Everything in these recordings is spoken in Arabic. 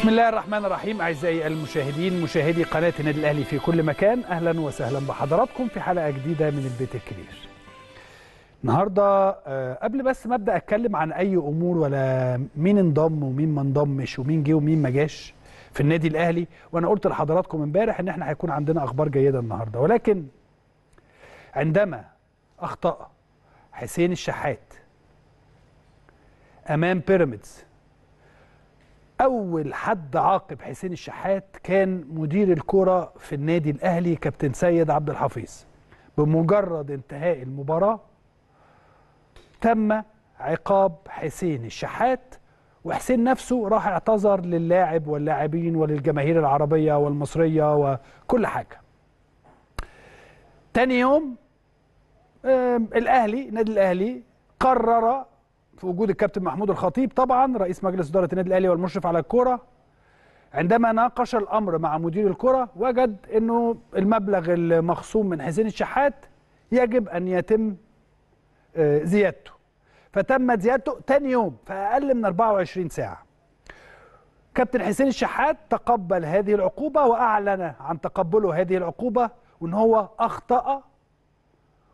بسم الله الرحمن الرحيم أعزائي المشاهدين مشاهدي قناة النادي الأهلي في كل مكان أهلا وسهلا بحضراتكم في حلقة جديدة من البيت الكبير النهاردة آه، قبل بس ما أبدأ أتكلم عن أي أمور ولا مين انضم ومين ما انضمش ومين جه ومين ما جاش في النادي الأهلي وأنا قلت لحضراتكم امبارح إن إحنا هيكون عندنا أخبار جيدة النهاردة ولكن عندما أخطأ حسين الشحات أمام بيراميدز اول حد عاقب حسين الشحات كان مدير الكره في النادي الاهلي كابتن سيد عبد الحفيظ بمجرد انتهاء المباراه تم عقاب حسين الشحات وحسين نفسه راح اعتذر للاعب واللاعبين وللجماهير العربيه والمصريه وكل حاجه تاني يوم الاهلي نادي الاهلي قرر في وجود الكابتن محمود الخطيب طبعا رئيس مجلس إدارة النادي الأهلي والمشرف على الكرة عندما ناقش الأمر مع مدير الكرة وجد أنه المبلغ المخصوم من حسين الشحات يجب أن يتم آه، زيادته فتمت زيادته ثاني يوم في أقل من 24 ساعة كابتن حسين الشحات تقبل هذه العقوبة وأعلن عن تقبله هذه العقوبة وأن هو أخطأ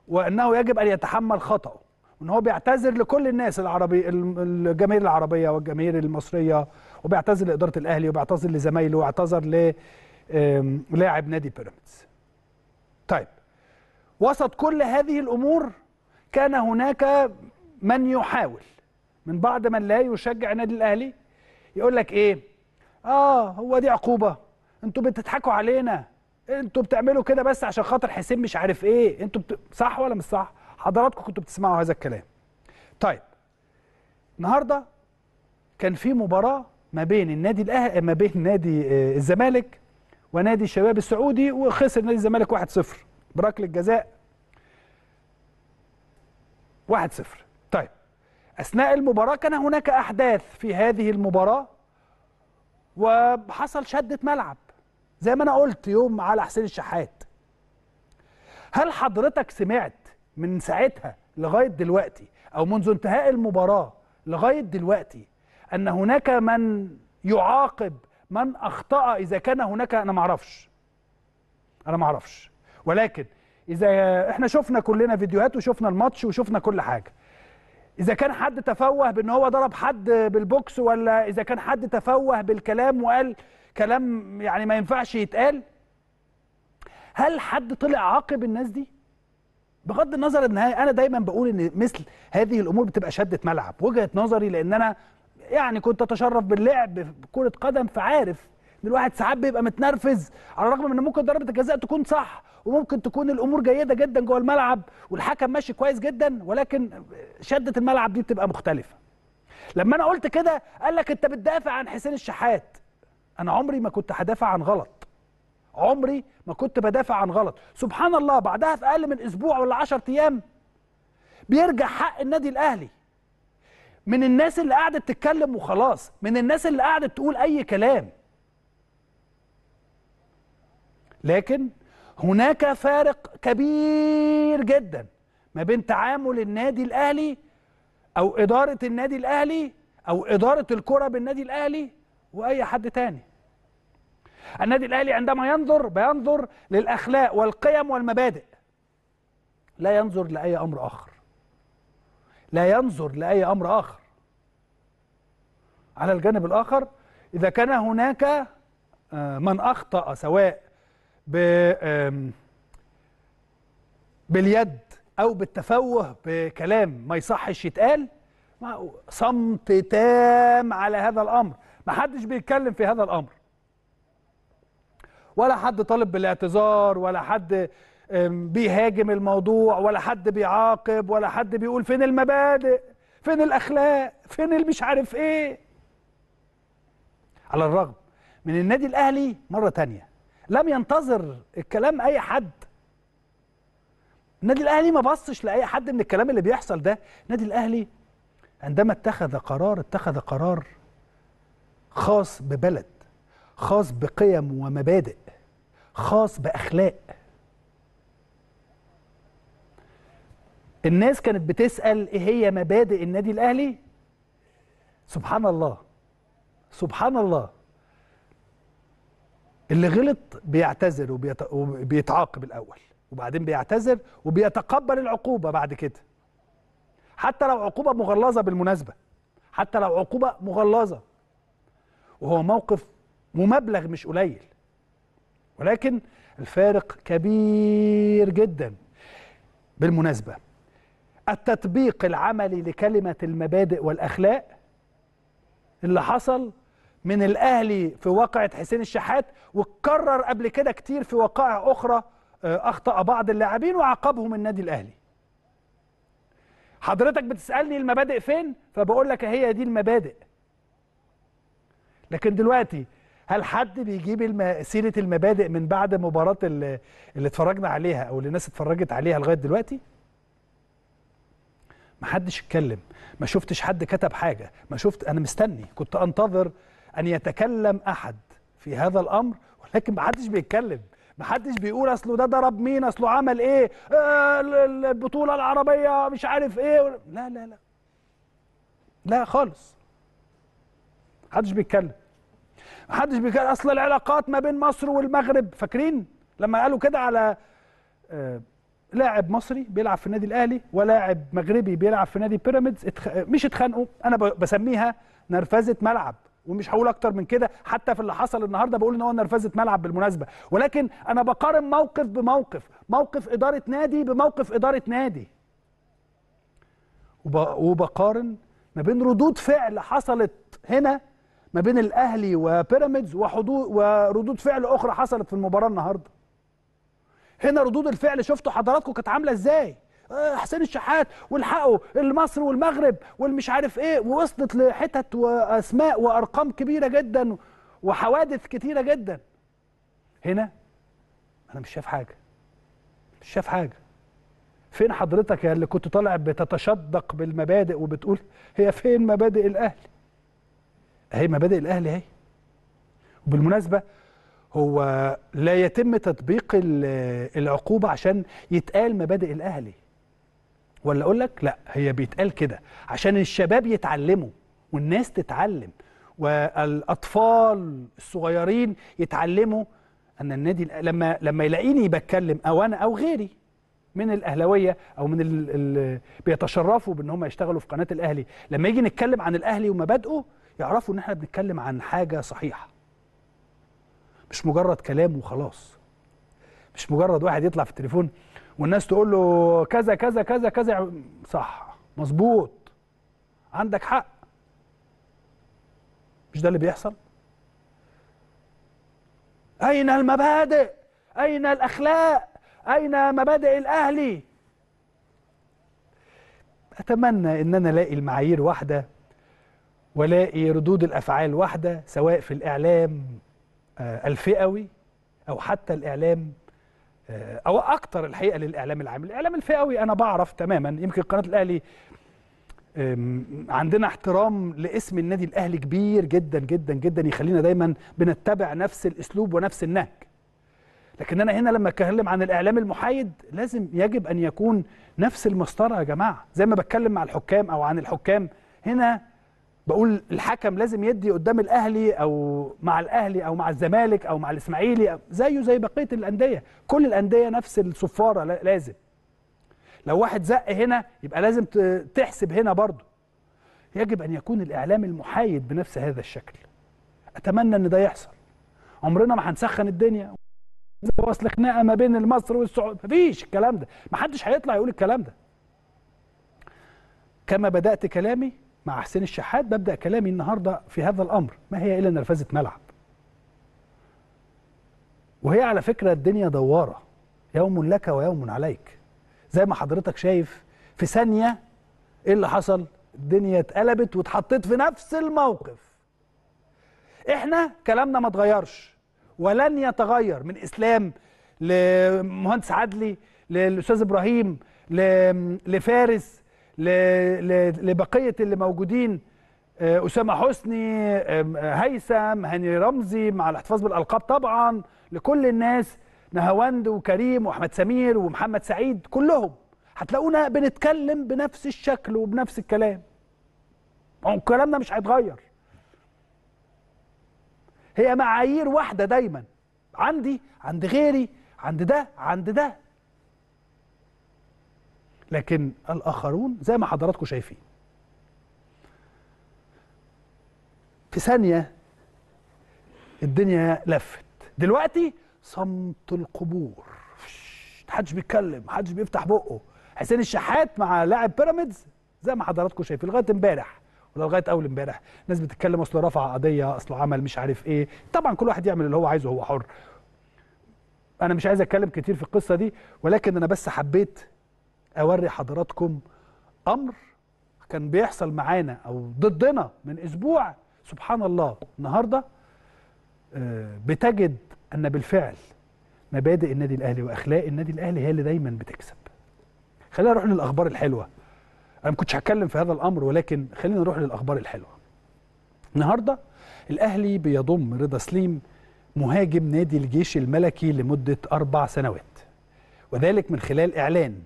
وأنه يجب أن يتحمل خطأه وان هو بيعتذر لكل الناس العربي الجماهير العربيه والجماهير المصريه وبيعتذر لاداره الاهلي وبيعتذر لزمايله واعتذر لاعب نادي بيراميدز. طيب وسط كل هذه الامور كان هناك من يحاول من بعض من لا يشجع النادي الاهلي يقول لك ايه؟ اه هو دي عقوبه انتوا بتضحكوا علينا انتوا بتعملوا كده بس عشان خاطر حسين مش عارف ايه انتوا بت... صح ولا مش صح حضراتكم كنتوا بتسمعوا هذا الكلام طيب النهارده كان في مباراه ما بين النادي الأه... ما بين نادي آه، الزمالك ونادي الشباب السعودي وخسر نادي الزمالك 1-0 بركله الجزاء 1-0 طيب اثناء المباراه كان هناك احداث في هذه المباراه وحصل شده ملعب زي ما انا قلت يوم على حسين الشحات هل حضرتك سمعت من ساعتها لغايه دلوقتي او منذ انتهاء المباراه لغايه دلوقتي ان هناك من يعاقب من اخطا اذا كان هناك انا ما اعرفش انا ما اعرفش ولكن اذا احنا شفنا كلنا فيديوهات وشفنا الماتش وشفنا كل حاجه اذا كان حد تفوه بان هو ضرب حد بالبوكس ولا اذا كان حد تفوه بالكلام وقال كلام يعني ما ينفعش يتقال هل حد طلع عاقب الناس دي بغض النظر النهائي انا دايما بقول ان مثل هذه الامور بتبقى شده ملعب وجهه نظري لان انا يعني كنت اتشرف باللعب كره قدم فعارف ان الواحد ساعات بيبقى متنرفز على الرغم من ان ممكن ضربه الجزاء تكون صح وممكن تكون الامور جيده جدا جوه الملعب والحكم ماشي كويس جدا ولكن شده الملعب دي بتبقى مختلفه لما انا قلت كده قال لك انت بتدافع عن حسين الشحات انا عمري ما كنت هدافع عن غلط عمري ما كنت بدافع عن غلط سبحان الله بعدها في اقل من اسبوع ولا 10 ايام بيرجع حق النادي الاهلي من الناس اللي قعدت تتكلم وخلاص من الناس اللي قعدت تقول اي كلام لكن هناك فارق كبير جدا ما بين تعامل النادي الاهلي او اداره النادي الاهلي او اداره الكره بالنادي الاهلي واي حد تاني النادي الاهلي عندما ينظر بينظر للاخلاق والقيم والمبادئ لا ينظر لاي امر اخر لا ينظر لاي امر اخر على الجانب الاخر اذا كان هناك آه، من اخطا سواء ب باليد او بالتفوه بكلام ما يصحش يتقال صمت تام على هذا الامر ما حدش بيتكلم في هذا الامر ولا حد طالب بالاعتذار ولا حد بيهاجم الموضوع ولا حد بيعاقب ولا حد بيقول فين المبادئ فين الاخلاق فين اللي مش عارف ايه على الرغم من النادي الاهلي مره تانية لم ينتظر الكلام اي حد النادي الاهلي ما بصش لاي حد من الكلام اللي بيحصل ده النادي الاهلي عندما اتخذ قرار اتخذ قرار خاص ببلد خاص بقيم ومبادئ خاص باخلاق الناس كانت بتسال ايه هي مبادئ النادي الاهلي سبحان الله سبحان الله اللي غلط بيعتذر وبيتعاقب الاول وبعدين بيعتذر وبيتقبل العقوبه بعد كده حتى لو عقوبه مغلظه بالمناسبه حتى لو عقوبه مغلظه وهو موقف ممبلغ مش قليل ولكن الفارق كبير جدا بالمناسبة التطبيق العملي لكلمة المبادئ والأخلاق اللي حصل من الأهلي في واقعة حسين الشحات واتكرر قبل كده كتير في وقائع أخرى آه، أخطأ بعض اللاعبين وعقبهم النادي الأهلي حضرتك بتسألني المبادئ فين فبقول لك هي دي المبادئ لكن دلوقتي هل حد بيجيب الم... سيره المبادئ من بعد مباراه اللي, اللي اتفرجنا عليها او اللي الناس اتفرجت عليها لغايه دلوقتي ما حدش اتكلم ما شفتش حد كتب حاجه ما شفت انا مستني كنت انتظر ان يتكلم احد في هذا الامر ولكن ما حدش بيتكلم ما حدش بيقول اصله ده ضرب مين اصله عمل ايه آه البطوله العربيه مش عارف ايه لا لا لا لا خالص حدش بيتكلم ما حدش اصل العلاقات ما بين مصر والمغرب فاكرين لما قالوا كده على آه، لاعب مصري بيلعب في النادي الاهلي ولاعب مغربي بيلعب في نادي بيراميدز اتخ... مش اتخانقوا انا بسميها نرفزه ملعب ومش هقول اكتر من كده حتى في اللي حصل النهارده بقول ان هو نرفزه ملعب بالمناسبه ولكن انا بقارن موقف بموقف موقف اداره نادي بموقف اداره نادي وب... وبقارن ما بين ردود فعل حصلت هنا ما بين الاهلي وبيراميدز وحضور وردود فعل اخرى حصلت في المباراه النهارده هنا ردود الفعل شفتوا حضراتكم كانت عامله ازاي آه، حسين الشحات والحقوا المصري والمغرب والمش عارف ايه ووصلت لحتت واسماء وارقام كبيره جدا وحوادث كتيره جدا هنا انا مش شايف حاجه مش شايف حاجه فين حضرتك يا اللي كنت طالع بتتشدق بالمبادئ وبتقول هي فين مبادئ الاهلي هي مبادئ الاهلي اهي وبالمناسبه هو لا يتم تطبيق العقوبه عشان يتقال مبادئ الاهلي ولا اقول لك لا هي بيتقال كده عشان الشباب يتعلموا والناس تتعلم والاطفال الصغيرين يتعلموا ان النادي لما لما يلاقيني بتكلم او انا او غيري من الاهلاويه او من اللي بيتشرفوا بان هم يشتغلوا في قناه الاهلي لما يجي نتكلم عن الاهلي ومبادئه يعرفوا ان احنا بنتكلم عن حاجه صحيحه مش مجرد كلام وخلاص مش مجرد واحد يطلع في التليفون والناس تقول له كذا كذا كذا كذا صح مظبوط عندك حق مش ده اللي بيحصل اين المبادئ اين الاخلاق اين مبادئ الاهلي اتمنى ان انا الاقي المعايير واحده ولاقي ردود الأفعال واحدة سواء في الإعلام آه، الفئوي أو حتى الإعلام آه، أو أكتر الحقيقة للإعلام العام الإعلام الفئوي أنا بعرف تماما يمكن قناة الأهلي عندنا احترام لاسم النادي الأهلي كبير جدا جدا جدا يخلينا دايما بنتبع نفس الأسلوب ونفس النهج لكن أنا هنا لما أتكلم عن الإعلام المحايد لازم يجب أن يكون نفس المسطرة يا جماعة زي ما بتكلم مع الحكام أو عن الحكام هنا بقول الحكم لازم يدي قدام الاهلي او مع الاهلي او مع الزمالك او مع الاسماعيلي زيه زي بقيه الانديه كل الانديه نفس الصفاره لازم لو واحد زق هنا يبقى لازم تحسب هنا برضه يجب ان يكون الاعلام المحايد بنفس هذا الشكل اتمنى ان ده يحصل عمرنا ما هنسخن الدنيا وصل خناقه ما بين مصر والسعوديه مفيش الكلام ده محدش هيطلع يقول الكلام ده كما بدات كلامي مع حسين الشحات ببدا كلامي النهارده في هذا الامر ما هي الا نرفزه ملعب وهي على فكره الدنيا دواره يوم لك ويوم عليك زي ما حضرتك شايف في ثانيه ايه اللي حصل الدنيا اتقلبت واتحطيت في نفس الموقف احنا كلامنا ما اتغيرش ولن يتغير من اسلام لمهندس عدلي للاستاذ ابراهيم لفارس لبقيه اللي موجودين آه، اسامه حسني آه، هيثم هاني رمزي مع الاحتفاظ بالالقاب طبعا لكل الناس نهاوند وكريم واحمد سمير ومحمد سعيد كلهم هتلاقونا بنتكلم بنفس الشكل وبنفس الكلام كلامنا مش هيتغير هي معايير واحده دايما عندي عند غيري عند ده عند ده لكن الآخرون زي ما حضراتكم شايفين في ثانية الدنيا لفت دلوقتي صمت القبور محدش بيتكلم محدش بيفتح بقه حسين الشحات مع لاعب بيراميدز زي ما حضراتكم شايفين لغايه امبارح ولا لغايه اول امبارح ناس بتتكلم اصله رفع قضيه اصله عمل مش عارف ايه طبعا كل واحد يعمل اللي هو عايزه هو حر انا مش عايز اتكلم كتير في القصه دي ولكن انا بس حبيت اوري حضراتكم امر كان بيحصل معانا او ضدنا من اسبوع سبحان الله النهارده آه، بتجد ان بالفعل مبادئ النادي الاهلي واخلاق النادي الاهلي هي اللي دايما بتكسب خلينا نروح للاخبار الحلوه انا ما كنتش هتكلم في هذا الامر ولكن خلينا نروح للاخبار الحلوه النهارده الاهلي بيضم رضا سليم مهاجم نادي الجيش الملكي لمده اربع سنوات وذلك من خلال اعلان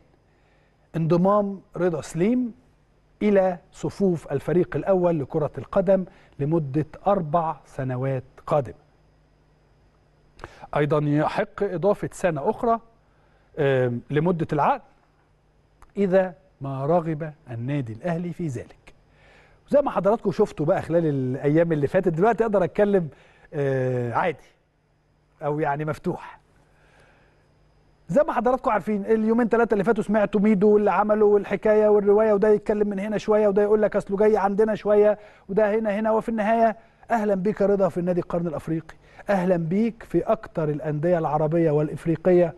انضمام رضا سليم إلى صفوف الفريق الأول لكرة القدم لمدة أربع سنوات قادمة أيضا يحق إضافة سنة أخرى لمدة العقد إذا ما رغب النادي الأهلي في ذلك زي ما حضراتكم شفتوا بقى خلال الأيام اللي فاتت دلوقتي أقدر أتكلم آه، عادي أو يعني مفتوح زي ما حضراتكم عارفين اليومين ثلاثه اللي فاتوا سمعتوا ميدو واللي عمله والحكايه والروايه وده يتكلم من هنا شويه وده يقول لك اصله جاي عندنا شويه وده هنا هنا وفي النهايه اهلا بيك يا رضا في النادي القرن الافريقي اهلا بيك في اكثر الانديه العربيه والافريقيه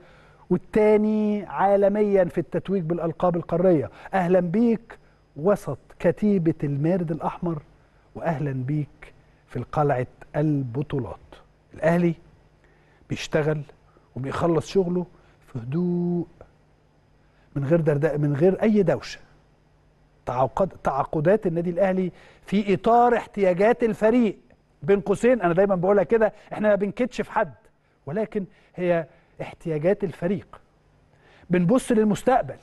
والتاني عالميا في التتويج بالالقاب القاريه اهلا بيك وسط كتيبه المارد الاحمر واهلا بيك في القلعه البطولات الاهلي بيشتغل وبيخلص شغله في هدوء من غير درداء من غير اي دوشه تعاقد تعاقدات النادي الاهلي في اطار احتياجات الفريق بين قوسين انا دايما بقولها كده احنا ما بنكدش في حد ولكن هي احتياجات الفريق بنبص للمستقبل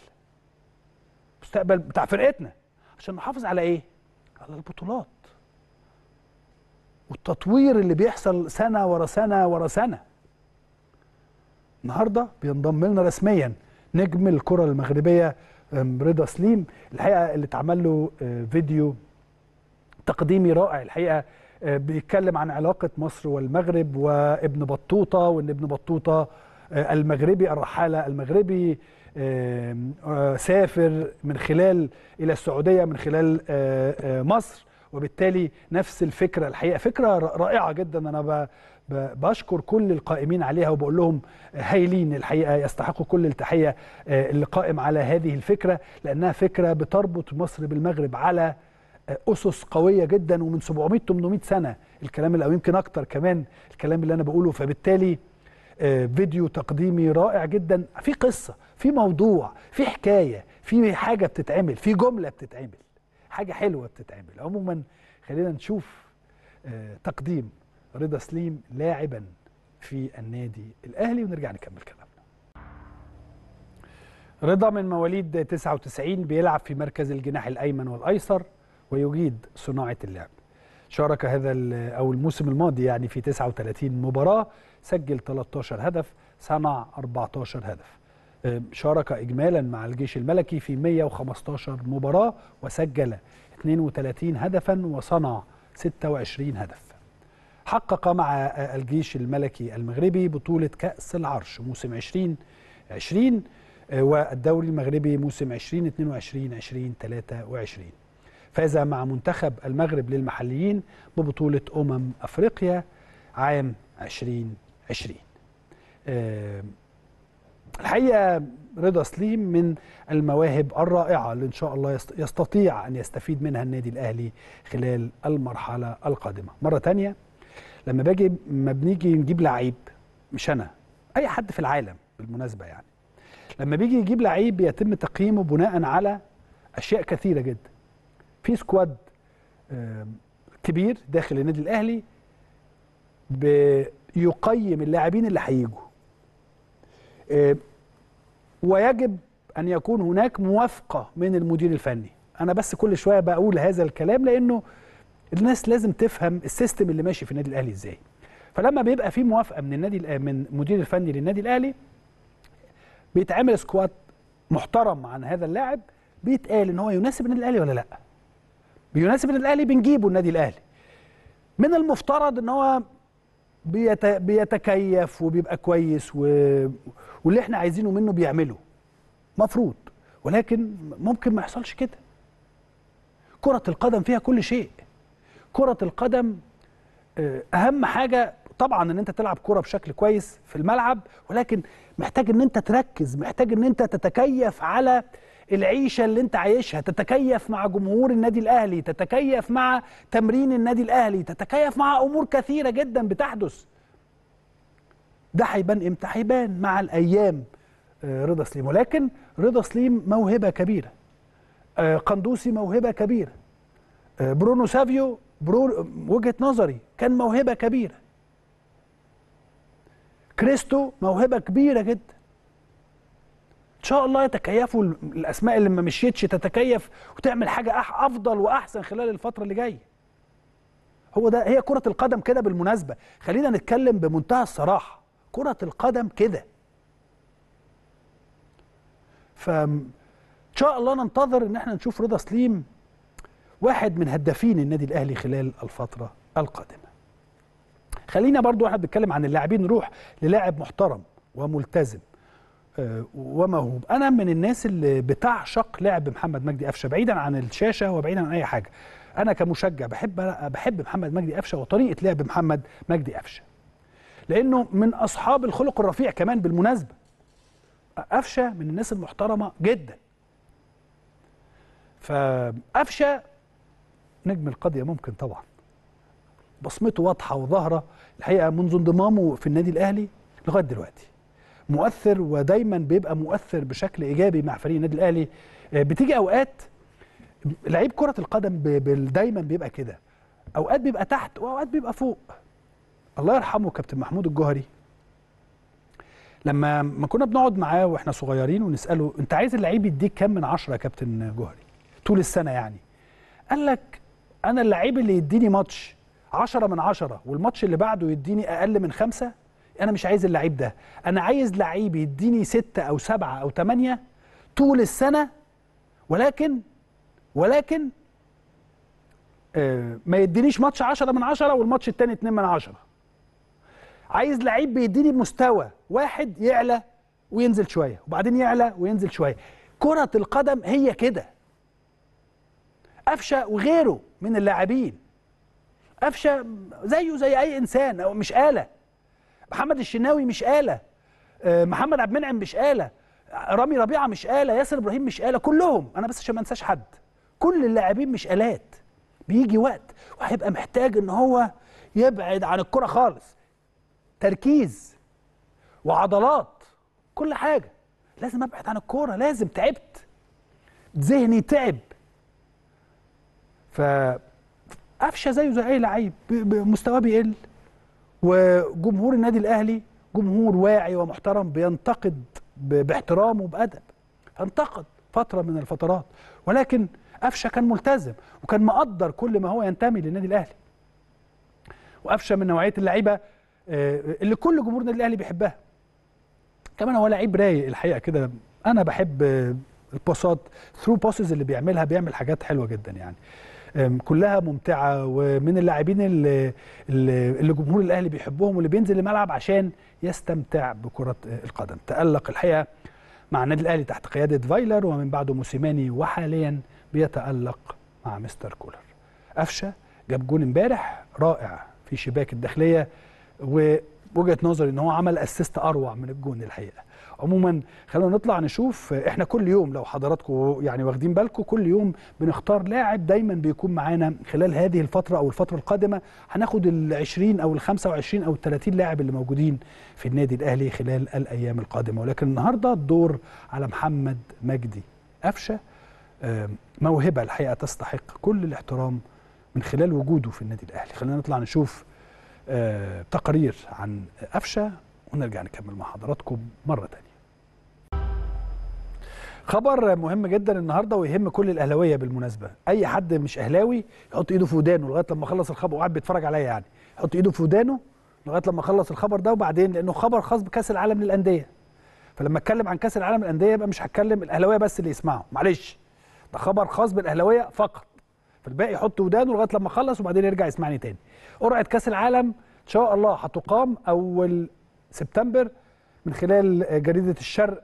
مستقبل بتاع فرقتنا عشان نحافظ على ايه على البطولات والتطوير اللي بيحصل سنه ورا سنه ورا سنه النهارده بينضم لنا رسميا نجم الكره المغربيه رضا سليم الحقيقه اللي اتعمل له آه، فيديو تقديمي رائع الحقيقه آه، بيتكلم عن علاقه مصر والمغرب وابن بطوطه وان ابن بطوطه آه، المغربي الرحاله المغربي سافر من خلال الى السعوديه من خلال مصر وبالتالي نفس الفكره الحقيقه فكره رائعه جدا انا بشكر كل القائمين عليها وبقول لهم هايلين الحقيقه يستحقوا كل التحيه آه، اللي قائم على هذه الفكره لانها فكره بتربط مصر بالمغرب على آه، اسس قويه جدا ومن 700 800 سنه الكلام اللي او يمكن اكتر كمان الكلام اللي انا بقوله فبالتالي آه، فيديو تقديمي رائع جدا في قصه في موضوع في حكايه في حاجه بتتعمل في جمله بتتعمل حاجه حلوه بتتعمل عموما خلينا نشوف تقديم رضا سليم لاعبا في النادي الاهلي ونرجع نكمل كلامنا. رضا من مواليد 99 بيلعب في مركز الجناح الايمن والايسر ويجيد صناعه اللعب. شارك هذا او الموسم الماضي يعني في 39 مباراه سجل 13 هدف صنع 14 هدف. شارك اجمالا مع الجيش الملكي في 115 مباراه وسجل 32 هدفا وصنع 26 هدف. حقق مع الجيش الملكي المغربي بطولة كأس العرش موسم 2020 آه، والدوري المغربي موسم 2022 2023 فاز مع منتخب المغرب للمحليين ببطولة أمم أفريقيا عام 2020 آه، الحقيقة رضا سليم من المواهب الرائعة اللي إن شاء الله يستطيع أن يستفيد منها النادي الأهلي خلال المرحلة القادمة مرة تانية لما باجي ما بنيجي نجيب لعيب مش انا اي حد في العالم بالمناسبه يعني لما بيجي يجيب لعيب يتم تقييمه بناء على اشياء كثيره جدا في سكواد كبير داخل النادي الاهلي بيقيم اللاعبين اللي هيجوا ويجب ان يكون هناك موافقه من المدير الفني انا بس كل شويه بقول هذا الكلام لانه الناس لازم تفهم السيستم اللي ماشي في النادي الاهلي ازاي فلما بيبقى في موافقه من النادي من المدير الفني للنادي الاهلي بيتعمل سكواد محترم عن هذا اللاعب بيتقال ان هو يناسب النادي الاهلي ولا لا بيناسب النادي الاهلي بنجيبه النادي الاهلي من المفترض ان هو بيت... بيتكيف وبيبقى كويس و... واللي احنا عايزينه منه بيعمله مفروض ولكن ممكن ما يحصلش كده كرة القدم فيها كل شيء كرة القدم آه، أهم حاجة طبعا ان انت تلعب كوره بشكل كويس في الملعب ولكن محتاج ان انت تركز محتاج ان انت تتكيف على العيشه اللي انت عايشها تتكيف مع جمهور النادي الاهلي تتكيف مع تمرين النادي الاهلي تتكيف مع امور كثيره جدا بتحدث ده هيبان امتى هيبان مع الايام آه، رضا سليم ولكن رضا سليم موهبه كبيره آه، قندوسي موهبه كبيره برونو سافيو برو وجهه نظري كان موهبه كبيره كريستو موهبه كبيره جدا ان شاء الله يتكيفوا الاسماء اللي ما مشيتش تتكيف وتعمل حاجه افضل واحسن خلال الفتره اللي جايه هو ده هي كره القدم كده بالمناسبه خلينا نتكلم بمنتهى الصراحه كره القدم كده ف ان شاء الله ننتظر ان احنا نشوف رضا سليم واحد من هدافين النادي الاهلي خلال الفتره القادمه خلينا برضو واحد بيتكلم عن اللاعبين نروح للاعب محترم وملتزم آه، وموهوب انا من الناس اللي بتعشق لعب محمد مجدي قفشه بعيدا عن الشاشه وبعيدا عن اي حاجه انا كمشجع بحب بحب محمد مجدي قفشه وطريقه لعب محمد مجدي قفشه لانه من اصحاب الخلق الرفيع كمان بالمناسبه قفشه من الناس المحترمه جدا فقفشه نجم القضية ممكن طبعا بصمته واضحة وظاهرة الحقيقة منذ انضمامه في النادي الأهلي لغاية دلوقتي مؤثر ودايما بيبقى مؤثر بشكل إيجابي مع فريق النادي الأهلي آه، بتيجي أوقات لعيب كرة القدم دايما بيبقى كده أوقات بيبقى تحت وأوقات بيبقى فوق الله يرحمه كابتن محمود الجوهري لما ما كنا بنقعد معاه واحنا صغيرين ونساله انت عايز اللعيب يديك كام من عشرة يا كابتن جوهري طول السنه يعني قال لك انا اللعيب اللي يديني ماتش 10 من 10 والماتش اللي بعده يديني اقل من خمسة انا مش عايز اللعيب ده انا عايز لعيب يديني ستة او سبعة او ثمانية طول السنة ولكن ولكن آه، ما يدينيش ماتش 10 من 10 والماتش التاني 2 من 10 عايز لعيب بيديني مستوى واحد يعلى وينزل شويه وبعدين يعلى وينزل شويه كره القدم هي كده قفشه وغيره من اللاعبين قفشه زيه زي اي انسان او مش اله محمد الشناوي مش اله آه، محمد عبد المنعم مش اله رامي ربيعه مش اله ياسر ابراهيم مش اله كلهم انا بس عشان ما انساش حد كل اللاعبين مش الات بيجي وقت وهيبقى محتاج ان هو يبعد عن الكره خالص تركيز وعضلات كل حاجه لازم ابعد عن الكوره لازم تعبت ذهني تعب فقفشه زيه زي اي لعيب مستواه بيقل وجمهور النادي الاهلي جمهور واعي ومحترم بينتقد باحترام وبادب انتقد فتره من الفترات ولكن قفشه كان ملتزم وكان مقدر كل ما هو ينتمي للنادي الاهلي وقفشه من نوعيه اللعيبه آه، اللي كل جمهور النادي الاهلي بيحبها كمان هو لعيب رايق الحقيقه كده انا بحب آه، الباصات ثرو باسز اللي بيعملها بيعمل حاجات حلوه جدا يعني كلها ممتعه ومن اللاعبين اللي, اللي جمهور الاهلي بيحبهم واللي بينزل الملعب عشان يستمتع بكره القدم تالق الحقيقه مع النادي الاهلي تحت قياده فايلر ومن بعده موسيماني وحاليا بيتالق مع مستر كولر قفشه جاب جون امبارح رائع في شباك الداخليه و وجهه نظري ان هو عمل اسيست اروع من الجون الحقيقه عموما خلونا نطلع نشوف احنا كل يوم لو حضراتكم يعني واخدين بالكم كل يوم بنختار لاعب دايما بيكون معانا خلال هذه الفتره او الفتره القادمه هناخد ال 20 او ال 25 او ال 30 لاعب اللي موجودين في النادي الاهلي خلال الايام القادمه ولكن النهارده الدور على محمد مجدي قفشه موهبه الحقيقه تستحق كل الاحترام من خلال وجوده في النادي الاهلي خلينا نطلع نشوف آه، تقرير عن أفشا ونرجع نكمل مع حضراتكم مرة تانية خبر مهم جدا النهارده ويهم كل الاهلاويه بالمناسبه اي حد مش اهلاوي يحط ايده في ودانه لغايه لما اخلص الخبر وقاعد بيتفرج عليا يعني يحط ايده في ودانه لغايه لما اخلص الخبر ده وبعدين لانه خبر خاص بكاس العالم للانديه فلما اتكلم عن كاس العالم للانديه يبقى مش هتكلم الاهلاويه بس اللي يسمعه معلش ده خبر خاص بالاهلاويه فقط فالباقي يحط ودانه لغايه لما اخلص وبعدين يرجع يسمعني تاني قرعه كاس العالم ان شاء الله هتقام اول سبتمبر من خلال جريده الشرق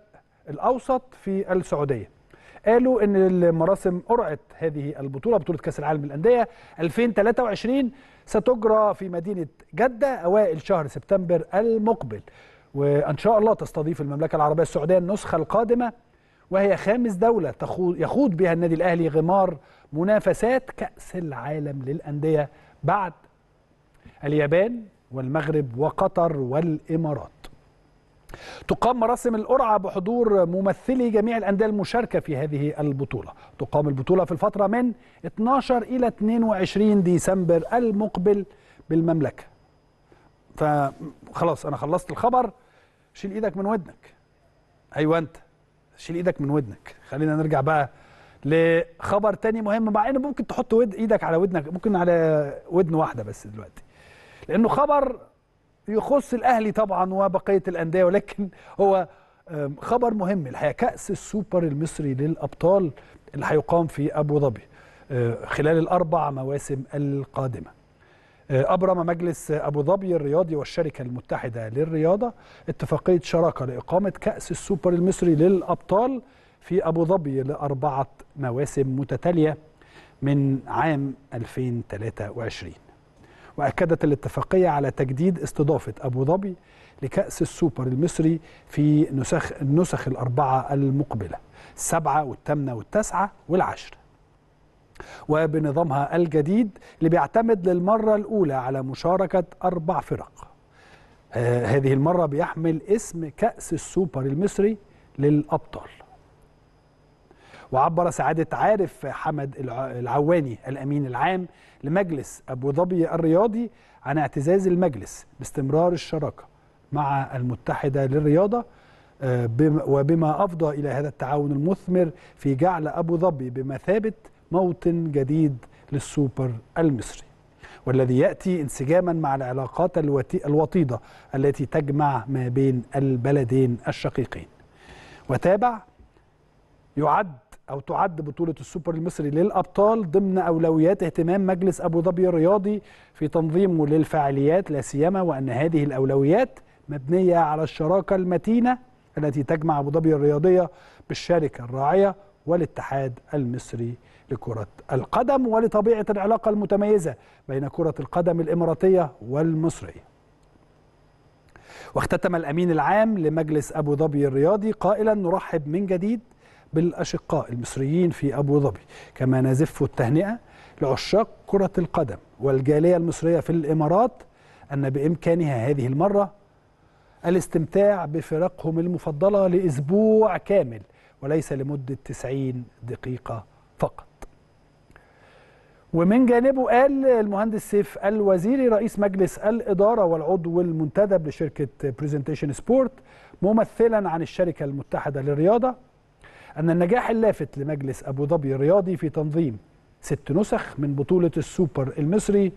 الاوسط في السعوديه قالوا ان المراسم قرعه هذه البطوله بطوله كاس العالم للانديه 2023 ستجرى في مدينه جده اوائل شهر سبتمبر المقبل وان شاء الله تستضيف المملكه العربيه السعوديه النسخه القادمه وهي خامس دولة يخوض بها النادي الأهلي غمار منافسات كأس العالم للأندية بعد اليابان والمغرب وقطر والإمارات تقام مراسم القرعة بحضور ممثلي جميع الأندية المشاركة في هذه البطولة تقام البطولة في الفترة من 12 إلى 22 ديسمبر المقبل بالمملكة فخلاص أنا خلصت الخبر شيل إيدك من ودنك أيوة أنت شيل ايدك من ودنك خلينا نرجع بقى لخبر تاني مهم مع ان ممكن تحط ود ايدك على ودنك ممكن على ودن واحده بس دلوقتي لانه خبر يخص الاهلي طبعا وبقيه الانديه ولكن هو خبر مهم الحقيقه كاس السوبر المصري للابطال اللي هيقام في ابو ظبي آه، خلال الاربع مواسم القادمه آه، أبرم مجلس أبو ظبي الرياضي والشركة المتحدة للرياضة اتفاقية شراكة لإقامة كأس السوبر المصري للأبطال في أبو ظبي لأربعة مواسم متتالية من عام 2023 وأكدت الاتفاقية على تجديد استضافة أبو ظبي لكأس السوبر المصري في نسخ النسخ الأربعة المقبلة السبعة والثامنة والتاسعة والعشره وبنظامها الجديد اللي بيعتمد للمرة الأولى على مشاركة أربع فرق آه، هذه المرة بيحمل اسم كأس السوبر المصري للأبطال وعبر سعادة عارف حمد العواني الأمين العام لمجلس أبو ظبي الرياضي عن اعتزاز المجلس باستمرار الشراكة مع المتحدة للرياضة آه، وبما أفضى إلى هذا التعاون المثمر في جعل أبو ظبي بمثابة موطن جديد للسوبر المصري والذي ياتي انسجاما مع العلاقات الوطيده التي تجمع ما بين البلدين الشقيقين. وتابع يعد او تعد بطوله السوبر المصري للابطال ضمن اولويات اهتمام مجلس ابو ظبي الرياضي في تنظيمه للفعاليات لا سيما وان هذه الاولويات مبنيه على الشراكه المتينه التي تجمع ابو ظبي الرياضيه بالشركه الراعيه والاتحاد المصري لكرة القدم ولطبيعة العلاقة المتميزة بين كرة القدم الإماراتية والمصرية واختتم الأمين العام لمجلس أبو ظبي الرياضي قائلا نرحب من جديد بالأشقاء المصريين في أبو ظبي كما نزف التهنئة لعشاق كرة القدم والجالية المصرية في الإمارات أن بإمكانها هذه المرة الاستمتاع بفرقهم المفضلة لأسبوع كامل وليس لمدة 90 دقيقة فقط ومن جانبه قال المهندس سيف الوزيري رئيس مجلس الإدارة والعضو المنتدب لشركة بريزنتيشن سبورت ممثلا عن الشركة المتحدة للرياضة أن النجاح اللافت لمجلس أبو ظبي الرياضي في تنظيم ست نسخ من بطولة السوبر المصري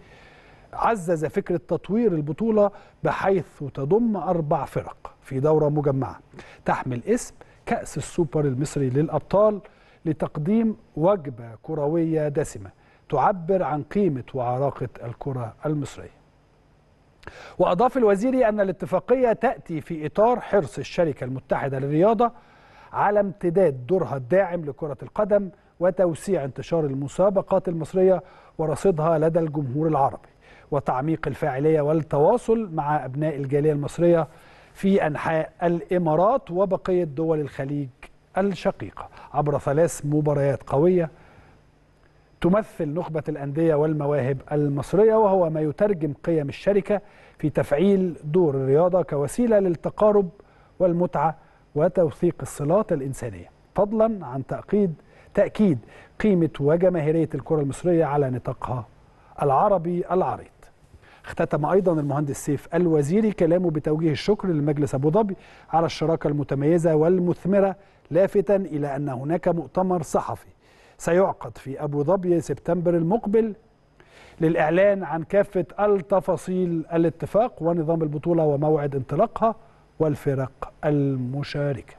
عزز فكرة تطوير البطولة بحيث تضم أربع فرق في دورة مجمعة تحمل اسم كأس السوبر المصري للأبطال لتقديم وجبة كروية دسمة تعبر عن قيمة وعراقة الكرة المصرية وأضاف الوزير أن الاتفاقية تأتي في إطار حرص الشركة المتحدة للرياضة على امتداد دورها الداعم لكرة القدم وتوسيع انتشار المسابقات المصرية ورصدها لدى الجمهور العربي وتعميق الفاعلية والتواصل مع أبناء الجالية المصرية في أنحاء الإمارات وبقية دول الخليج الشقيقة عبر ثلاث مباريات قوية تمثل نخبة الأندية والمواهب المصرية وهو ما يترجم قيم الشركة في تفعيل دور الرياضة كوسيلة للتقارب والمتعة وتوثيق الصلات الإنسانية فضلا عن تأكيد تأكيد قيمة وجماهيرية الكرة المصرية على نطاقها العربي العريض اختتم أيضا المهندس سيف الوزيري كلامه بتوجيه الشكر لمجلس أبو ظبي على الشراكة المتميزة والمثمرة لافتا إلى أن هناك مؤتمر صحفي سيعقد في أبو ظبي سبتمبر المقبل للإعلان عن كافة التفاصيل الاتفاق ونظام البطولة وموعد انطلاقها والفرق المشاركة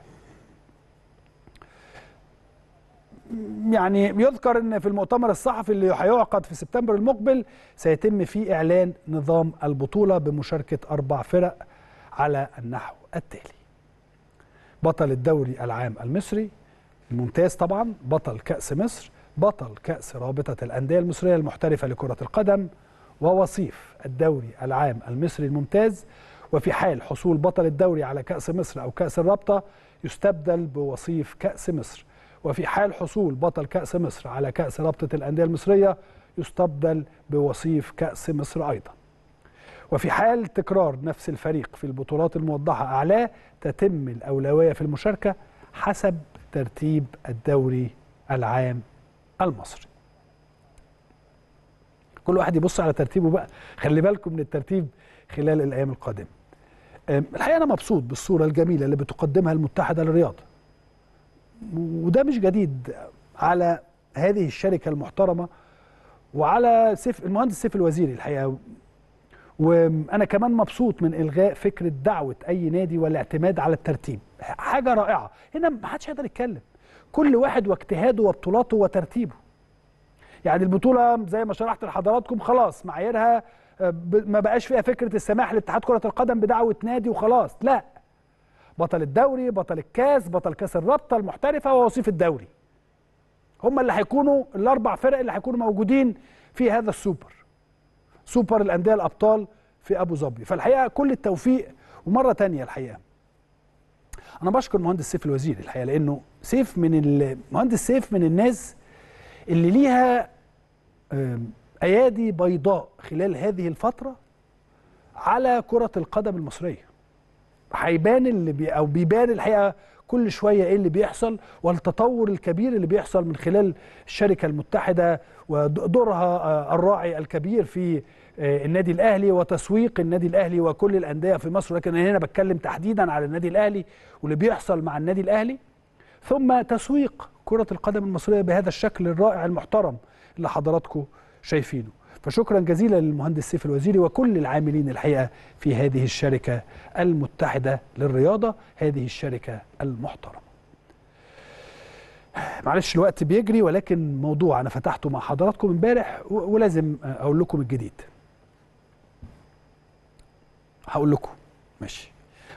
يعني يذكر ان في المؤتمر الصحفي اللي هيعقد في سبتمبر المقبل سيتم فيه اعلان نظام البطوله بمشاركه اربع فرق على النحو التالي بطل الدوري العام المصري الممتاز طبعا بطل كأس مصر بطل كأس رابطة الأندية المصرية المحترفة لكرة القدم ووصيف الدوري العام المصري الممتاز وفي حال حصول بطل الدوري على كأس مصر أو كأس الرابطة يستبدل بوصيف كأس مصر وفي حال حصول بطل كأس مصر على كأس رابطة الأندية المصرية يستبدل بوصيف كأس مصر أيضا وفي حال تكرار نفس الفريق في البطولات الموضحة أعلاه تتم الأولوية في المشاركة حسب ترتيب الدوري العام المصري كل واحد يبص على ترتيبه بقى خلي بالكم من الترتيب خلال الايام القادمه الحقيقه انا مبسوط بالصوره الجميله اللي بتقدمها المتحده للرياضه وده مش جديد على هذه الشركه المحترمه وعلى سيف المهندس سيف الوزيري الحقيقه وانا كمان مبسوط من الغاء فكره دعوه اي نادي والاعتماد على الترتيب حاجه رائعه هنا ما حدش هيقدر يتكلم كل واحد واجتهاده وبطولاته وترتيبه يعني البطوله زي ما شرحت لحضراتكم خلاص معاييرها آه، ما بقاش فيها فكره السماح لاتحاد كره القدم بدعوه نادي وخلاص لا بطل الدوري بطل الكاس بطل كاس الرابطه المحترفه ووصيف الدوري هم اللي هيكونوا الاربع فرق اللي هيكونوا موجودين في هذا السوبر سوبر الانديه الابطال في ابو ظبي فالحقيقه كل التوفيق ومره ثانيه الحقيقه انا بشكر مهندس سيف الوزير الحقيقه لانه سيف من مهندس سيف من الناس اللي ليها ايادي بيضاء خلال هذه الفتره على كره القدم المصريه هيبان اللي بي او بيبان الحقيقه كل شويه ايه اللي بيحصل والتطور الكبير اللي بيحصل من خلال الشركه المتحده ودورها آه، الراعي الكبير في آه، النادي الاهلي وتسويق النادي الاهلي وكل الانديه في مصر لكن هنا بتكلم تحديدا على النادي الاهلي واللي بيحصل مع النادي الاهلي ثم تسويق كره القدم المصريه بهذا الشكل الرائع المحترم اللي حضراتكم شايفينه فشكرا جزيلا للمهندس سيف الوزيري وكل العاملين الحقيقه في هذه الشركه المتحده للرياضه هذه الشركه المحترمه معلش الوقت بيجري ولكن موضوع انا فتحته مع حضراتكم امبارح ولازم اقول لكم الجديد هقول لكم ماشي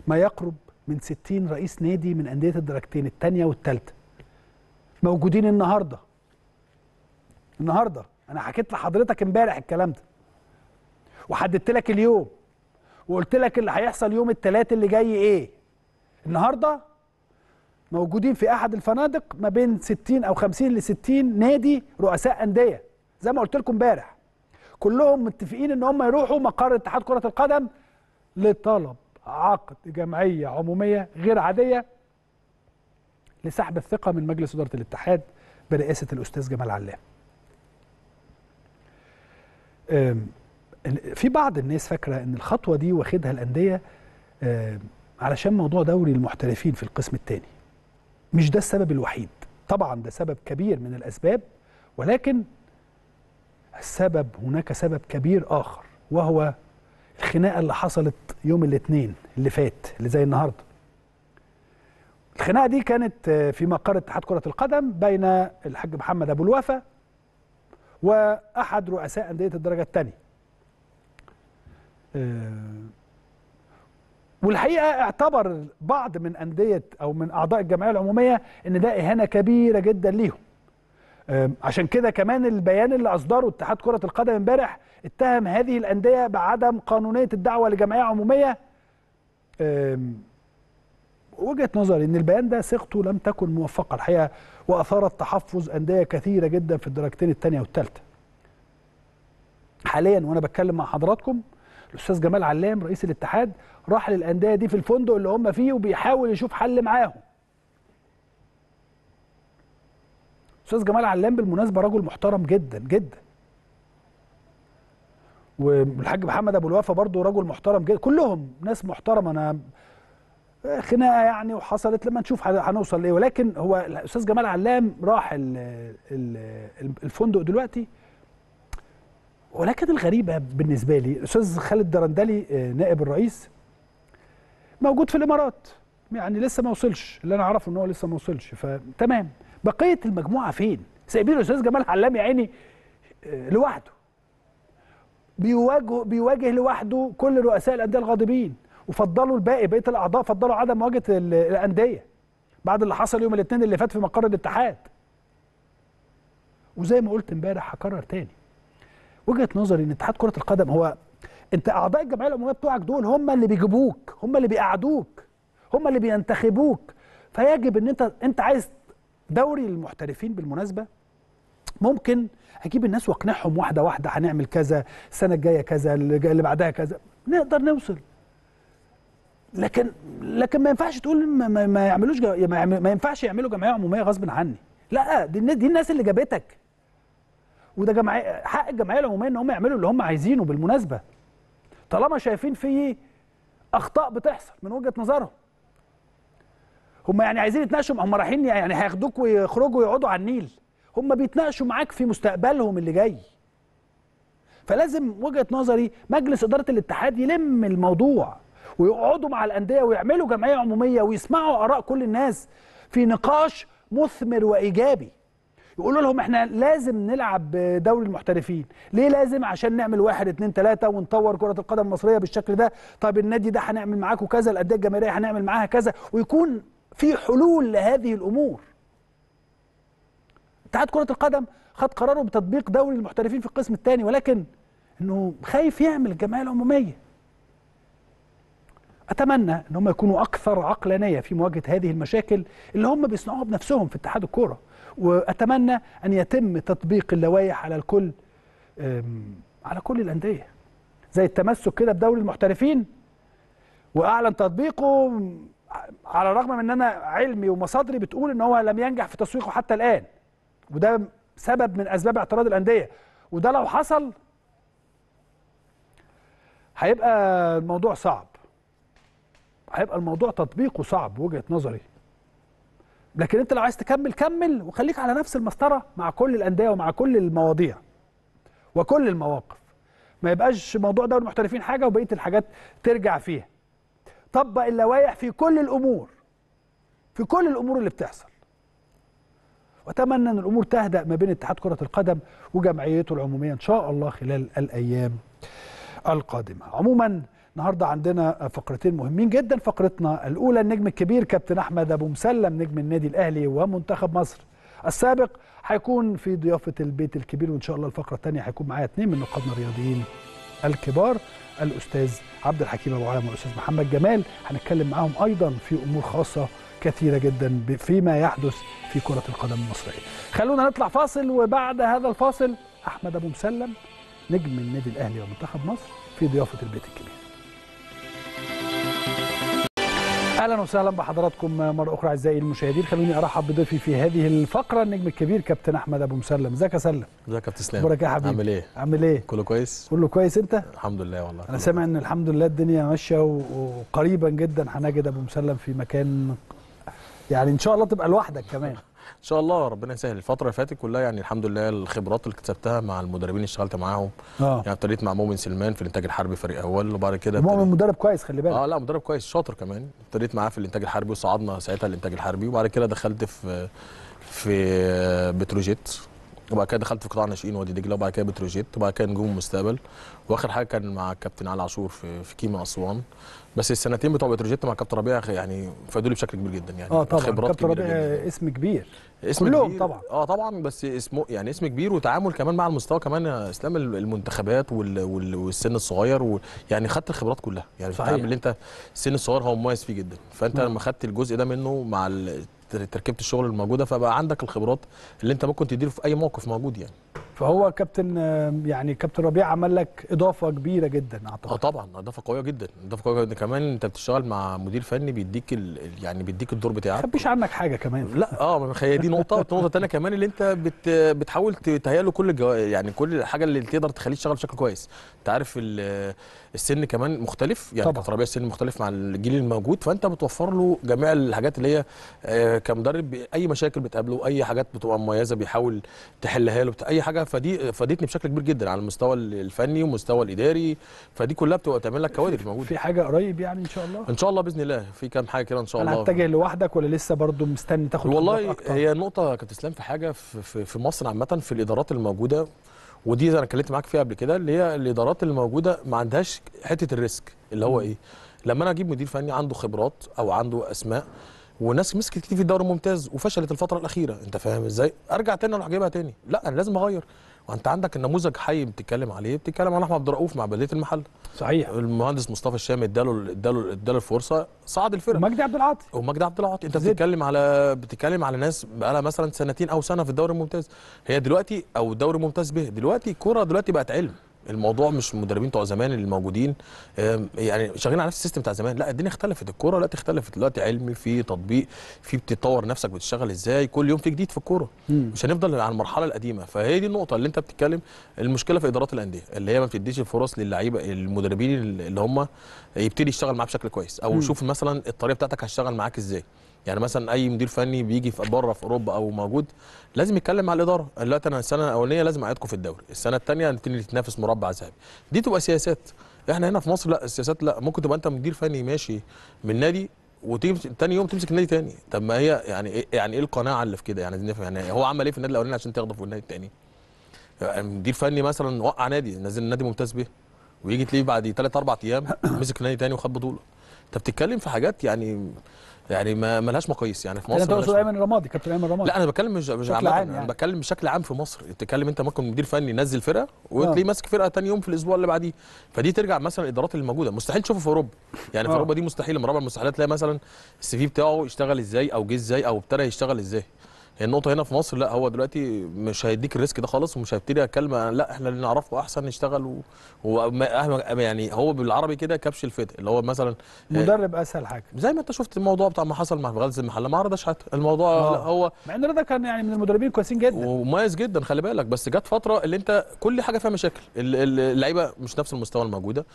ما يقرب من 60 رئيس نادي من انديه الدرجتين الثانيه والثالثه موجودين النهارده النهارده انا حكيت لحضرتك امبارح الكلام ده وحددت لك اليوم وقلت لك اللي هيحصل يوم الثلاث اللي جاي ايه النهارده موجودين في احد الفنادق ما بين 60 او 50 ل 60 نادي رؤساء انديه زي ما قلت لكم امبارح كلهم متفقين ان هم يروحوا مقر اتحاد كره القدم لطلب عقد جمعيه عموميه غير عاديه لسحب الثقه من مجلس اداره الاتحاد برئاسه الاستاذ جمال علام في بعض الناس فاكره ان الخطوه دي واخدها الانديه علشان موضوع دوري المحترفين في القسم الثاني مش ده السبب الوحيد طبعا ده سبب كبير من الاسباب ولكن السبب هناك سبب كبير اخر وهو الخناقه اللي حصلت يوم الاثنين اللي فات اللي زي النهارده الخناقه دي كانت آه، في مقر اتحاد كره القدم بين الحاج محمد ابو الوفا واحد رؤساء انديه الدرجه الثانيه آه، والحقيقه اعتبر بعض من انديه او من اعضاء الجمعيه العموميه ان ده اهانه كبيره جدا ليهم آه، عشان كده كمان البيان اللي اصدره اتحاد كره القدم امبارح اتهم هذه الانديه بعدم قانونيه الدعوه لجمعيه عموميه وجهه نظري ان البيان ده صيغته لم تكن موفقه الحقيقه واثارت تحفظ انديه كثيره جدا في الدرجتين الثانيه والثالثه. حاليا وانا بتكلم مع حضراتكم الاستاذ جمال علام رئيس الاتحاد راح للانديه دي في الفندق اللي هم فيه وبيحاول يشوف حل معاهم. استاذ جمال علام بالمناسبه رجل محترم جدا جدا. والحاج محمد ابو الوفا برضه رجل محترم جدا كلهم ناس محترمه انا خناقه يعني وحصلت لما نشوف هنوصل لايه ولكن هو الاستاذ جمال علام راح الفندق دلوقتي ولكن الغريبه بالنسبه لي الاستاذ خالد درندلي آه، نائب الرئيس موجود في الامارات يعني لسه ما وصلش اللي انا اعرفه ان هو لسه ما وصلش فتمام بقيه المجموعه فين؟ سايبين الاستاذ جمال علام يا عيني آه، لوحده بيواجه بيواجه لوحده كل رؤساء الانديه الغاضبين وفضلوا الباقي بقيه الاعضاء فضلوا عدم مواجهه الانديه بعد اللي حصل يوم الاثنين اللي فات في مقر الاتحاد وزي ما قلت امبارح هكرر تاني وجهه نظري ان اتحاد كره القدم هو انت اعضاء الجمعيه العموميه بتوعك دول هم اللي بيجيبوك هم اللي بيقعدوك هم اللي بينتخبوك فيجب ان انت انت عايز دوري المحترفين بالمناسبه ممكن اجيب الناس واقنعهم واحده واحده هنعمل كذا السنه الجايه كذا اللي بعدها كذا نقدر نوصل لكن لكن ما ينفعش تقول ما, ما يعملوش جم... ما ينفعش يعملوا جمعيه عموميه غصب عني لا دي الناس دي الناس اللي جابتك وده جمعيه حق الجمعيه العموميه ان هم يعملوا اللي هم عايزينه بالمناسبه طالما شايفين في اخطاء بتحصل من وجهه نظرهم هم يعني عايزين يتناقشوا هم رايحين يعني هياخدوك ويخرجوا ويقعدوا على النيل هم بيتناقشوا معاك في مستقبلهم اللي جاي فلازم وجهه نظري مجلس اداره الاتحاد يلم الموضوع ويقعدوا مع الانديه ويعملوا جمعيه عموميه ويسمعوا اراء كل الناس في نقاش مثمر وايجابي يقولوا لهم احنا لازم نلعب دوري المحترفين ليه لازم عشان نعمل واحد اتنين تلاتة ونطور كرة القدم المصرية بالشكل ده طب النادي ده هنعمل معاكم كذا الأندية الجماهيرية هنعمل معاها كذا ويكون في حلول لهذه الأمور اتحاد كرة القدم خد قراره بتطبيق دوري المحترفين في القسم الثاني ولكن انه خايف يعمل الجمعية العمومية أتمنى أن هم يكونوا أكثر عقلانية في مواجهة هذه المشاكل اللي هم بيصنعوها بنفسهم في اتحاد الكورة وأتمنى أن يتم تطبيق اللوائح على الكل على كل الأندية زي التمسك كده بدوري المحترفين وأعلن تطبيقه على الرغم من أن أنا علمي ومصادري بتقول أن هو لم ينجح في تسويقه حتى الآن وده سبب من أسباب اعتراض الأندية وده لو حصل هيبقى الموضوع صعب هيبقى الموضوع تطبيقه صعب وجهه نظري لكن انت لو عايز تكمل كمل وخليك على نفس المسطره مع كل الانديه ومع كل المواضيع وكل المواقف ما يبقاش موضوع دوري المحترفين حاجه وبقيه الحاجات ترجع فيها طبق اللوائح في كل الامور في كل الامور اللي بتحصل واتمنى ان الامور تهدا ما بين اتحاد كره القدم وجمعيته العموميه ان شاء الله خلال الايام القادمه عموما النهارده عندنا فقرتين مهمين جدا فقرتنا الاولى النجم الكبير كابتن احمد ابو مسلم نجم النادي الاهلي ومنتخب مصر السابق هيكون في ضيافه البيت الكبير وان شاء الله الفقره الثانيه هيكون معايا اثنين من نقادنا الرياضيين الكبار الاستاذ عبد الحكيم ابو علم والاستاذ محمد جمال هنتكلم معاهم ايضا في امور خاصه كثيره جدا فيما يحدث في كره القدم المصريه خلونا نطلع فاصل وبعد هذا الفاصل احمد ابو مسلم نجم النادي الاهلي ومنتخب مصر في ضيافه البيت الكبير اهلا وسهلا بحضراتكم مره اخرى اعزائي المشاهدين خلوني ارحب بضيفي في هذه الفقره النجم الكبير كابتن احمد ابو مسلم ازيك يا سلم ازيك يا تسلم اخبارك يا حبيبي عامل ايه عامل ايه كله كويس كله كويس انت الحمد لله والله انا سامع ان الحمد لله الدنيا ماشيه وقريبا جدا هنجد ابو مسلم في مكان يعني ان شاء الله تبقى لوحدك كمان ان شاء الله ربنا يسهل الفتره اللي فاتت كلها يعني الحمد لله الخبرات اللي اكتسبتها مع المدربين اللي اشتغلت معاهم آه. يعني ابتديت مع مؤمن سلمان في الانتاج الحربي فريق اول وبعد كده مؤمن مدرب كويس خلي بالك اه لا مدرب كويس شاطر كمان ابتديت معاه في الانتاج الحربي وصعدنا ساعتها الانتاج الحربي وبعد كده دخلت في في بتروجيت وبعد كده دخلت في قطاع ناشئين وادي دجله وبعد كده بتروجيت وبعد كده نجوم المستقبل واخر حاجه كان مع الكابتن علي عاشور في في كيما اسوان بس السنتين بتوع بتروجيت مع كابتن ربيع يعني فادوا بشكل كبير جدا يعني اه طبعا خبرات كابتن ربيع اسم كبير اسم كلهم كبير طبعا اه طبعا بس اسمه يعني اسم كبير وتعامل كمان مع المستوى كمان يا اسلام المنتخبات وال وال والسن الصغير يعني خدت الخبرات كلها يعني صحيح. اللي انت السن الصغير هو مميز فيه جدا فانت لما خدت الجزء ده منه مع تركيبه الشغل الموجوده فبقى عندك الخبرات اللي انت ممكن تديره في اي موقف موجود يعني فهو كابتن يعني كابتن ربيع عمل لك اضافه كبيره جدا اعتقد اه طبعا اضافه قويه جدا اضافه قويه جدا كمان انت بتشتغل مع مدير فني بيديك ال... يعني بيديك الدور بتاعك ما تخبيش عنك حاجه كمان لا اه هي دي نقطه والنقطه الثانيه كمان اللي انت بت... بتحاول تهيئ له كل الجو... يعني كل الحاجه اللي تقدر تخليه يشتغل بشكل كويس انت عارف ال... السن كمان مختلف يعني كطبيعي السن مختلف مع الجيل الموجود فانت بتوفر له جميع الحاجات اللي هي آه، كمدرب اي مشاكل بتقابله اي حاجات بتبقى مميزه بيحاول تحلها له اي حاجه فدي فادتني بشكل كبير جدا على المستوى الفني والمستوى الاداري فدي كلها بتبقى تعمل لك كوادر موجوده في حاجه قريب يعني ان شاء الله ان شاء الله باذن الله في كام حاجه كده ان شاء الله هتتجه لوحدك ولا لسه برضو مستني تاخد والله هي نقطه كابتن اسلام في حاجه في, في مصر عامه في الادارات الموجوده ودي انا اتكلمت معاك فيها قبل كده اللي هي الادارات اللي موجوده ما عندهاش حته الريسك اللي هو ايه لما انا اجيب مدير فني عنده خبرات او عنده اسماء وناس مسكت كتير في الدوري الممتاز وفشلت الفتره الاخيره انت فاهم ازاي ارجع تاني اروح اجيبها تاني لا انا لازم اغير وانت عندك النموذج حي بتتكلم عليه بتتكلم عن احمد عبد الرؤوف مع بلديه المحله صحيح المهندس مصطفى الشام اداله اداله اداله الفرصه صعد الفرقه ومجدي عبد العاطي ومجدي عبد العاطي انت بتتكلم على بتتكلم على ناس بقى لها مثلا سنتين او سنه في الدوري الممتاز هي دلوقتي او الدوري الممتاز به دلوقتي الكوره دلوقتي بقت علم الموضوع مش مدربين بتوع زمان اللي موجودين يعني شغالين على نفس السيستم بتاع زمان لا الدنيا اختلفت الكوره دلوقتي اختلفت دلوقتي علم في تطبيق في بتطور نفسك بتشتغل ازاي كل يوم في جديد في الكوره مش هنفضل على المرحله القديمه فهي دي النقطه اللي انت بتتكلم المشكله في ادارات الانديه اللي هي ما بتديش الفرص للعيبه المدربين اللي هم يبتدي يشتغل معاه بشكل كويس او يشوف مثلا الطريقه بتاعتك هتشتغل معاك ازاي يعني مثلا اي مدير فني بيجي في بره في اوروبا او موجود لازم يتكلم مع الاداره قال انا السنه الاولانيه لازم اعيدكم في الدوري السنه الثانيه هنبتدي نتنافس مربع ذهبي دي تبقى سياسات احنا هنا في مصر لا السياسات لا ممكن تبقى انت مدير فني ماشي من نادي وتيجي تاني يوم تمسك النادي تاني طب ما هي يعني إيه يعني ايه القناعه اللي في كده يعني نفهم يعني هو عمل ايه في النادي الاولاني عشان تاخده في النادي التاني مدير فني مثلا وقع نادي نزل نادي ممتاز به ويجي تلاقيه بعد 3 4 ايام مسك نادي تاني وخد بطوله انت بتتكلم في حاجات يعني يعني ما ملهاش مقاييس يعني في مصر انت تقصد ايمن رمادي كابتن ايمن رمادي لا انا بتكلم مش مش عامه يعني. انا بتكلم بشكل عام في مصر تتكلم انت ممكن مدير فني ينزل فرقه وتلاقيه آه. ماسك فرقه ثاني يوم في الاسبوع اللي بعديه فدي ترجع مثلا الادارات اللي موجوده مستحيل تشوفه في اوروبا يعني في آه. اوروبا دي مستحيل رابع المستحيلات تلاقي مثلا السي في بتاعه اشتغل ازاي او جه ازاي او ابتدى يشتغل ازاي هي النقطه هنا في مصر لا هو دلوقتي مش هيديك الريسك ده خالص ومش هيبتدي يتكلم لا احنا اللي نعرفه احسن نشتغل يعني هو بالعربي كده كبش الفتق اللي هو مثلا آه، مدرب اسهل حاجه زي ما انت شفت الموضوع بتاع ما حصل مع غزل المحله ما رضاش حتى الموضوع لا آه. هو مع ان رضا كان يعني من المدربين كويسين جدا ومميز جدا خلي بالك بس جت فتره اللي انت كل حاجه فيها مشاكل اللعيبه مش نفس المستوى الموجوده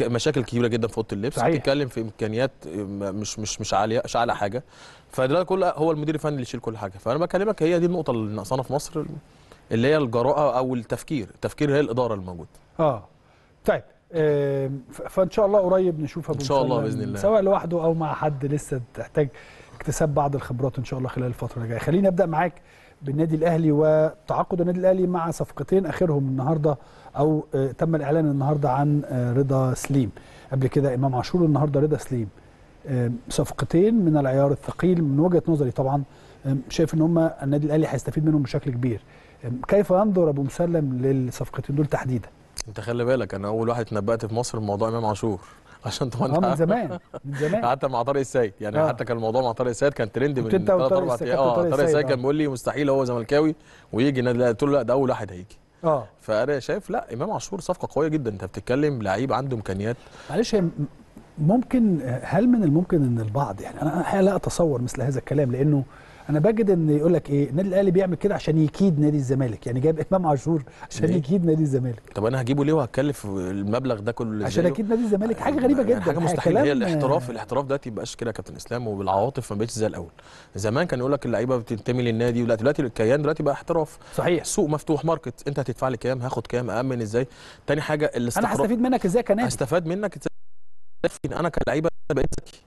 مشاكل كبيره جدا في اوضه اللبس بتتكلم في امكانيات آه، مش مش مش عاليه مش اعلى حاجه فده كله هو المدير الفني اللي يشيل كل حاجه فانا بكلمك هي دي النقطه اللي ناقصانا في مصر اللي هي الجراءه او التفكير التفكير هي الاداره الموجوده اه طيب فان شاء الله قريب نشوف ابو ان شاء الله باذن الله سواء لوحده او مع حد لسه تحتاج اكتساب بعض الخبرات ان شاء الله خلال الفتره اللي جايه خليني ابدا معاك بالنادي الاهلي وتعاقد النادي الاهلي مع صفقتين اخرهم النهارده او آه، تم الاعلان النهارده عن آه، رضا سليم قبل كده امام عاشور النهارده رضا سليم صفقتين من العيار الثقيل من وجهه نظري طبعا شايف ان هم النادي الاهلي هيستفيد منهم بشكل كبير كيف ينظر ابو مسلم للصفقتين دول تحديدا انت خلي بالك انا اول واحد اتنبأت في مصر بموضوع امام عاشور عشان طبعا آه، من زمان من زمان حتى مع طارق السيد يعني آه. حتى كان الموضوع مع طارق السيد كان ترند من ثلاث اربع ايام اه طارق السيد كان آه. بيقول لي مستحيل هو زملكاوي ويجي النادي قلت له لا ده اول واحد هيجي اه فانا شايف لا امام عاشور صفقه قويه جدا انت بتتكلم لعيب عنده امكانيات معلش هي ممكن هل من الممكن ان البعض يعني انا لا اتصور مثل هذا الكلام لانه انا بجد ان يقول لك ايه النادي الاهلي بيعمل كده عشان يكيد نادي الزمالك يعني جايب امام عاشور عشان ليه؟ يكيد نادي الزمالك طب انا هجيبه ليه وهتكلف المبلغ ده كله عشان اكيد نادي الزمالك حاجه يعني غريبه جدا حاجه مستحيل هي الاحتراف الاحتراف دلوقتي ما بقاش كده يا كابتن اسلام وبالعواطف ما بقتش زي الاول زمان كان يقول لك اللعيبه بتنتمي للنادي ولا دلوقتي الكيان دلوقتي بقى احتراف صحيح سوق مفتوح ماركت انت هتدفع لي كام هاخد كام اامن ازاي تاني حاجه الاستقرار انا هستفيد منك ازاي كنادي هستفاد منك لكن انا كلعيبه بقيت ذكي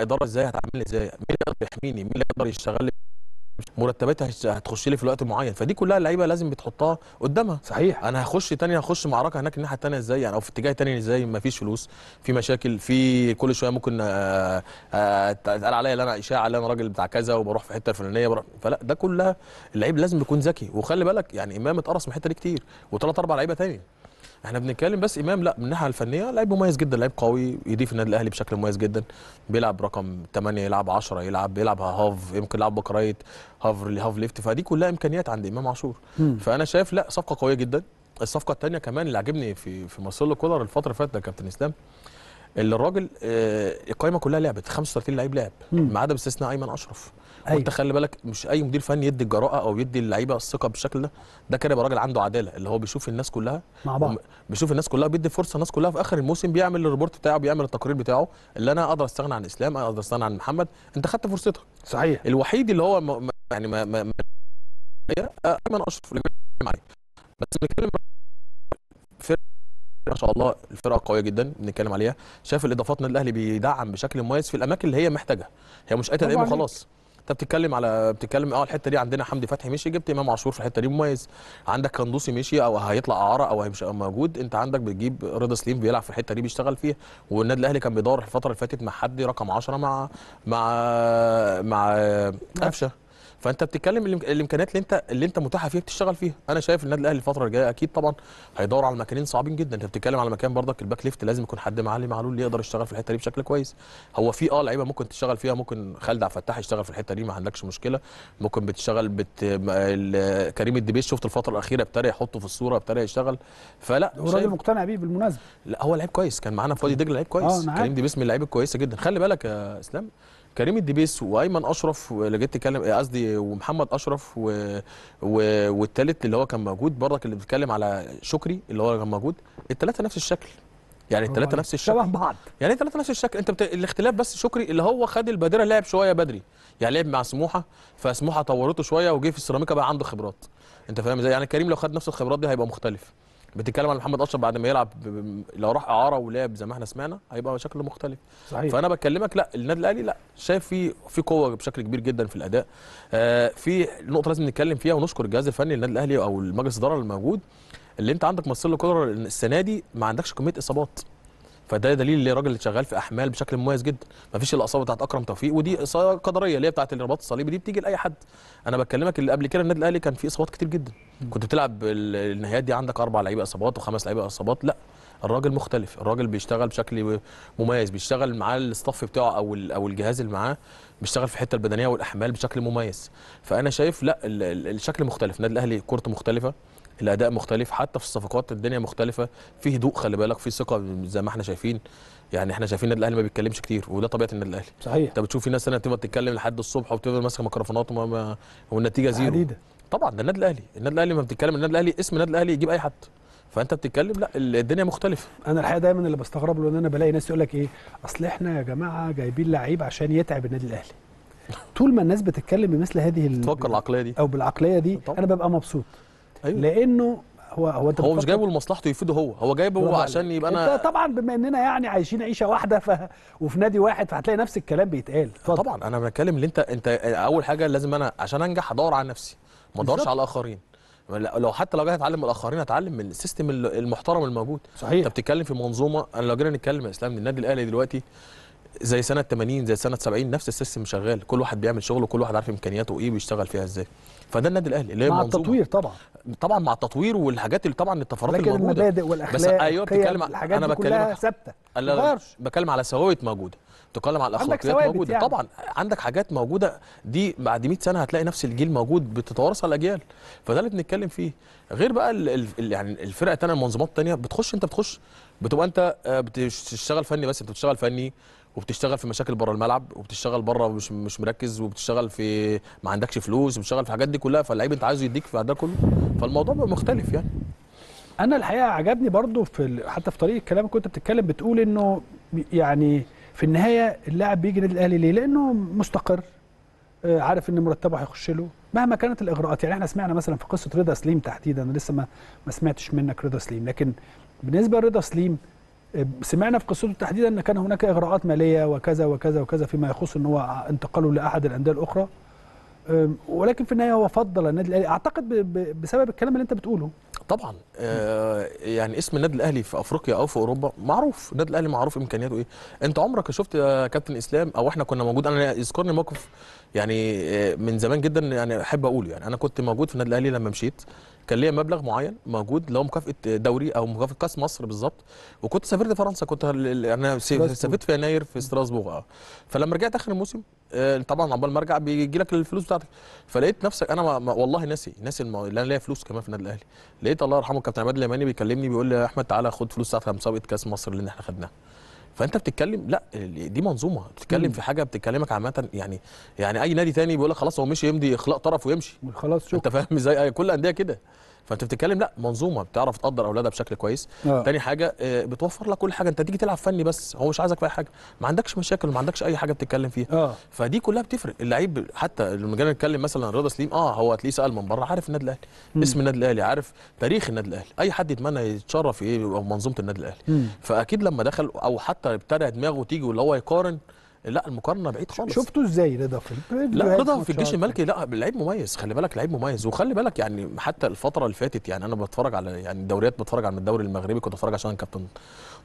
الاداره ازاي هتعاملني ازاي مين اللي يقدر يحميني مين اللي يقدر يشتغل لي مرتباتها هتخش لي في الوقت معين فدي كلها اللعيبه لازم بتحطها قدامها صحيح انا هخش تاني هخش معركه هناك الناحيه الثانيه ازاي يعني او في اتجاه تاني ازاي ما فيش فلوس في مشاكل في كل شويه ممكن اتقال آه، آه، عليا ان انا اشاعه ان انا راجل بتاع كذا وبروح في حته الفلانيه فلا ده كلها اللعيب لازم يكون ذكي وخلي بالك يعني امام اتقرص من الحته دي كتير وثلاث اربع لعيبه تاني احنا بنتكلم بس امام لا من الناحيه الفنيه لعيب مميز جدا لعيب قوي يضيف النادي الاهلي بشكل مميز جدا بيلعب رقم 8 يلعب 10 يلعب بيلعب هاف يمكن يلعب بكرايت هاف هاف ليفت فدي كلها امكانيات عند امام عاشور فانا شايف لا صفقه قويه جدا الصفقه الثانيه كمان اللي عاجبني في في مارسيلو كولر الفتره اللي فاتت كابتن اسلام اللي الراجل آه، القايمه كلها لعبت 35 لعيب لعب ما عدا باستثناء ايمن اشرف أيوة. وانت خلي بالك مش اي مدير فني يدي الجراءه او يدي اللعيبه الثقه بالشكل ده ده كده يبقى راجل عنده عداله اللي هو بيشوف الناس كلها مع بعض بيشوف الناس كلها بيدي فرصه الناس كلها في اخر الموسم بيعمل الريبورت بتاعه بيعمل التقرير بتاعه اللي انا اقدر استغنى عن اسلام أنا اقدر استغنى عن محمد انت خدت فرصتك صحيح الوحيد اللي هو م... يعني ما ما ما ايمن اشرف اللي معايا بس بنتكلم ما شاء الله الفرقه قويه جدا بنتكلم عليها شايف الاضافات النادي الاهلي بيدعم بشكل مميز في الاماكن اللي هي محتاجها هي مش قايله تدعيم وخلاص انت بتتكلم على بتتكلم اه الحته دي عندنا حمدي فتحي مشي جبت امام عاشور في الحته دي مميز عندك كندوسي مشي او هيطلع اعاره او مش آه، موجود انت عندك بتجيب رضا سليم بيلعب في الحته دي بيشتغل فيها والنادي الاهلي كان بيدور الفتره اللي فاتت مع حد رقم 10 مع مع مع آه، قفشه فانت بتتكلم الامكانيات اللي انت اللي انت متاحه فيها بتشتغل فيها انا شايف النادي الاهلي الفتره الجايه اكيد طبعا هيدور على مكانين صعبين جدا انت بتتكلم على مكان برضك الباك ليفت لازم يكون حد معلي معلول يقدر يشتغل في الحته دي بشكل كويس هو في اه لعيبه ممكن تشتغل فيها ممكن خالد عبد الفتاح يشتغل في الحته دي ما عندكش مشكله ممكن بتشتغل بت... كريم الدبيس شفت الفتره الاخيره ابتدى يحطه في الصوره ابتدى يشتغل فلا هو راجل مقتنع بيه بالمناسبه لا هو لعيب كويس كان معانا في وادي دجله لعيب كويس آه، نعم. كريم دبيس من اللعيبه الكويسه جدا خلي بالك يا اسلام كريم الدبيس وايمن اشرف اللي جيت تتكلم آه، قصدي ومحمد اشرف و... و... والثالث اللي هو كان موجود برضك اللي بيتكلم على شكري اللي هو كان موجود الثلاثه نفس الشكل يعني الثلاثه نفس الشكل شبه بعض يعني الثلاثه نفس الشكل انت بت... الاختلاف بس شكري اللي هو خد البادره لعب شويه بدري يعني لعب مع سموحه فسموحه طورته شويه وجه في السيراميكا بقى عنده خبرات انت فاهم ازاي يعني كريم لو خد نفس الخبرات دي هيبقى مختلف بتتكلم عن محمد اشرف بعد ما يلعب لو راح اعاره ولعب زي ما احنا سمعنا هيبقى شكله مختلف صحيح. فانا بكلمك لا النادي الاهلي لا شايف في في قوه بشكل كبير جدا في الاداء آه في نقطه لازم نتكلم فيها ونشكر الجهاز الفني للنادي الاهلي او المجلس الاداره الموجود اللي انت عندك مصير القدره السنه دي ما عندكش كميه اصابات فده دليل ان الراجل اللي شغال في احمال بشكل مميز جدا ما فيش الاصابه بتاعت اكرم توفيق ودي اصابه قدريه اللي هي بتاعت الرباط الصليبي دي بتيجي لاي حد انا بكلمك اللي قبل كده النادي الاهلي كان فيه اصابات كتير جدا كنت بتلعب النهايات دي عندك اربع لعيبه اصابات وخمس لعيبه اصابات لا الراجل مختلف الراجل بيشتغل بشكل مميز بيشتغل معاه الاستاف بتاعه او او الجهاز اللي معاه بيشتغل في الحته البدنيه والاحمال بشكل مميز فانا شايف لا الشكل مختلف النادي الاهلي كورته مختلفه الاداء مختلف حتى في الصفقات الدنيا مختلفه في هدوء خلي بالك في ثقه زي ما احنا شايفين يعني احنا شايفين النادي الاهلي ما بيتكلمش كتير وده طبيعه النادي الاهلي صحيح انت بتشوف في ناس هنا بتبقى تتكلم لحد الصبح وبتفضل ماسكه ميكروفونات وما... والنتيجه زيرو عديدة. طبعا ده النادي الاهلي النادي الاهلي ما بتتكلم النادي الاهلي اسم النادي الاهلي يجيب اي حد فانت بتتكلم لا الدنيا مختلفه انا الحقيقه دايما اللي بستغرب له ان انا بلاقي ناس يقول لك ايه اصل احنا يا جماعه جايبين لعيب عشان يتعب النادي الاهلي طول ما الناس بتتكلم بمثل هذه ال... العقليه دي او بالعقليه دي طبعا. انا ببقى مبسوط أيوة. لانه هو هو انت هو مش جايبه لمصلحته يفيده هو هو جايبه عشان يبقى انا طبعا بما اننا يعني عايشين عيشه واحده ف... وفي نادي واحد فهتلاقي نفس الكلام بيتقال فضل. طبعا انا بتكلم اللي انت انت اول حاجه لازم انا عشان انجح ادور على نفسي ما ادورش على الاخرين لو حتى لو جاي اتعلم من الاخرين اتعلم من السيستم المحترم الموجود صحيح انت بتتكلم في منظومه انا لو جينا نتكلم يا اسلام النادي الاهلي دلوقتي زي سنه 80 زي سنه 70 نفس السيستم شغال كل واحد بيعمل شغله كل واحد عارف امكانياته ايه بيشتغل فيها ازاي فده النادي الاهلي اللي هي مع التطوير طبعا طبعا مع التطوير والحاجات اللي طبعا الطفرات لكن الموجوده المبادئ والاخلاق بس ايوه بتتكلم انا بتكلم ثابته بتكلم على ثوابت موجوده تتكلم على الاخلاقيات موجوده يعني. طبعا عندك حاجات موجوده دي بعد 100 سنه هتلاقي نفس الجيل موجود على الاجيال فده اللي بنتكلم فيه غير بقى الـ الـ يعني الفرقه الثانيه المنظومات الثانيه بتخش انت بتخش بتبقى انت آه، بتشتغل فني بس انت بتشتغل فني وبتشتغل في مشاكل بره الملعب وبتشتغل بره مش مش مركز وبتشتغل في ما عندكش فلوس وبتشتغل في الحاجات دي كلها فاللعيب انت عايزه يديك في ده كله فالموضوع بقى مختلف يعني انا الحقيقه عجبني برضو في حتى في طريقه كلامك كنت بتتكلم بتقول انه يعني في النهايه اللاعب بيجي النادي الاهلي ليه؟ لانه مستقر آه، عارف ان مرتبه هيخش له مهما كانت الاغراءات يعني احنا سمعنا مثلا في قصه رضا سليم تحديدا انا لسه ما ما سمعتش منك رضا سليم لكن بالنسبه لرضا سليم سمعنا في قصته تحديدا ان كان هناك اغراءات ماليه وكذا وكذا وكذا فيما يخص ان هو انتقاله لاحد الانديه الاخرى ولكن في النهايه هو فضل النادي الاهلي اعتقد بسبب الكلام اللي انت بتقوله طبعا آه يعني اسم النادي الاهلي في افريقيا او في اوروبا معروف النادي الاهلي معروف امكانياته ايه انت عمرك شفت يا كابتن اسلام او احنا كنا موجود انا يذكرني موقف يعني آه، من زمان جدا يعني احب اقوله يعني انا كنت موجود في النادي الاهلي لما مشيت كان ليا مبلغ معين موجود اللي هو مكافاه دوري او مكافاه كاس مصر بالظبط وكنت سافرت فرنسا كنت يعني انا سافرت في يناير في استراسبورغ اه فلما رجعت اخر الموسم آه، طبعا عقبال ما ارجع بيجي لك الفلوس بتاعتك فلقيت نفسك انا ما والله ناسي ناسي اللي انا ليا فلوس كمان في النادي الاهلي لقيت الله يرحمه الكابتن عماد اليماني بيكلمني بيقول لي يا احمد تعالى خد فلوس بتاعتك مسابقه كاس مصر اللي احنا خدناها فانت بتتكلم لا دي منظومه بتتكلم مم. في حاجه بتتكلمك عامه يعني يعني اي نادي تاني بيقول لك خلاص هو مشي يمضي اخلاق طرف ويمشي خلاص شكرا انت فاهم ازاي كل الانديه كده فانت بتتكلم لا منظومه بتعرف تقدر اولادها بشكل كويس آه. تاني حاجه آه، بتوفر لك كل حاجه انت تيجي تلعب فني بس هو مش عايزك في اي حاجه ما عندكش مشاكل ما عندكش اي حاجه بتتكلم فيها آه. فدي كلها بتفرق اللعيب حتى لما جينا نتكلم مثلا رضا سليم اه هو هتلاقيه سال من بره عارف النادي الاهلي اسم النادي الاهلي عارف تاريخ النادي الاهلي اي حد يتمنى يتشرف ايه منظومه النادي الاهلي فاكيد لما دخل او حتى ابتدى دماغه تيجي واللي هو يقارن لا المقارنه بعيد خالص شفتوا ازاي رضا في لا رضا في الجيش الملكي لا لعيب مميز خلي بالك لعيب مميز وخلي بالك يعني حتى الفتره اللي فاتت يعني انا بتفرج على يعني الدوريات بتفرج على الدوري المغربي كنت بتفرج عشان كابتن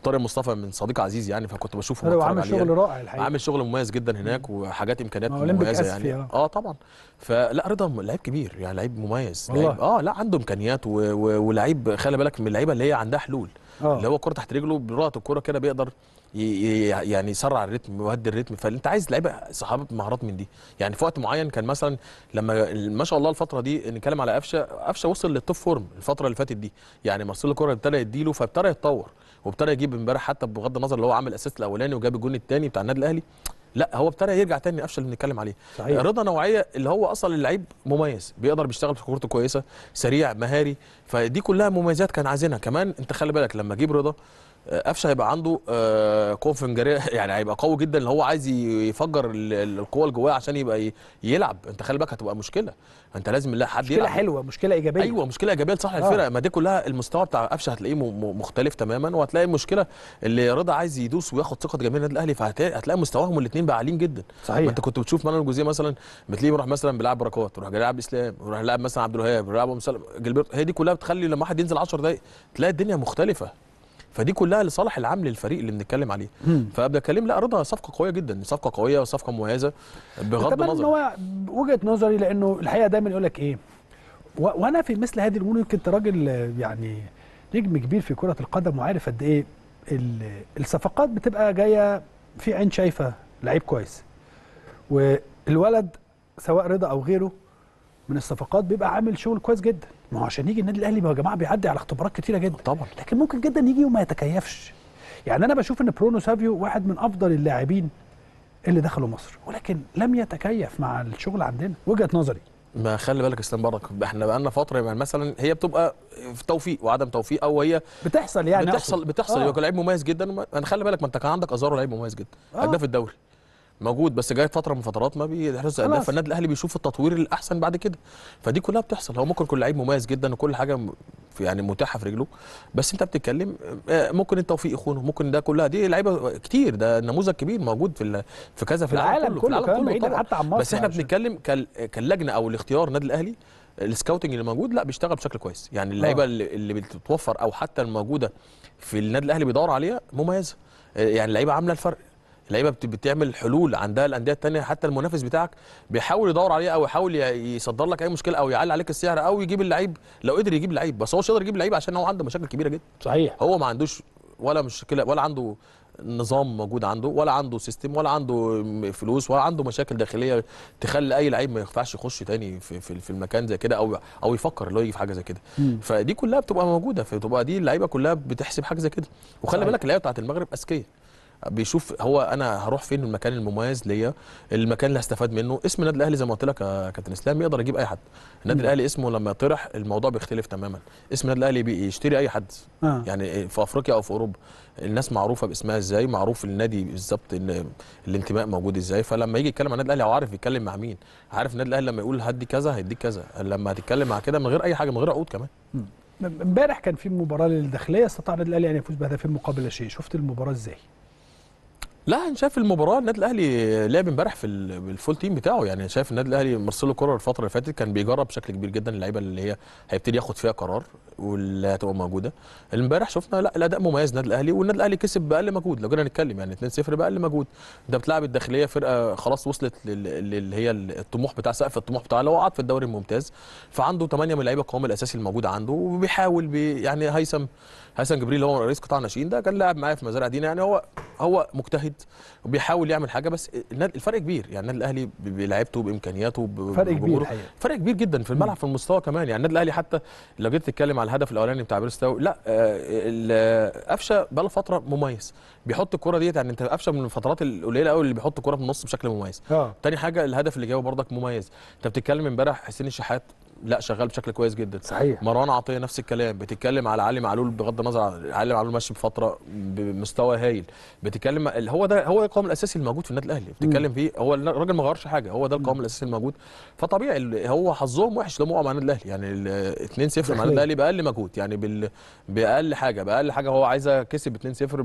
طارق مصطفى من صديق عزيز يعني فكنت بشوفه هو عامل شغل يعني. رائع الحقيقه عامل شغل مميز جدا هناك وحاجات امكانيات مميزه يعني اه طبعا فلا رضا لعيب كبير يعني لعيب مميز لعيب اه لا عنده امكانيات ولعيب خلي بالك من اللعيبه اللي هي عندها حلول أوه. اللي هو كره تحت رجله برات الكوره كده بيقدر يعني يسرع الريتم ويهدي الريتم فانت عايز لعيبه صحابه مهارات من دي يعني في وقت معين كان مثلا لما ما شاء الله الفتره دي نتكلم على قفشه قفشه وصل للتوب فورم الفتره اللي فاتت دي يعني مارسيلو الكرة ابتدى يديله فابتدى يتطور وابتدى يجيب امبارح حتى بغض النظر اللي هو عمل اسيست الاولاني وجاب الجون الثاني بتاع النادي الاهلي لا هو ابتدى يرجع تاني قفشه اللي بنتكلم عليه صحيح. رضا نوعيه اللي هو اصلا اللعيب مميز بيقدر بيشتغل في كورته كويسه سريع مهاري فدي كلها مميزات كان عايزينها كمان انت خلي بالك لما جيب رضا آه، قفشه هيبقى عنده قوه آه، فنجريه يعني هيبقى قوي جدا اللي هو عايز يفجر القوه اللي جواه عشان يبقى يلعب انت خلي بالك هتبقى مشكله انت لازم لا حد مشكلة يلعب مشكله حلوه مشكله ايجابيه ايوه مشكله ايجابيه لصالح آه. الفرقه ما دي كلها المستوى بتاع قفشه هتلاقيه مختلف تماما وهتلاقي المشكله اللي رضا عايز يدوس وياخد ثقه جماهير النادي الاهلي فهتلاقي مستواهم الاثنين بقى عاليين جدا صحيح ما انت كنت بتشوف مانويل جوزيه مثلا بتلاقيه بيروح مثلا بيلعب بركات يروح بيلعب اسلام يروح يلعب مثلا عبد الوهاب يلعب مسلم جلبرت هي دي كلها بتخلي لما واحد ينزل 10 دقائق تلاقي الدنيا مختلفه فدي كلها لصالح العام للفريق اللي بنتكلم عليه فابدا كريم لا رضا صفقه قويه جدا صفقه قويه وصفقه مميزه بغض النظر هو وجهه نظري لانه الحقيقه دايما يقول لك ايه وانا في مثل هذه الامور يمكن انت راجل يعني نجم كبير في كره القدم وعارف قد ايه الصفقات بتبقى جايه في عين شايفه لعيب كويس والولد سواء رضا او غيره من الصفقات بيبقى عامل شغل كويس جدا ما هو عشان يجي النادي الاهلي ما هو يا جماعه بيعدي على اختبارات كتيره جدا طبعا لكن ممكن جدا يجي وما يتكيفش يعني انا بشوف ان برونو سافيو واحد من افضل اللاعبين اللي دخلوا مصر ولكن لم يتكيف مع الشغل عندنا وجهه نظري ما خلي بالك اسلام برك احنا بقى لنا فتره يعني مثلا هي بتبقى في توفيق وعدم توفيق او هي بتحصل يعني بتحصل أصول. بتحصل آه. لعيب مميز جدا انا يعني خلي بالك ما انت كان عندك ازارو لعيب مميز جدا آه. الدوري موجود بس جاي فتره من فترات ما بيحرز اهداف فالنادي الاهلي بيشوف التطوير الاحسن بعد كده فدي كلها بتحصل هو ممكن يكون لعيب مميز جدا وكل حاجه يعني متاحه في رجله بس انت بتتكلم آه، ممكن التوفيق يخونه ممكن ده كلها دي لعيبه كتير ده نموذج كبير موجود في في كذا في العالم كله, في العالم كله, كله حتى عن مصر بس احنا بنتكلم كاللجنه او الاختيار النادي الاهلي السكاوتنج اللي موجود لا بيشتغل بشكل كويس يعني اللعيبه آه. اللي بتتوفر او حتى الموجوده في النادي الاهلي بيدور عليها مميزه آه، يعني اللعيبه عامله الفرق اللعيبه بتعمل حلول عندها الانديه الثانيه حتى المنافس بتاعك بيحاول يدور عليه او يحاول يصدر لك اي مشكله او يعلي عليك السعر او يجيب اللعيب لو قدر يجيب لعيب بس هو مش قادر يجيب لعيب عشان هو عنده مشاكل كبيره جدا صحيح هو ما عندوش ولا مشكله ولا عنده نظام موجود عنده ولا عنده سيستم ولا عنده فلوس ولا عنده مشاكل داخليه تخلي اي لعيب ما ينفعش يخش تاني في في, المكان زي كده او او يفكر اللي هو يجي في حاجه زي كده فدي كلها بتبقى موجوده فتبقى دي اللعيبه كلها بتحسب حاجه زي كده وخلي بالك اللعيبه بتاعت المغرب اذكيه بيشوف هو انا هروح فين المكان المميز ليا المكان اللي هستفاد منه اسم النادي الاهلي زي ما قلت لك يا كابتن اسلام يقدر يجيب اي حد النادي الاهلي اسمه لما يطرح الموضوع بيختلف تماما اسم النادي الاهلي بيشتري اي حد آه. يعني في افريقيا او في اوروبا الناس معروفه باسمها ازاي معروف النادي بالظبط الانتماء موجود ازاي فلما يجي يتكلم عن النادي الاهلي هو عارف يتكلم مع مين عارف النادي الاهلي لما يقول هدي كذا هيديك كذا لما هتتكلم مع كده من غير اي حاجه من غير عقود كمان امبارح كان في مباراه للداخليه استطاع النادي الاهلي ان يفوز بهدفين مقابل شيء شفت المباراه ازاي لا انا شايف المباراه النادي الاهلي لعب امبارح في الفول تيم بتاعه يعني شايف النادي الاهلي مرسله كرة الفتره اللي فاتت كان بيجرب بشكل كبير جدا اللعيبه اللي هي هيبتدي ياخد فيها قرار واللي هتبقى موجوده امبارح شفنا لا الاداء مميز النادي الاهلي والنادي الاهلي كسب باقل مجهود لو جينا نتكلم يعني 2-0 باقل مجهود انت بتلعب الداخليه فرقه خلاص وصلت اللي هي الطموح بتاع سقف الطموح بتاعها اللي هو قعد في الدوري الممتاز فعنده 8 من اللعيبه القوام الاساسي الموجود عنده وبيحاول بي يعني هيثم حسن جبريل هو رئيس قطاع الناشئين ده كان لاعب معايا في مزارع دينا يعني هو هو مجتهد وبيحاول يعمل حاجه بس الفرق كبير يعني النادي الاهلي بلعبته بامكانياته فرق كبير فرق كبير جدا في الملعب في المستوى كمان يعني النادي الاهلي حتى لو جيت تتكلم على الهدف الاولاني بتاع بيرستاو لا آه، قفشه بقى له فتره مميز بيحط الكره ديت يعني انت قفشه من الفترات القليله قوي اللي بيحط الكره في النص بشكل مميز آه. تاني حاجه الهدف اللي جابه برضك مميز انت بتتكلم امبارح حسين الشحات لا شغال بشكل كويس جدا صحيح مروان عطيه نفس الكلام بتتكلم على علي معلول بغض النظر علي معلول ماشي بفتره بمستوى هايل بتتكلم هو ده هو ده القوام الاساسي الموجود في النادي الاهلي بتتكلم فيه هو الراجل ما غيرش حاجه هو ده القوام الاساسي الموجود فطبيعي هو حظهم وحش لما مع النادي الاهلي يعني 2 0 مع النادي الاهلي باقل مجهود يعني بال... باقل حاجه باقل حاجه هو عايزه كسب 2 0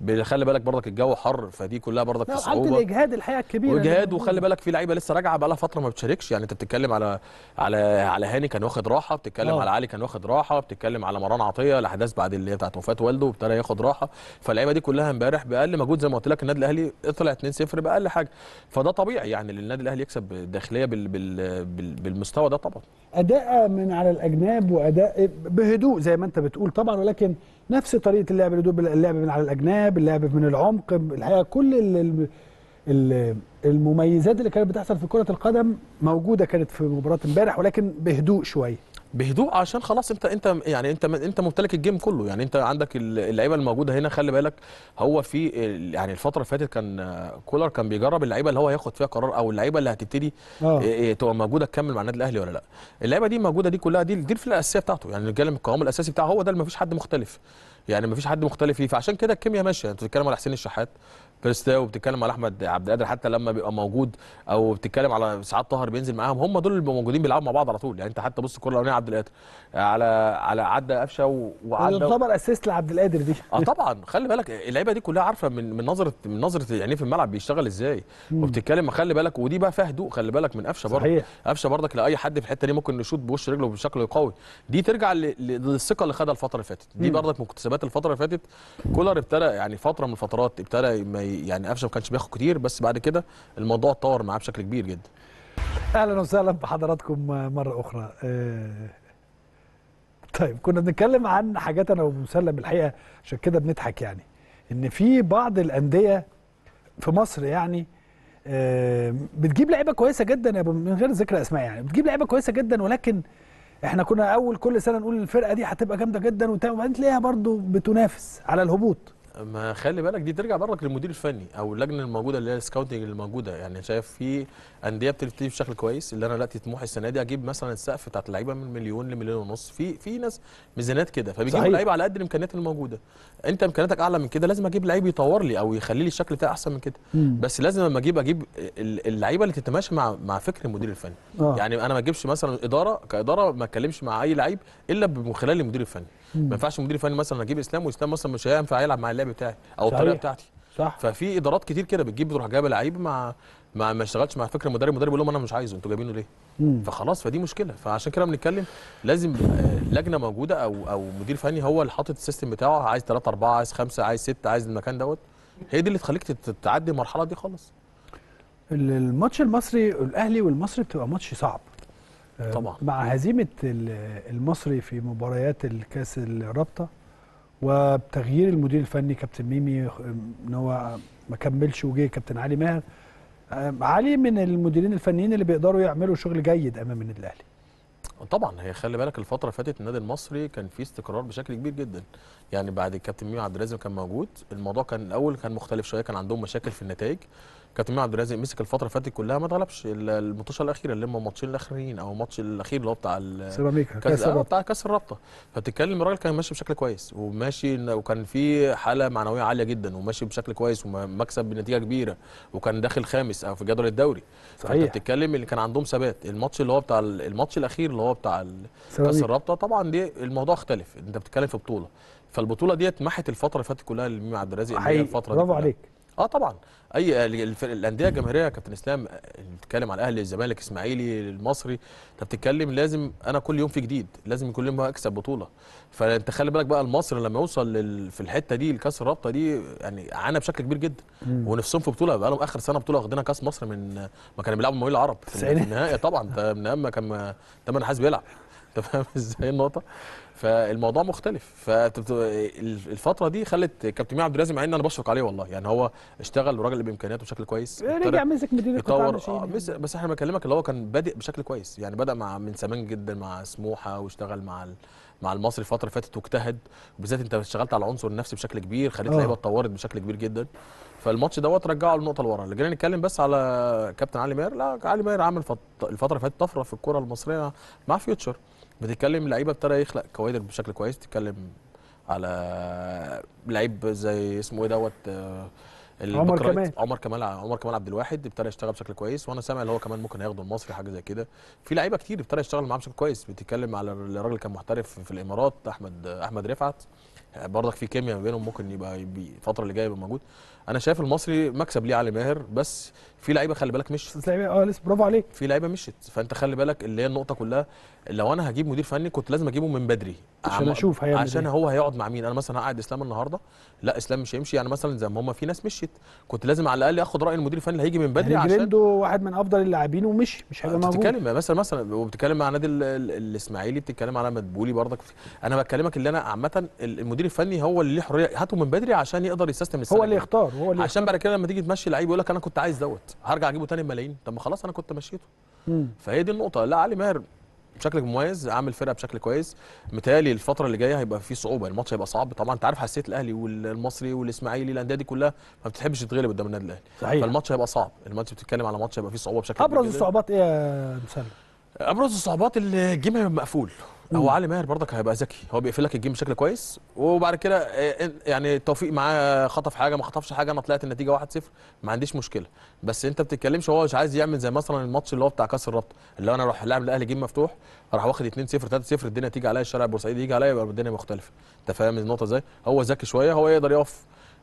ب... خلي بالك برضك الجو حر فدي كلها برضك في صعوبه الاجهاد الحقيقه الكبيره وجهاد وخلي بالك في لعيبه لسه راجعه بقى لها فتره ما بتشاركش يعني انت بتتكلم على على على هاني كان واخد راحه بتتكلم أوه. على علي كان واخد راحه بتتكلم على مروان عطيه الاحداث بعد اللي بتاعت وفاه والده وابتدى ياخد راحه فاللعيبه دي كلها امبارح باقل مجهود زي ما قلت لك النادي الاهلي طلع 2-0 باقل حاجه فده طبيعي يعني للنادي الاهلي يكسب الداخليه بال بال بال بالمستوى ده طبعا اداء من على الاجناب واداء بهدوء زي ما انت بتقول طبعا ولكن نفس طريقه اللعب اللعب من على الاجناب اللعب من العمق الحقيقه كل المميزات اللي كانت بتحصل في كره القدم موجوده كانت في مباراه امبارح ولكن بهدوء شويه بهدوء عشان خلاص انت انت يعني انت انت ممتلك الجيم كله يعني انت عندك اللعيبه الموجوده هنا خلي بالك هو في يعني الفتره اللي فاتت كان كولر كان بيجرب اللعيبه اللي هو هياخد فيها قرار او اللعيبه اللي هتبتدي اه إيه، إيه، تبقى موجوده تكمل مع النادي الاهلي ولا لا اللعيبه دي موجوده دي كلها دي دي الفئه الاساسيه بتاعته يعني الجيم القوام الاساسي بتاعه هو ده اللي ما فيش حد مختلف يعني ما فيش حد مختلف فيه فعشان كده الكيمياء ماشيه يعني انت بتتكلم على حسين الشحات بس وبتتكلم على احمد عبد القادر حتى لما بيبقى موجود او بتتكلم على ساعات طاهر بينزل معاهم هم دول اللي موجودين بيلعبوا مع بعض على طول يعني انت حتى بص الكره الاولانيه عبد القادر على على عدى قفشه وعدى يعتبر اسيست لعبد القادر دي اه طبعا خلي بالك اللعيبه دي كلها عارفه من من نظره من نظره يعني إيه في الملعب بيشتغل ازاي وبتتكلم خلي بالك ودي بقى فيها هدوء خلي بالك من قفشه برضه قفشه برضك لاي حد في الحته دي ممكن يشوط بوش رجله بشكل قوي دي ترجع للثقه اللي خدها الفتره اللي فاتت دي برضك مكتسبات الفتره اللي فاتت كولر ابتدى يعني فتره من الفترات ابتدى يعني قفشه ما كانش بياخد كتير بس بعد كده الموضوع اتطور معاه بشكل كبير جدا اهلا وسهلا بحضراتكم مره اخرى آه، طيب كنا بنتكلم عن حاجات انا ومسلم الحقيقه عشان كده بنضحك يعني ان في بعض الانديه في مصر يعني آه، بتجيب لعيبه كويسه جدا من غير ذكر اسماء يعني بتجيب لعيبه كويسه جدا ولكن احنا كنا اول كل سنه نقول الفرقه دي هتبقى جامده جدا وبعدين تلاقيها برضو بتنافس على الهبوط ما خلي بالك دي ترجع برضك للمدير الفني او اللجنه الموجوده اللي هي السكاوتنج اللي موجوده يعني شايف في انديه بتبتدي بشكل كويس اللي انا دلوقتي طموحي السنه دي اجيب مثلا السقف بتاعت اللعيبه من مليون لمليون ونص في في ناس ميزانات كده فبيجيبوا لعيبه على قد الامكانيات الموجوده انت امكانياتك اعلى من كده لازم اجيب لعيب يطور لي او يخلي لي الشكل بتاعي احسن من كده مم. بس لازم لما اجيب اجيب اللعيبه اللي تتماشى مع مع فكر المدير الفني آه. يعني انا ما اجيبش مثلا اداره كاداره ما اتكلمش مع اي لعيب الا من خلال المدير الفني ما ينفعش المدير الفني مثلا اجيب اسلام واسلام مثلا مش هينفع يلعب مع اللعب بتاعي او الطريقه بتاعتي صح ففي ادارات كتير كده بتجيب بتروح جايبه لعيب مع ما ما اشتغلش مع فكره المدرب المدرب يقول لهم انا مش عايزه انتوا جايبينه ليه؟ مم. فخلاص فدي مشكله فعشان كده بنتكلم لازم آه، لجنه موجوده او او مدير فني هو اللي حاطط السيستم بتاعه عايز 3 4 عايز 5 عايز 6 عايز المكان دوت هي دي اللي تخليك تعدي المرحله دي خالص الماتش المصري الاهلي والمصري بتبقى ماتش صعب طبعا مع هزيمه المصري في مباريات الكاس الرابطه وبتغيير المدير الفني كابتن ميمي ان هو ما كملش وجه كابتن علي ماهر آه، علي من المديرين الفنيين اللي بيقدروا يعملوا شغل جيد امام النادي الاهلي طبعا هي خلي بالك الفتره اللي فاتت النادي المصري كان فيه استقرار بشكل كبير جدا يعني بعد الكابتن ميمي عبد الرازق كان موجود الموضوع كان الاول كان مختلف شويه كان عندهم مشاكل في النتائج كابتن عبد الرازق مسك الفتره اللي فاتت كلها ما اتغلبش الماتشات الاخيره اللي هم الماتشين الاخرين او الماتش الاخير اللي هو بتاع سيراميكا كاس آه، الرابطه بتاع كاس الرابطه فبتتكلم الراجل كان ماشي بشكل كويس وماشي وكان في حاله معنويه عاليه جدا وماشي بشكل كويس ومكسب بنتيجه كبيره وكان داخل خامس او آه، في جدول الدوري صحيح فانت بتتكلم اللي كان عندهم ثبات الماتش اللي هو بتاع الماتش الاخير اللي هو بتاع كاس الرابطه طبعا دي الموضوع اختلف انت بتتكلم في بطوله فالبطوله ديت محت الفتره اللي فاتت كلها لميم عبد الرازق الفتره دي برافو عليك اه طبعا اي الانديه الجماهيريه يا كابتن اسلام بتتكلم على الاهلي الزمالك الاسماعيلي المصري انت بتتكلم لازم انا كل يوم في جديد لازم كل يوم اكسب بطوله فانت خلي بالك بقى المصري لما يوصل لل... في الحته دي لكاس الرابطه دي يعني عانى بشكل كبير جدا ونفسهم في بطوله بقى لهم اخر سنه بطوله واخدينها كاس مصر من ما كانوا بيلعبوا مويل العرب في النهائي طبعا من من اما كان تامر حاسس بيلعب انت فاهم ازاي النقطه فالموضوع مختلف فالفتره دي خلت كابتن عبد الرازق مع ان انا بشفق عليه والله يعني هو اشتغل وراجل بامكانياته بشكل كويس رجع مسك مدير يطور آه بس احنا بكلمك اللي هو كان بادئ بشكل كويس يعني بدا مع من زمان جدا مع سموحه واشتغل مع ال... مع المصري الفتره اللي فاتت واجتهد وبالذات انت اشتغلت على العنصر النفسي بشكل كبير خليت آه. لعيبه اتطورت بشكل كبير جدا فالماتش دوت رجعه للنقطه اللي ورا اللي جينا نتكلم بس على كابتن علي ماهر لا علي ماهر عامل الفتره اللي فاتت طفره في الكره المصريه مع فيوتشر بتتكلم لعيبه ابتدى يخلق كوادر بشكل كويس تتكلم على لعيب زي اسمه ايه دوت آه، عمر كمال عمر كمال عمر كمال عبد الواحد ابتدى يشتغل بشكل كويس وانا سامع اللي هو كمان ممكن هياخده المصري حاجه زي كده في لعيبه كتير ابتدى يشتغل معاه بشكل كويس بتتكلم على الراجل اللي كان محترف في الامارات احمد آه، احمد رفعت آه، برضك في كيمياء ما بينهم ممكن يبقى الفتره اللي جايه يبقى موجود انا شايف المصري مكسب ليه علي ماهر بس في لعيبه خلي بالك مشت بس لعيبه اه لسه برافو عليك في لعيبه مشت فانت خلي بالك اللي هي النقطه كلها لو انا هجيب مدير فني كنت لازم اجيبه من بدري عشان اشوف هيعمل ايه. عشان هو هيقعد مع مين انا مثلا هقعد اسلام النهارده لا اسلام مش هيمشي يعني مثلا زي ما هم في ناس مشيت كنت لازم على الاقل اخد راي المدير الفني اللي هيجي من بدري يعني عشان جريندو واحد من افضل اللاعبين ومشي مش هيبقى موجود بتتكلم يعني مثلا مثلا وبتتكلم مع نادي الاسماعيلي بتتكلم على مدبولي برضك انا بكلمك اللي انا عامه المدير الفني هو اللي ليه حريه هاته من بدري عشان يقدر يستسلم هو اللي يختار عشان بعد كده لما تيجي تمشي لعيب يقول لك انا كنت عايز دوت هرجع اجيبه تاني بملايين طب ما خلاص انا كنت مشيته فهي دي النقطه لا علي ماهر بشكل مميز عامل فرقه بشكل كويس متهيألي الفتره اللي جايه هيبقى في صعوبه الماتش هيبقى صعب طبعا انت عارف حساسيه الاهلي والمصري والاسماعيلي الانديه دي كلها ما بتحبش تتغلب قدام النادي الاهلي صحيح. فالماتش هيبقى صعب الماتش بتتكلم على ماتش هيبقى فيه صعوبه بشكل ابرز الصعوبات ايه يا مسلم ابرز الصعوبات الجيم هيبقى مقفول هو علي ماهر برضك هيبقى ذكي هو بيقفل لك الجيم بشكل كويس وبعد كده آه، آه، يعني توفيق معاه آه، خطف حاجه ما خطفش حاجه انا طلعت النتيجه 1-0 ما عنديش مشكله بس انت بتتكلمش هو مش عايز يعمل زي مثلا الماتش اللي هو بتاع كاس الرابطه اللي هو انا اروح لاعب الاهلي جيم مفتوح اروح واخد 2-0 3-0 الدنيا تيجي عليا الشارع البورسعيدي يجي عليا يبقى الدنيا مختلفه انت فاهم النقطه ازاي هو ذكي شويه هو يقدر يقف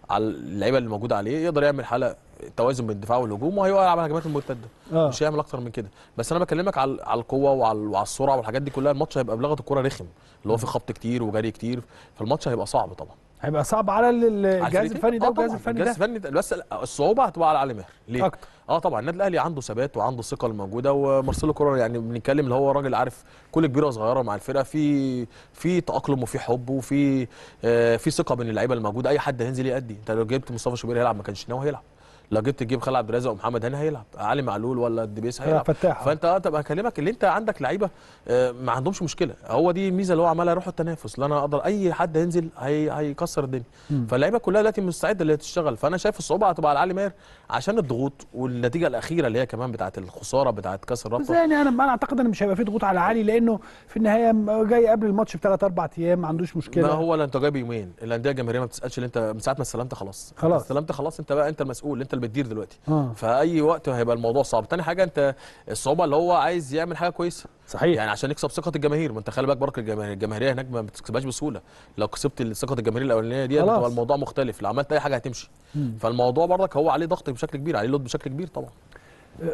على اللعيبه اللي موجوده عليه يقدر يعمل حاله توازن بين الدفاع والهجوم وهيقعد على الهجمات المرتده آه. مش هيعمل اكتر من كده بس انا بكلمك على على القوه وعلى وعلى السرعه والحاجات دي كلها الماتش هيبقى بلغه الكوره رخم اللي هو في خبط كتير وجري كتير فالماتش هيبقى صعب طبعا هيبقى صعب على الجهاز الفني ده آه والجهاز الفني ده الجهاز الفني ده بس الصعوبه هتبقى على علي ماهر ليه؟ أكتر. اه طبعا النادي الاهلي عنده ثبات وعنده الثقه الموجوده ومارسيلو كولر يعني بنتكلم اللي هو راجل عارف كل كبيره وصغيره مع الفرقه في في تاقلم وفي حب وفي آه في ثقه بين اللعيبه الموجوده اي حد هينزل يأدي انت لو جبت مصطفى شوبير هيلعب ما كانش ناوي هيلعب لو جبت تجيب خالد عبد الرازق ومحمد هاني هيلعب علي معلول ولا الدبيس هيلعب فتاح فانت اه طب هكلمك اللي انت عندك لعيبه آه، ما عندهمش مشكله هو دي الميزه اللي هو عملها روح التنافس اللي انا اقدر اي حد ينزل هي هيكسر الدنيا فاللعيبه كلها دلوقتي مستعده اللي تشتغل فانا شايف الصعوبه هتبقى على علي ماهر عشان الضغوط والنتيجه الاخيره اللي هي كمان بتاعه الخساره بتاعه كاس الرابطه يعني انا انا اعتقد ان مش هيبقى في ضغوط على علي لانه في النهايه جاي قبل الماتش بثلاث اربع ايام ما عندوش مشكله لا هو لا انت جاي بيومين الانديه الجماهيريه ما بتسالش اللي انت من ساعه ما استلمت خلاص خلاص استلمت خلاص انت بقى انت المسؤول انت اللي بتدير دلوقتي آه. فاي وقت هيبقى الموضوع صعب تاني حاجه انت الصعوبه اللي هو عايز يعمل حاجه كويسه صحيح يعني عشان يكسب ثقه الجماهير ما انت خلي بالك بركه الجماهيريه هناك ما بتكسبهاش بسهوله لو كسبت ثقه الجماهير الاولانيه دي هتبقى الموضوع مختلف لو عملت اي حاجه هتمشي مم. فالموضوع برك هو عليه ضغط بشكل كبير عليه لود بشكل كبير طبعا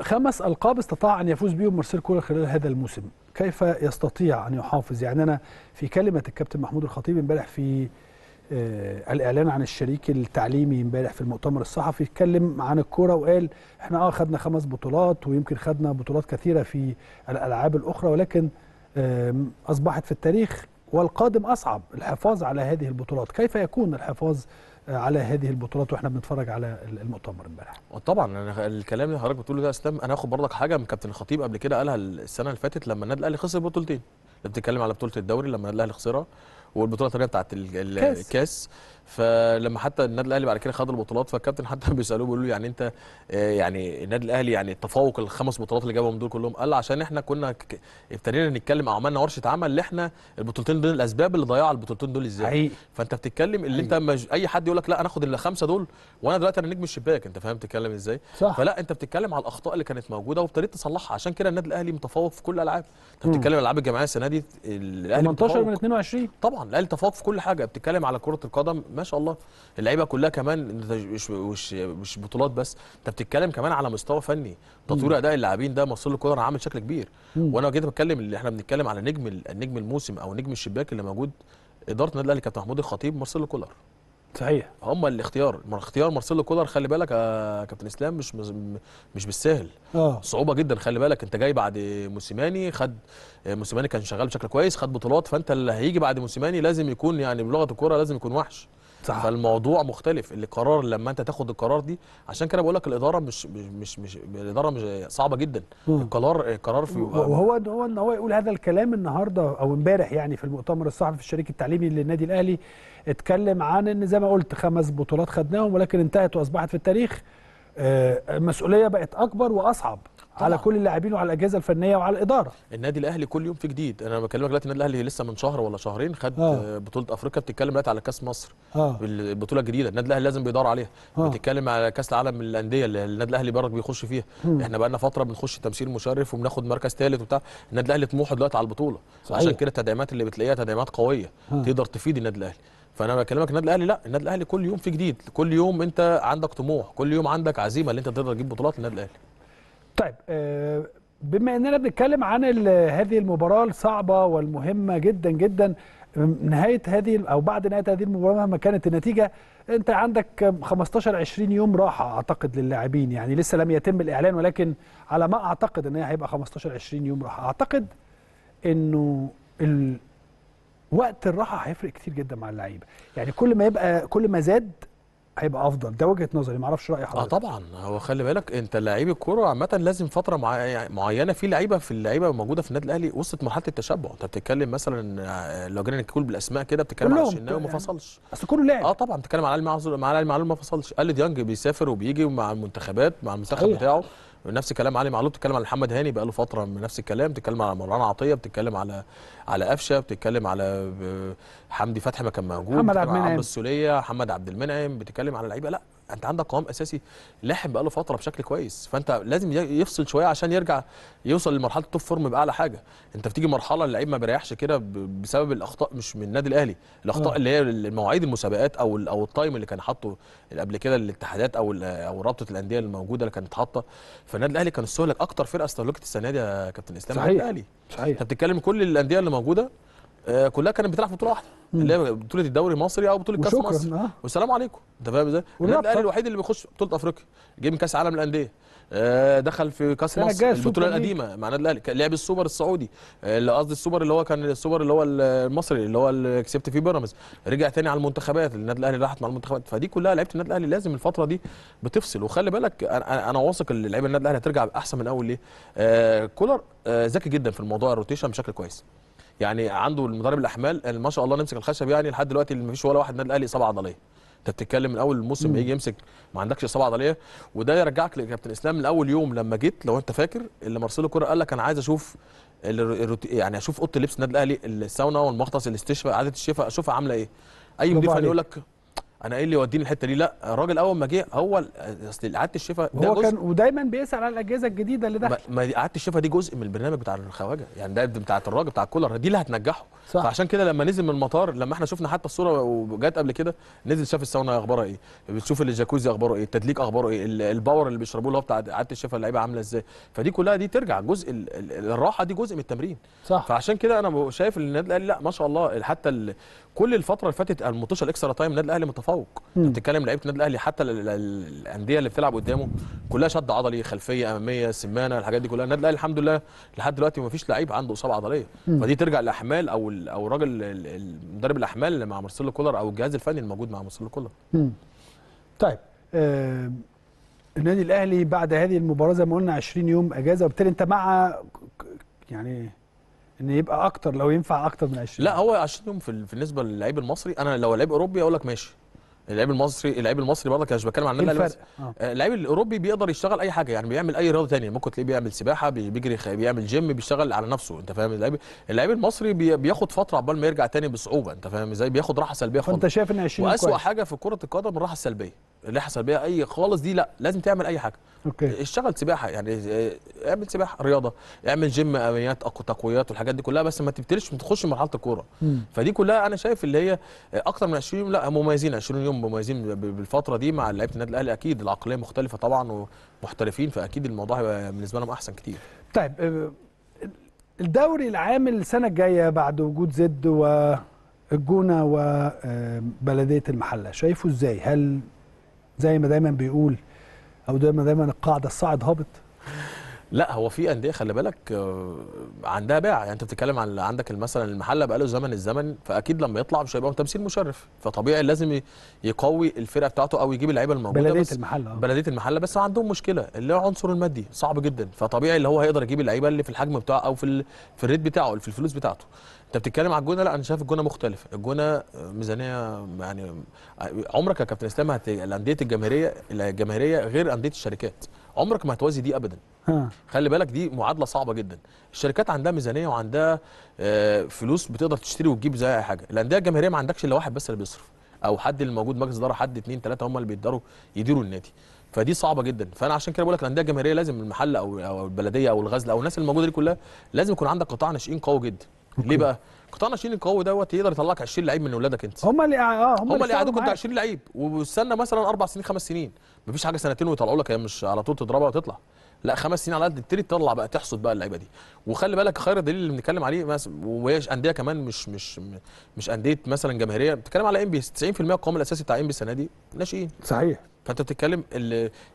خمس القاب استطاع ان يفوز بهم مارسيل كولر خلال هذا الموسم كيف يستطيع ان يحافظ يعني انا في كلمه الكابتن محمود الخطيب امبارح في آه، الاعلان عن الشريك التعليمي امبارح في المؤتمر الصحفي اتكلم عن الكوره وقال احنا اه خدنا خمس بطولات ويمكن خدنا بطولات كثيره في الالعاب الاخرى ولكن اصبحت في التاريخ والقادم اصعب الحفاظ على هذه البطولات كيف يكون الحفاظ آه، على هذه البطولات واحنا بنتفرج على المؤتمر امبارح طبعا الكلام اللي حضرتك بتقوله ده يا اسلام انا هاخد برضك حاجه من كابتن الخطيب قبل كده قالها السنه اللي فاتت لما النادي الاهلي خسر بطولتين بتتكلم على بطوله الدوري لما النادي الاهلي خسرها والبطوله الثانيه بتاعت الكاس فلما حتى النادي الاهلي بعد كده خد البطولات فالكابتن حتى بيسالوه بيقولوا له يعني انت آه، يعني النادي الاهلي يعني التفوق الخمس بطولات اللي جابهم دول كلهم قال عشان احنا كنا ابتدينا نتكلم او عملنا ورشه عمل اللي احنا البطولتين دول الاسباب اللي ضيعوا البطولتين دول ازاي حقيقي. فانت بتتكلم اللي انت مج... اي حد يقول لك لا انا اخد الخمسه دول وانا دلوقتي انا نجم الشباك انت فاهم بتتكلم ازاي صح. فلا انت بتتكلم على الاخطاء اللي كانت موجوده وابتديت تصلحها عشان كده النادي الاهلي متفوق في كل الالعاب انت بتتكلم الالعاب الجماعيه السنه دي الاهلي 18 من 22 طبعا الاهلي تفوق في كل حاجه بتتكلم على كره القدم ما شاء الله اللعيبه كلها كمان مش مش مش بطولات بس انت بتتكلم كمان على مستوى فني تطوير اداء اللاعبين ده مصر الكوره عامل شكل كبير مم. وانا جيت بتكلم اللي احنا بنتكلم على نجم النجم الموسم او نجم الشباك اللي موجود اداره النادي الاهلي كابتن محمود الخطيب مارسيلو كولر صحيح هم الاختيار اختيار مارسيلو كولر خلي بالك يا كابتن اسلام مش مش بالسهل اه صعوبه جدا خلي بالك انت جاي بعد موسيماني خد آه، موسيماني كان شغال بشكل كويس خد بطولات فانت اللي هيجي بعد موسيماني لازم يكون يعني بلغه الكوره لازم يكون وحش صح. فالموضوع مختلف اللي قرار لما انت تاخد القرار دي عشان كده بقول لك الاداره مش مش مش الاداره مش صعبه جدا القرار قرار في وهو هو ان هو يقول هذا الكلام النهارده او امبارح يعني في المؤتمر الصحفي في الشريك التعليمي للنادي الاهلي اتكلم عن ان زي ما قلت خمس بطولات خدناهم ولكن انتهت واصبحت في التاريخ المسؤوليه آه، بقت اكبر واصعب طبعا. على كل اللاعبين وعلى الاجهزه الفنيه وعلى الاداره النادي الاهلي كل يوم في جديد انا بكلمك دلوقتي النادي الاهلي لسه من شهر ولا شهرين خد آه. بطوله افريقيا بتتكلم دلوقتي على كاس مصر آه. البطوله الجديده النادي الاهلي لازم بيدور عليها آه. بتتكلم على كاس العالم للانديه اللي النادي الاهلي برضك بيخش فيها م. احنا بقى لنا فتره بنخش تمثيل مشرف وبناخد مركز ثالث وبتاع النادي الاهلي طموحه دلوقتي على البطوله صحيح. عشان كده التدعيمات اللي بتلاقيها تدعيمات قويه آه. تقدر تفيد النادي الاهلي فانا بكلمك النادي الاهلي لا النادي الاهلي كل يوم في جديد كل يوم انت عندك طموح كل يوم عندك عزيمه اللي انت تقدر تجيب بطولات للنادي الاهلي طيب آه، بما اننا بنتكلم عن هذه المباراه الصعبه والمهمه جدا جدا نهايه هذه او بعد نهايه هذه المباراه مهما كانت النتيجه انت عندك 15 20 يوم راحه اعتقد للاعبين يعني لسه لم يتم الاعلان ولكن على ما اعتقد ان هي هيبقى 15 20 يوم راحه اعتقد انه ال... وقت الراحه هيفرق كتير جدا مع اللعيبه يعني كل ما يبقى كل ما زاد هيبقى افضل ده وجهه نظري ما اعرفش راي آه حضرتك اه طبعا هو خلي بالك انت لعيب الكوره عامه لازم فتره معينه في لعيبه في اللعيبه الموجوده في النادي الاهلي وصلت مرحله التشبع انت بتتكلم مثلا آه، لو جينا نقول بالاسماء كده بتتكلم على الشناوي ما يعني فصلش اصل كله لاعب اه طبعا بتتكلم على علي معلول ما فصلش قال ديانج بيسافر وبيجي مع المنتخبات مع المنتخب صحيح. بتاعه نفس كلام علي معلول بتتكلم على محمد هاني بقاله فتره من نفس الكلام بتتكلم على مروان عطيه بتتكلم على على قفشه بتتكلم على آه، حمدي فتحي ما كان موجود محمد عبد المنعم السوليه محمد عبد المنعم بتتكلم على لعيبه لا انت عندك قوام اساسي لاحم بقاله فتره بشكل كويس فانت لازم يفصل شويه عشان يرجع يوصل لمرحله التوب فورم باعلى حاجه انت بتيجي مرحله اللعيب ما بيريحش كده بسبب الاخطاء مش من النادي الاهلي الاخطاء اه. اللي هي مواعيد المسابقات او او التايم اللي كان حاطه قبل كده الاتحادات او او رابطه الانديه الموجوده اللي كانت حاطه فالنادي الاهلي كان استهلك اكتر فرقه استهلكت السنه دي يا كابتن اسلام صحيح الاهلي صحيح انت بتتكلم كل الانديه اللي موجوده آه، كلها كانت بتلعب في بطوله واحده اللي هي بطوله الدوري المصري او بطوله كاس مصر آه. والسلام عليكم انت فاهم ازاي؟ النادي الاهلي الوحيد اللي بيخش بطوله افريقيا جه من كاس عالم الانديه آه، دخل في كاس مصر البطوله القديمه مع النادي الاهلي لعب السوبر السعودي آه، اللي قصدي السوبر اللي هو كان السوبر اللي هو المصري اللي هو اللي كسبت فيه بيراميدز رجع تاني على المنتخبات النادي الاهلي راحت مع المنتخبات فدي كلها لعيبه النادي الاهلي لازم الفتره دي بتفصل وخلي بالك انا, واثق ان لعيبه النادي الاهلي هترجع احسن من اول ليه؟ كولر ذكي جدا في الموضوع الروتيشن بشكل كويس يعني عنده المدرب الاحمال يعني ما شاء الله نمسك الخشب يعني لحد دلوقتي ما فيش ولا واحد نادي الاهلي اصابه عضليه انت بتتكلم من اول الموسم يجي يمسك ما عندكش اصابه عضليه وده يرجعك لكابتن اسلام من اول يوم لما جيت لو انت فاكر اللي مارسيلو كوره قال لك انا عايز اشوف يعني اشوف اوضه لبس النادي الاهلي الساونا والمختص الاستشفاء عاده الشفاء اشوفها عامله ايه اي مدير فني يقول لك انا ايه اللي يوديني الحته دي لا الراجل اول ما جه هو اصل اعاده الشفاء ده هو جزء كان ودايما بيسال على الاجهزه الجديده اللي دخلت ما اعاده الشفاء دي جزء من البرنامج بتاع الخواجه يعني ده بتاعه الراجل بتاع الكولر دي اللي هتنجحه صح. فعشان كده لما نزل من المطار لما احنا شفنا حتى الصوره وجت قبل كده نزل شاف الساونا اخبارها ايه بتشوف الجاكوزي اخباره ايه التدليك اخباره ايه الباور اللي بيشربوه اللي هو بتاع اعاده الشفاء اللعيبه عامله ازاي فدي كلها دي ترجع جزء الراحه دي جزء من التمرين صح. فعشان كده انا شايف ان النادي الاهلي لا ما شاء الله حتى كل الفتره اللي فاتت المطوشه الاكسترا تايم النادي الاهلي متفوق انت بتتكلم لعيبه النادي الاهلي حتى الانديه اللي بتلعب قدامه كلها شد عضلي خلفيه اماميه سمانه الحاجات دي كلها النادي الاهلي الحمد لله لحد دلوقتي ما فيش لعيب عنده اصابه عضليه فدي ترجع لاحمال او او الراجل مدرب الاحمال اللي مع مارسيلو كولر او الجهاز الفني الموجود مع مارسيلو كولر طيب آه النادي الاهلي بعد هذه المباراه زي ما قلنا 20 يوم اجازه وبالتالي انت مع يعني ان يبقى اكتر لو ينفع اكتر من 20 لا هو عشانهم في النسبه للعيب المصري انا لو لعيب اوروبي اقول لك ماشي اللعيب المصري اللعيب المصري برضه مش بتكلم عن إيه النادي الاهلي آه. اللعيب الاوروبي بيقدر يشتغل اي حاجه يعني بيعمل اي رياضه ثانيه ممكن تلاقيه بيعمل سباحه بيجري بيعمل جيم بيشتغل على نفسه انت فاهم اللعيب اللعيب المصري بياخد فتره عقبال ما يرجع ثاني بصعوبه انت فاهم ازاي بياخد راحه سلبيه خالص فانت شايف ان 20 واسوء كويس. حاجه في كره القدم الراحه السلبيه الراحه السلبيه اي خالص دي لا لازم تعمل اي حاجه اوكي اشتغل سباحه يعني آه، اعمل سباحه رياضه اعمل جيم امنيات تقويات والحاجات دي كلها بس ما تبتلش ما تخش مرحله الكوره فدي كلها انا شايف اللي هي آه، اكتر من 20 يوم لا مميزين 20 يوم ليهم مميزين بالفتره دي مع لعيبه النادي الاهلي اكيد العقليه مختلفه طبعا ومحترفين فاكيد الموضوع هيبقى بالنسبه لهم احسن كتير طيب آه، الدوري العام السنه الجايه بعد وجود زد والجونه وبلديه آه، المحله شايفه ازاي هل زي ما دايما بيقول او دايما دايما القاعده الصاعد هابط لا هو في انديه خلي بالك آه، عندها باع يعني انت بتتكلم عن عندك مثلا المحله بقاله زمن الزمن فاكيد لما يطلع مش هيبقى تمثيل مشرف فطبيعي لازم يقوي الفرقه بتاعته او يجيب اللعيبه الموجوده بلديه بس المحله آه. بلديه المحله بس عندهم مشكله اللي هو العنصر المادي صعب جدا فطبيعي اللي هو هيقدر يجيب اللعيبه اللي في الحجم بتاعه او في ال... في الريت بتاعه في الفلوس بتاعته انت بتتكلم على الجونه لا انا شايف الجونه مختلف الجونه آه، ميزانيه يعني عمرك يا كابتن اسلام الانديه الجماهيريه الجماهيريه غير انديه الشركات عمرك ما هتوازي دي ابدا خلي بالك دي معادله صعبه جدا الشركات عندها ميزانيه وعندها آه، فلوس بتقدر تشتري وتجيب زيها اي حاجه الانديه الجماهيريه ما عندكش الا واحد بس اللي بيصرف او حد اللي موجود مجلس اداره حد اثنين ثلاثه هم اللي بيقدروا يديروا النادي فدي صعبه جدا فانا عشان كده بقول لك الانديه الجماهيريه لازم المحل او البلديه او الغزل او الناس الموجوده دي كلها لازم يكون عندك قطاع ناشئين قوي جدا أوكي. ليه بقى قطاع ناشئين القوي دوت يقدر يطلع لك 20 لعيب من اولادك انت هم اللي اه هم اللي قعدوك انت 20 لعيب واستنى مثلا اربع سنين خمس سنين مفيش حاجه سنتين ويطلعوا لك هي مش على طول تضربها وتطلع لا خمس سنين على قد تبتدي تطلع بقى تحصد بقى اللعيبه دي وخلي بالك خير الدليل اللي بنتكلم عليه وهيش انديه كمان مش مش مش انديه مثلا جماهيريه بتتكلم على ام بي 90% القوام الاساسي بتاع ام بي السنه دي ناشئين صحيح فانت بتتكلم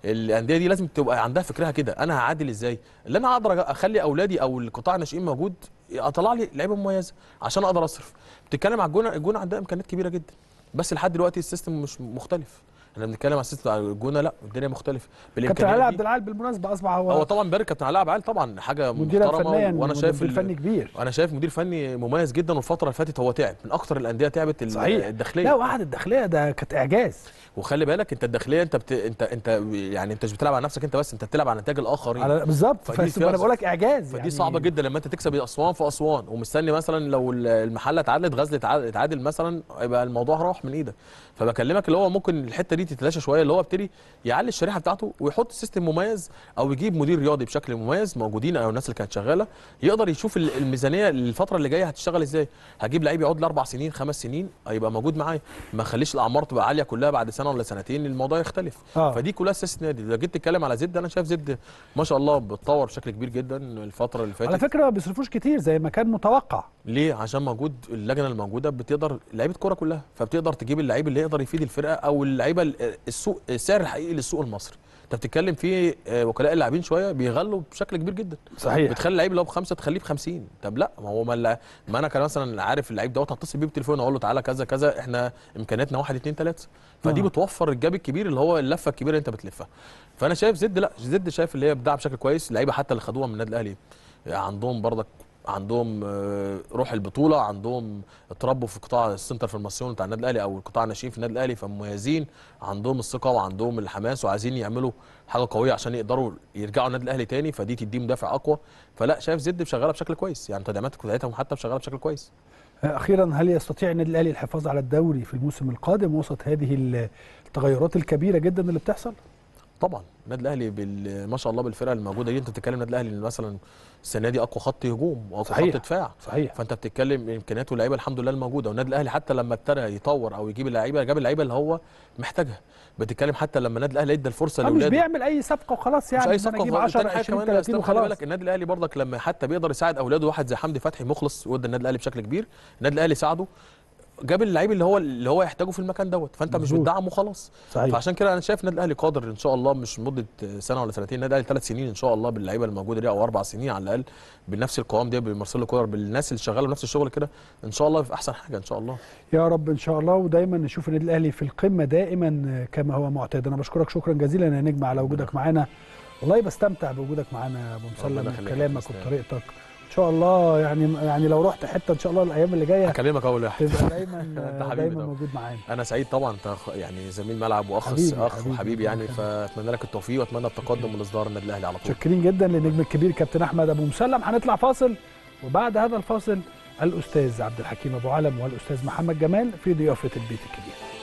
الانديه دي لازم تبقى عندها فكرها كده انا هعادل ازاي اللي انا اقدر اخلي اولادي او القطاع الناشئين موجود اطلع لي لعيبه مميزه عشان اقدر اصرف بتتكلم على الجونه الجونه عندها امكانيات كبيره جدا بس لحد دلوقتي السيستم مش مختلف احنا بنتكلم على سلسله الجونه لا الدنيا مختلفه كابتن علاء عبد العال بالمناسبه اصبح هو هو طبعا بارك كابتن علاء عبد العال طبعا حاجه محترمه وانا شايف مدير فني كبير انا شايف مدير فني مميز جدا والفتره اللي فاتت هو تعب من اكثر الانديه تعبت صحيح. الداخليه لا وقعد الداخليه ده كانت اعجاز وخلي بالك انت الداخليه انت بت... انت انت يعني انت مش بتلعب على نفسك انت بس انت بتلعب على نتائج الاخرين على بالظبط فانا بقول لك اعجاز فدي يعني... صعبه جدا لما انت تكسب اسوان في اسوان ومستني مثلا لو المحله اتعادلت غزل اتعادل مثلا يبقى الموضوع راح من ايدك فبكلمك اللي هو ممكن الحته دي تتلاشى شويه اللي هو ابتدي يعلي الشريحه بتاعته ويحط سيستم مميز او يجيب مدير رياضي بشكل مميز موجودين او الناس اللي كانت شغاله يقدر يشوف الميزانيه الفتره اللي جايه هتشتغل ازاي هجيب لعيب يقعد لاربع سنين خمس سنين هيبقى موجود معايا ما اخليش الاعمار تبقى عاليه كلها بعد سنه ولا سنتين الموضوع يختلف آه. فدي كلها سياسه نادي لو جيت تتكلم على زد انا شايف زد ما شاء الله بتطور بشكل كبير جدا الفتره اللي فاتت على فكره ما بيصرفوش كتير زي ما كان متوقع ليه عشان موجود اللجنه الموجوده بتقدر لعيبه كره كلها فبتقدر تجيب اللعيب اللي يقدر يفيد الفرقه او اللعيبه السوق السعر الحقيقي للسوق المصري انت بتتكلم في آه، وكلاء اللاعبين شويه بيغلوا بشكل كبير جدا صحيح بتخلي اللعيب لو بخمسه تخليه ب 50 طب لا ما هو ما, ما انا كان مثلا عارف اللعيب دوت هتصل بيه بالتليفون اقول له تعالى كذا كذا احنا امكانياتنا 1 2 3 فدي بتوفر الجاب الكبير اللي هو اللفه الكبيره اللي انت بتلفها فانا شايف زد لا زد شايف اللي هي بتلعب بشكل كويس اللعيبه حتى اللي خدوها من النادي الاهلي عندهم برضك عندهم آه، روح البطوله عندهم اتربوا في قطاع السنتر فورماسيون بتاع النادي الاهلي او قطاع الناشئين في النادي الاهلي فمميزين عندهم الثقه وعندهم الحماس وعايزين يعملوا حاجه قويه عشان يقدروا يرجعوا النادي الاهلي تاني فدي تديهم دافع اقوى فلا شايف زد شغاله بشكل كويس يعني تدعيمات بتاعتهم حتى شغاله بشكل كويس آه، اخيرا هل يستطيع النادي الاهلي الحفاظ على الدوري في الموسم القادم وسط هذه التغيرات الكبيره جدا اللي بتحصل طبعا النادي الاهلي بال... ما شاء الله بالفرقه الموجوده دي انت بتتكلم النادي الاهلي مثلا السنه دي اقوى خط هجوم واقوى صحيح. خط دفاع صحيح فانت بتتكلم امكانيات اللعيبه الحمد لله الموجوده والنادي الاهلي حتى لما ابتدى يطور او يجيب اللعيبه جاب اللعيبه اللي هو محتاجها بتتكلم حتى لما النادي الاهلي ادى الفرصه لاولاده مش بيعمل اي صفقه وخلاص يعني مش اي صفقه وخلاص 10 كمان 30 وخلاص خلي بالك النادي الاهلي برضك لما حتى بيقدر يساعد اولاده واحد زي حمدي فتحي مخلص ودى النادي الاهلي بشكل كبير النادي الاهلي ساعده جاب اللعيب اللي هو اللي هو يحتاجه في المكان دوت فانت مش بتدعمه خلاص صحيح. فعشان كده انا شايف النادي الاهلي قادر ان شاء الله مش مده سنه ولا سنتين النادي الاهلي ثلاث سنين ان شاء الله باللعيبه الموجوده دي او اربع سنين على الاقل بنفس القوام دي بمارسيلو كولر بالناس اللي شغاله بنفس الشغل كده ان شاء الله في احسن حاجه ان شاء الله يا رب ان شاء الله ودايما نشوف النادي الاهلي في القمه دائما كما هو معتاد انا بشكرك شكرا جزيلا يا نجم على وجودك نعم. معانا والله بستمتع بوجودك معانا يا ابو مسلم كلامك وطريقتك ان شاء الله يعني يعني لو رحت حته ان شاء الله الايام اللي جايه هكلمك اول واحد تبقى دايما دايما موجود معانا انا سعيد طبعا انت يعني زميل ملعب واخ اخ وحبيبي يعني فاتمنى لك التوفيق واتمنى التقدم والاصدار النادي الاهلي على طول متشكرين جدا للنجم الكبير كابتن احمد ابو مسلم هنطلع فاصل وبعد هذا الفاصل الاستاذ عبد الحكيم ابو علم والاستاذ محمد جمال في ضيافه البيت الكبير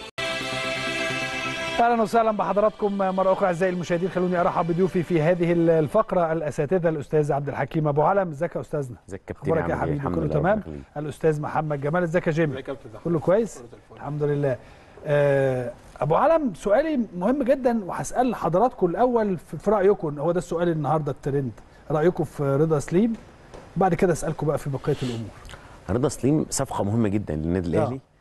اهلا وسهلا بحضراتكم مره اخرى اعزائي المشاهدين خلوني ارحب بضيوفي في هذه الفقره الاساتذه الاستاذ عبد الحكيم ابو علم ازيك يا استاذنا ازيك كابتن يا إيه؟ حبيبي كله تمام الاستاذ محمد جمال ازيك يا جيمي كله كويس الحمد لله آه، ابو علم سؤالي مهم جدا وهسال حضراتكم الاول في رايكم هو ده السؤال النهارده الترند رايكم في رضا سليم بعد كده اسالكم بقى في بقيه الامور رضا سليم صفقه مهمه جدا للنادي الاهلي آه.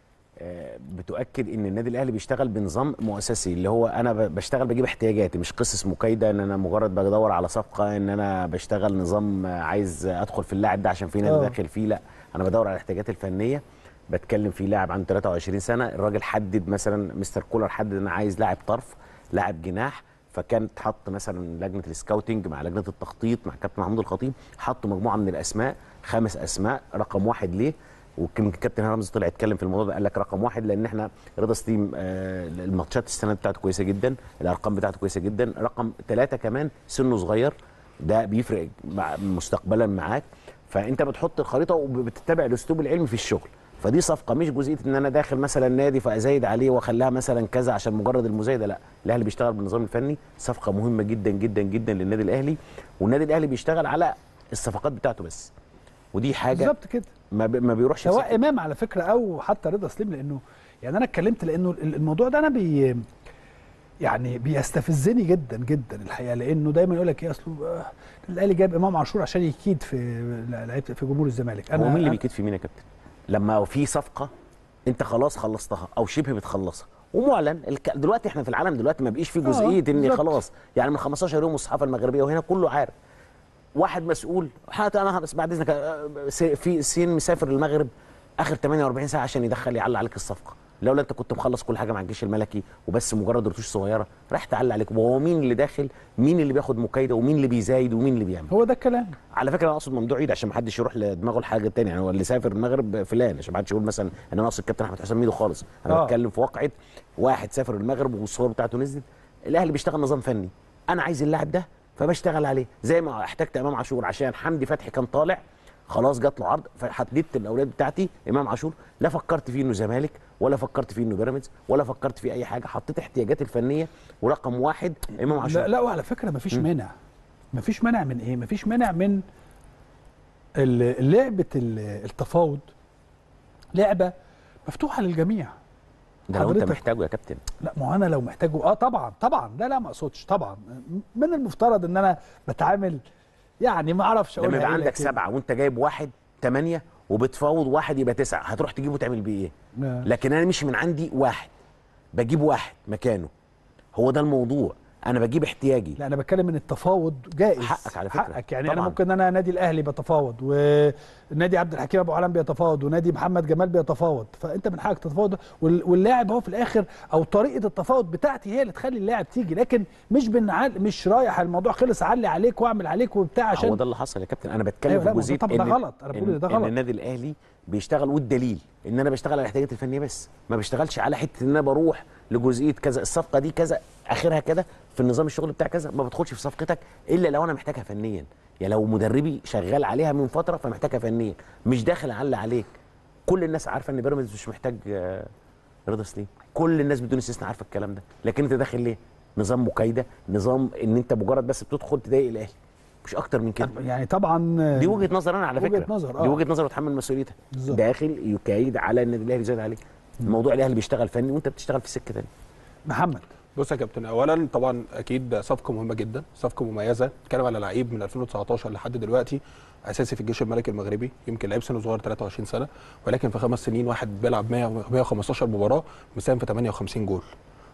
آه، بتؤكد ان النادي الاهلي بيشتغل بنظام مؤسسي اللي هو انا بشتغل بجيب احتياجاتي مش قصص مكايده ان انا مجرد بدور على صفقه ان انا بشتغل نظام عايز ادخل في اللاعب ده عشان في نادي آه. داخل فيه لا انا بدور على الاحتياجات الفنيه بتكلم في لاعب عنده 23 سنه الراجل حدد مثلا مستر كولر حدد انا عايز لاعب طرف لاعب جناح فكان اتحط مثلا لجنه السكاوتنج مع لجنه التخطيط مع كابتن محمود الخطيب حطوا مجموعه من الاسماء خمس اسماء رقم واحد ليه وكابتن رمزي طلع اتكلم في الموضوع ده قال لك رقم واحد لان احنا رضا ستيم آه، الماتشات السنه بتاعته كويسه جدا الارقام بتاعته كويسه جدا رقم ثلاثه كمان سنه صغير ده بيفرق مع مستقبلا معاك فانت بتحط الخريطه وبتتبع الاسلوب العلمي في الشغل فدي صفقه مش جزئيه ان انا داخل مثلا نادي فازايد عليه واخليها مثلا كذا عشان مجرد المزايده لا الاهلي بيشتغل بالنظام الفني صفقه مهمه جدا جدا جدا للنادي الاهلي والنادي الاهلي بيشتغل على الصفقات بتاعته بس ودي حاجه بالظبط كده ما, بي ما بيروحش سواء امام على فكره او حتى رضا سليم لانه يعني انا اتكلمت لانه الموضوع ده انا بي يعني بيستفزني جدا جدا الحقيقه لانه دايما يقول لك ايه اصله آه، الاهلي جاب امام عاشور عشان يكيد في لعيبه في جمهور الزمالك انا هو مين اللي بيكيد في مين يا كابتن؟ لما في صفقه انت خلاص خلصتها او شبه بتخلصها ومعلن دلوقتي احنا في العالم دلوقتي ما بقيش في آه، جزئيه ان خلاص يعني من 15 يوم الصحافه المغربيه وهنا كله عارف واحد مسؤول حتى انا بعد اذنك آه، آه، في سين مسافر المغرب اخر 48 ساعه عشان يدخل يعلق عليك الصفقه لولا انت كنت مخلص كل حاجه مع الجيش الملكي وبس مجرد رتوش صغيره راح تعلق عليك وهو مين اللي داخل مين اللي بياخد مكايده ومين اللي بيزايد ومين اللي بيعمل هو ده الكلام على فكره انا اقصد ممدوح عيد عشان ما حدش يروح لدماغه الحاجه الثانية يعني هو اللي سافر المغرب فلان عشان ما حدش يقول مثلا ان انا اقصد الكابتن احمد حسام ميدو خالص انا آه. بتكلم في واقعه واحد سافر المغرب والصور بتاعته نزلت الاهلي بيشتغل نظام فني انا عايز اللاعب ده فبشتغل عليه زي ما احتجت امام عاشور عشان حمدي فتحي كان طالع خلاص جات له عرض فحددت الاولاد بتاعتي امام عاشور لا فكرت فيه انه زمالك ولا فكرت فيه انه بيراميدز ولا فكرت فيه اي حاجه حطيت احتياجاتي الفنيه ورقم واحد امام عاشور لا, لا وعلى فكره مفيش مانع مفيش مانع من ايه مفيش مانع من لعبه التفاوض لعبه مفتوحه للجميع ده لو انت محتاجه يا كابتن لا ما انا لو محتاجه اه طبعا طبعا لا لا ما اقصدش طبعا من المفترض ان انا بتعامل يعني ما اعرفش اقول لما يبقى إيه، عندك سبعه وانت جايب واحد ثمانيه وبتفاوض واحد يبقى تسعه هتروح تجيبه تعمل بيه ايه؟ نعم. لكن انا مش من عندي واحد بجيب واحد مكانه هو ده الموضوع انا بجيب احتياجي لا انا بتكلم ان التفاوض جائز حقك على فكره حقك يعني طبعًا. انا ممكن انا نادي الاهلي بتفاوض ونادي عبد الحكيم ابو علام بيتفاوض ونادي محمد جمال بيتفاوض فانت من حقك تتفاوض واللاعب هو في الاخر او طريقه التفاوض بتاعتي هي اللي تخلي اللاعب تيجي لكن مش بنعال مش رايح الموضوع خلص علي عليك واعمل عليك وبتاع عشان هو ده اللي حصل يا كابتن انا بتكلم أيوة في جزئيه طب ده غلط انا بقول ده غلط ان النادي الاهلي بيشتغل والدليل ان انا بشتغل على الاحتياجات الفنيه بس ما بشتغلش على حته ان انا بروح لجزئيه كذا الصفقه دي كذا اخرها كده في النظام الشغل بتاع كذا ما بدخلش في صفقتك الا لو انا محتاجها فنيا يعني لو مدربي شغال عليها من فتره فمحتاجها فنيا مش داخل على عليك كل الناس عارفه ان بيراميدز مش محتاج آه، رضا سليم كل الناس بدون استثناء عارفه الكلام ده لكن انت داخل ليه نظام مكايده نظام ان انت مجرد بس بتدخل تضايق الاهلي مش اكتر من كده يعني طبعا آه، دي وجهه نظر انا على فكره وجهة نظر آه. دي وجهه نظر وتحمل مسؤوليتها داخل يكايد على النادي الاهلي زاد عليه الموضوع الاهلي بيشتغل فني وانت بتشتغل في سكه ثانيه محمد بص يا كابتن اولا طبعا اكيد صفقه مهمه جدا صفقه مميزه بتتكلم على لعيب من 2019 لحد دلوقتي اساسي في الجيش الملكي المغربي يمكن لعيب سنه صغير 23 سنه ولكن في خمس سنين واحد بيلعب 115 مباراه مساهم في 58 جول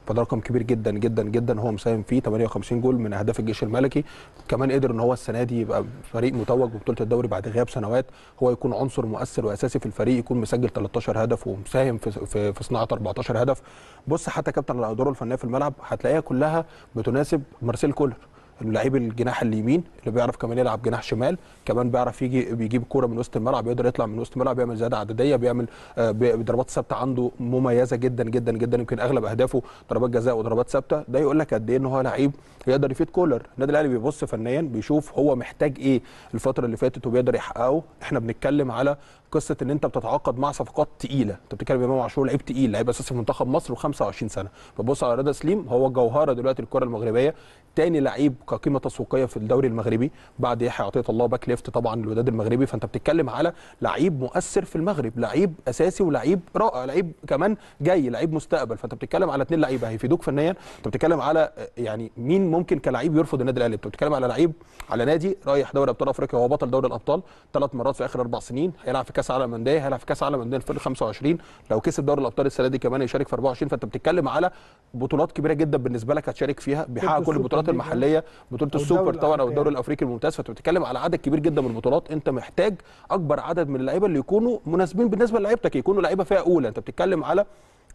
فده رقم كبير جدا جدا جدا هو مساهم فيه 58 جول من اهداف الجيش الملكي كمان قدر ان هو السنه دي يبقى فريق متوج ببطوله الدوري بعد غياب سنوات هو يكون عنصر مؤثر واساسي في الفريق يكون مسجل 13 هدف ومساهم في في, في صناعه 14 هدف بص حتى كابتن على الفنيه في الملعب هتلاقيها كلها بتناسب مارسيل كولر لعيب الجناح اليمين اللي بيعرف كمان يلعب جناح شمال كمان بيعرف يجي بيجيب كوره من وسط الملعب بيقدر يطلع من وسط الملعب بيعمل زياده عدديه بيعمل آه، ضربات ثابته عنده مميزه جدا جدا جدا يمكن اغلب اهدافه ضربات جزاء وضربات ثابته ده يقول لك قد ايه ان هو لعيب يقدر يفيد كولر النادي الاهلي بيبص فنيا بيشوف هو محتاج ايه الفتره اللي فاتت وبيقدر يحققه احنا بنتكلم على قصه ان انت بتتعاقد مع صفقات تقيله انت بتتكلم امام عاشور لعيب تقيل لعيب اساسي في منتخب مصر و25 سنه فبص على رضا سليم هو جوهره دلوقتي الكره المغربيه تاني لعيب كقيمه تسويقيه في الدوري المغربي بعد يحيى عطيه الله باك ليفت طبعا الوداد المغربي فانت بتتكلم على لعيب مؤثر في المغرب لعيب اساسي ولعيب رائع لعيب كمان جاي لعيب مستقبل فانت بتتكلم على اثنين لعيبه هيفيدوك فنيا انت بتتكلم على يعني مين ممكن كلعيب يرفض النادي الاهلي انت بتتكلم على لعيب على نادي رايح دوري ابطال افريقيا هو بطل دوري الابطال ثلاث مرات في اخر اربع سنين هيلعب في كاس عالم انديه هيلعب في كاس عالم انديه 2025 لو كسب دوري الابطال السنه دي كمان يشارك في 24 فانت بتتكلم على بطولات كبيره جدا بالنسبه لك هتشارك فيها بيحقق كل البطولات البطولات المحليه بطوله السوبر طبعا او الدوري الافريقي يعني. الممتاز فانت بتتكلم على عدد كبير جدا من البطولات انت محتاج اكبر عدد من اللعيبه اللي يكونوا مناسبين بالنسبه للعيبتك يكونوا لعيبه فئه اولى انت بتتكلم على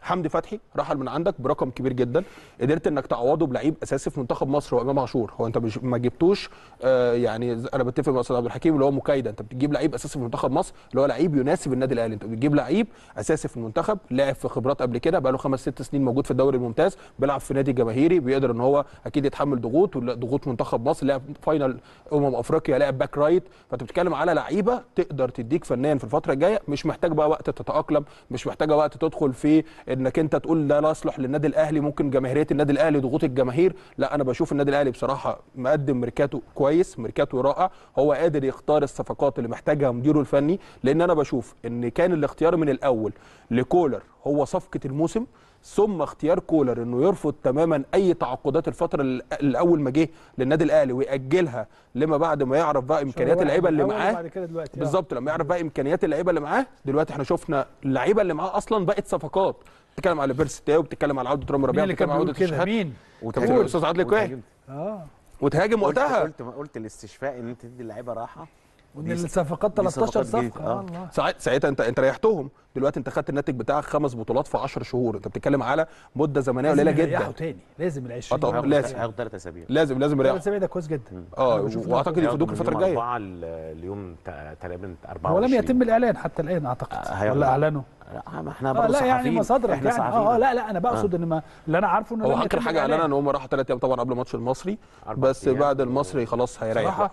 حمدي فتحي رحل من عندك برقم كبير جدا قدرت انك تعوضه بلعيب اساسي في منتخب مصر وامام عاشور هو انت مش ما جبتوش آه، يعني انا بتفق مع استاذ عبد الحكيم اللي هو مكايده انت بتجيب لعيب اساسي في منتخب مصر اللي هو لعيب يناسب النادي الاهلي انت بتجيب لعيب اساسي في المنتخب لعب في خبرات قبل كده بقى له خمس ست سنين موجود في الدوري الممتاز بيلعب في نادي جماهيري بيقدر ان هو اكيد يتحمل ضغوط ضغوط منتخب مصر لعب فاينل امم افريقيا لعب باك رايت فانت بتتكلم على لعيبه تقدر تديك فنيا في الفتره الجايه مش محتاج بقى وقت تتاقلم مش محتاجه وقت تدخل في آه، انك انت تقول لا, لا يصلح للنادي الاهلي ممكن جماهيريه النادي الاهلي ضغوط الجماهير لا انا بشوف النادي الاهلي بصراحه مقدم ميركاتو كويس ميركاتو رائع هو قادر يختار الصفقات اللي محتاجها مديره الفني لان انا بشوف ان كان الاختيار من الاول لكولر هو صفقه الموسم ثم اختيار كولر انه يرفض تماما اي تعاقدات الفتره اللي اول ما جه للنادي الاهلي وياجلها لما بعد ما يعرف بقى امكانيات اللعيبه اللي معاه بالظبط لما يعرف بقى امكانيات اللعيبه اللي معاه دلوقتي احنا شفنا اللعيبه اللي معاه اصلا بقت صفقات بتتكلم على بيرس تاو وبتتكلم على عوده رامي ربيعه بتتكلم على عوده الشحات مين وتهاجم أيوه. استاذ عادل كويح اه وتهاجم وقتها قلت قلت الاستشفاء ان انت تدي اللعيبه راحه وان الصفقات 13 صفقه آه. آه. ساعتها انت انت ريحتهم دلوقتي انت خدت الناتج بتاعك خمس بطولات في 10 شهور انت بتتكلم على مده زمنيه قليله جدا لازم يريحوا تاني لازم ال 20 آه، طبعا لازم هياخد ثلاث اسابيع لازم لازم يريحوا ثلاث اسابيع ده كويس جدا اه واعتقد يفيدوك الفتره الجايه اربعه اليوم تقريبا 24 ولم يتم الاعلان حتى الان اعتقد آه، ولا اعلنوا لا آه، احنا بقى لا يعني مصادرك يعني اه لا لا انا بقصد ان ما اللي انا عارفه ان هو اخر حاجه اعلنها ان هم راحوا ثلاث ايام طبعا قبل ماتش المصري بس بعد المصري خلاص هيريحوا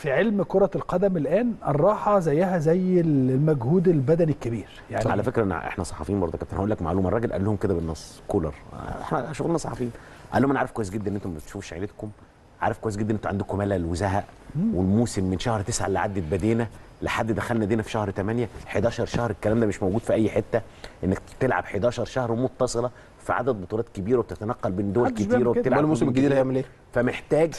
في علم كرة القدم الآن الراحة زيها زي المجهود البدني الكبير يعني على فكرة أنا احنا صحفيين برضه كابتن هقول لك معلومة الراجل قال لهم كده بالنص كولر احنا شغلنا صحفيين قال لهم أنا عارف كويس جدا إن أنتم ما بتشوفوش عيلتكم عارف كويس جدا إن أنتم عندكم ملل وزهق والموسم من شهر تسعة اللي عدت بدينا لحد دخلنا دينا في شهر 8 11 شهر الكلام ده مش موجود في أي حتة إنك تلعب 11 شهر متصلة في عدد بطولات كبيره وبتتنقل بين دول كتيره وبتلعب الموسم الجديد هيعمل ايه؟ فمحتاج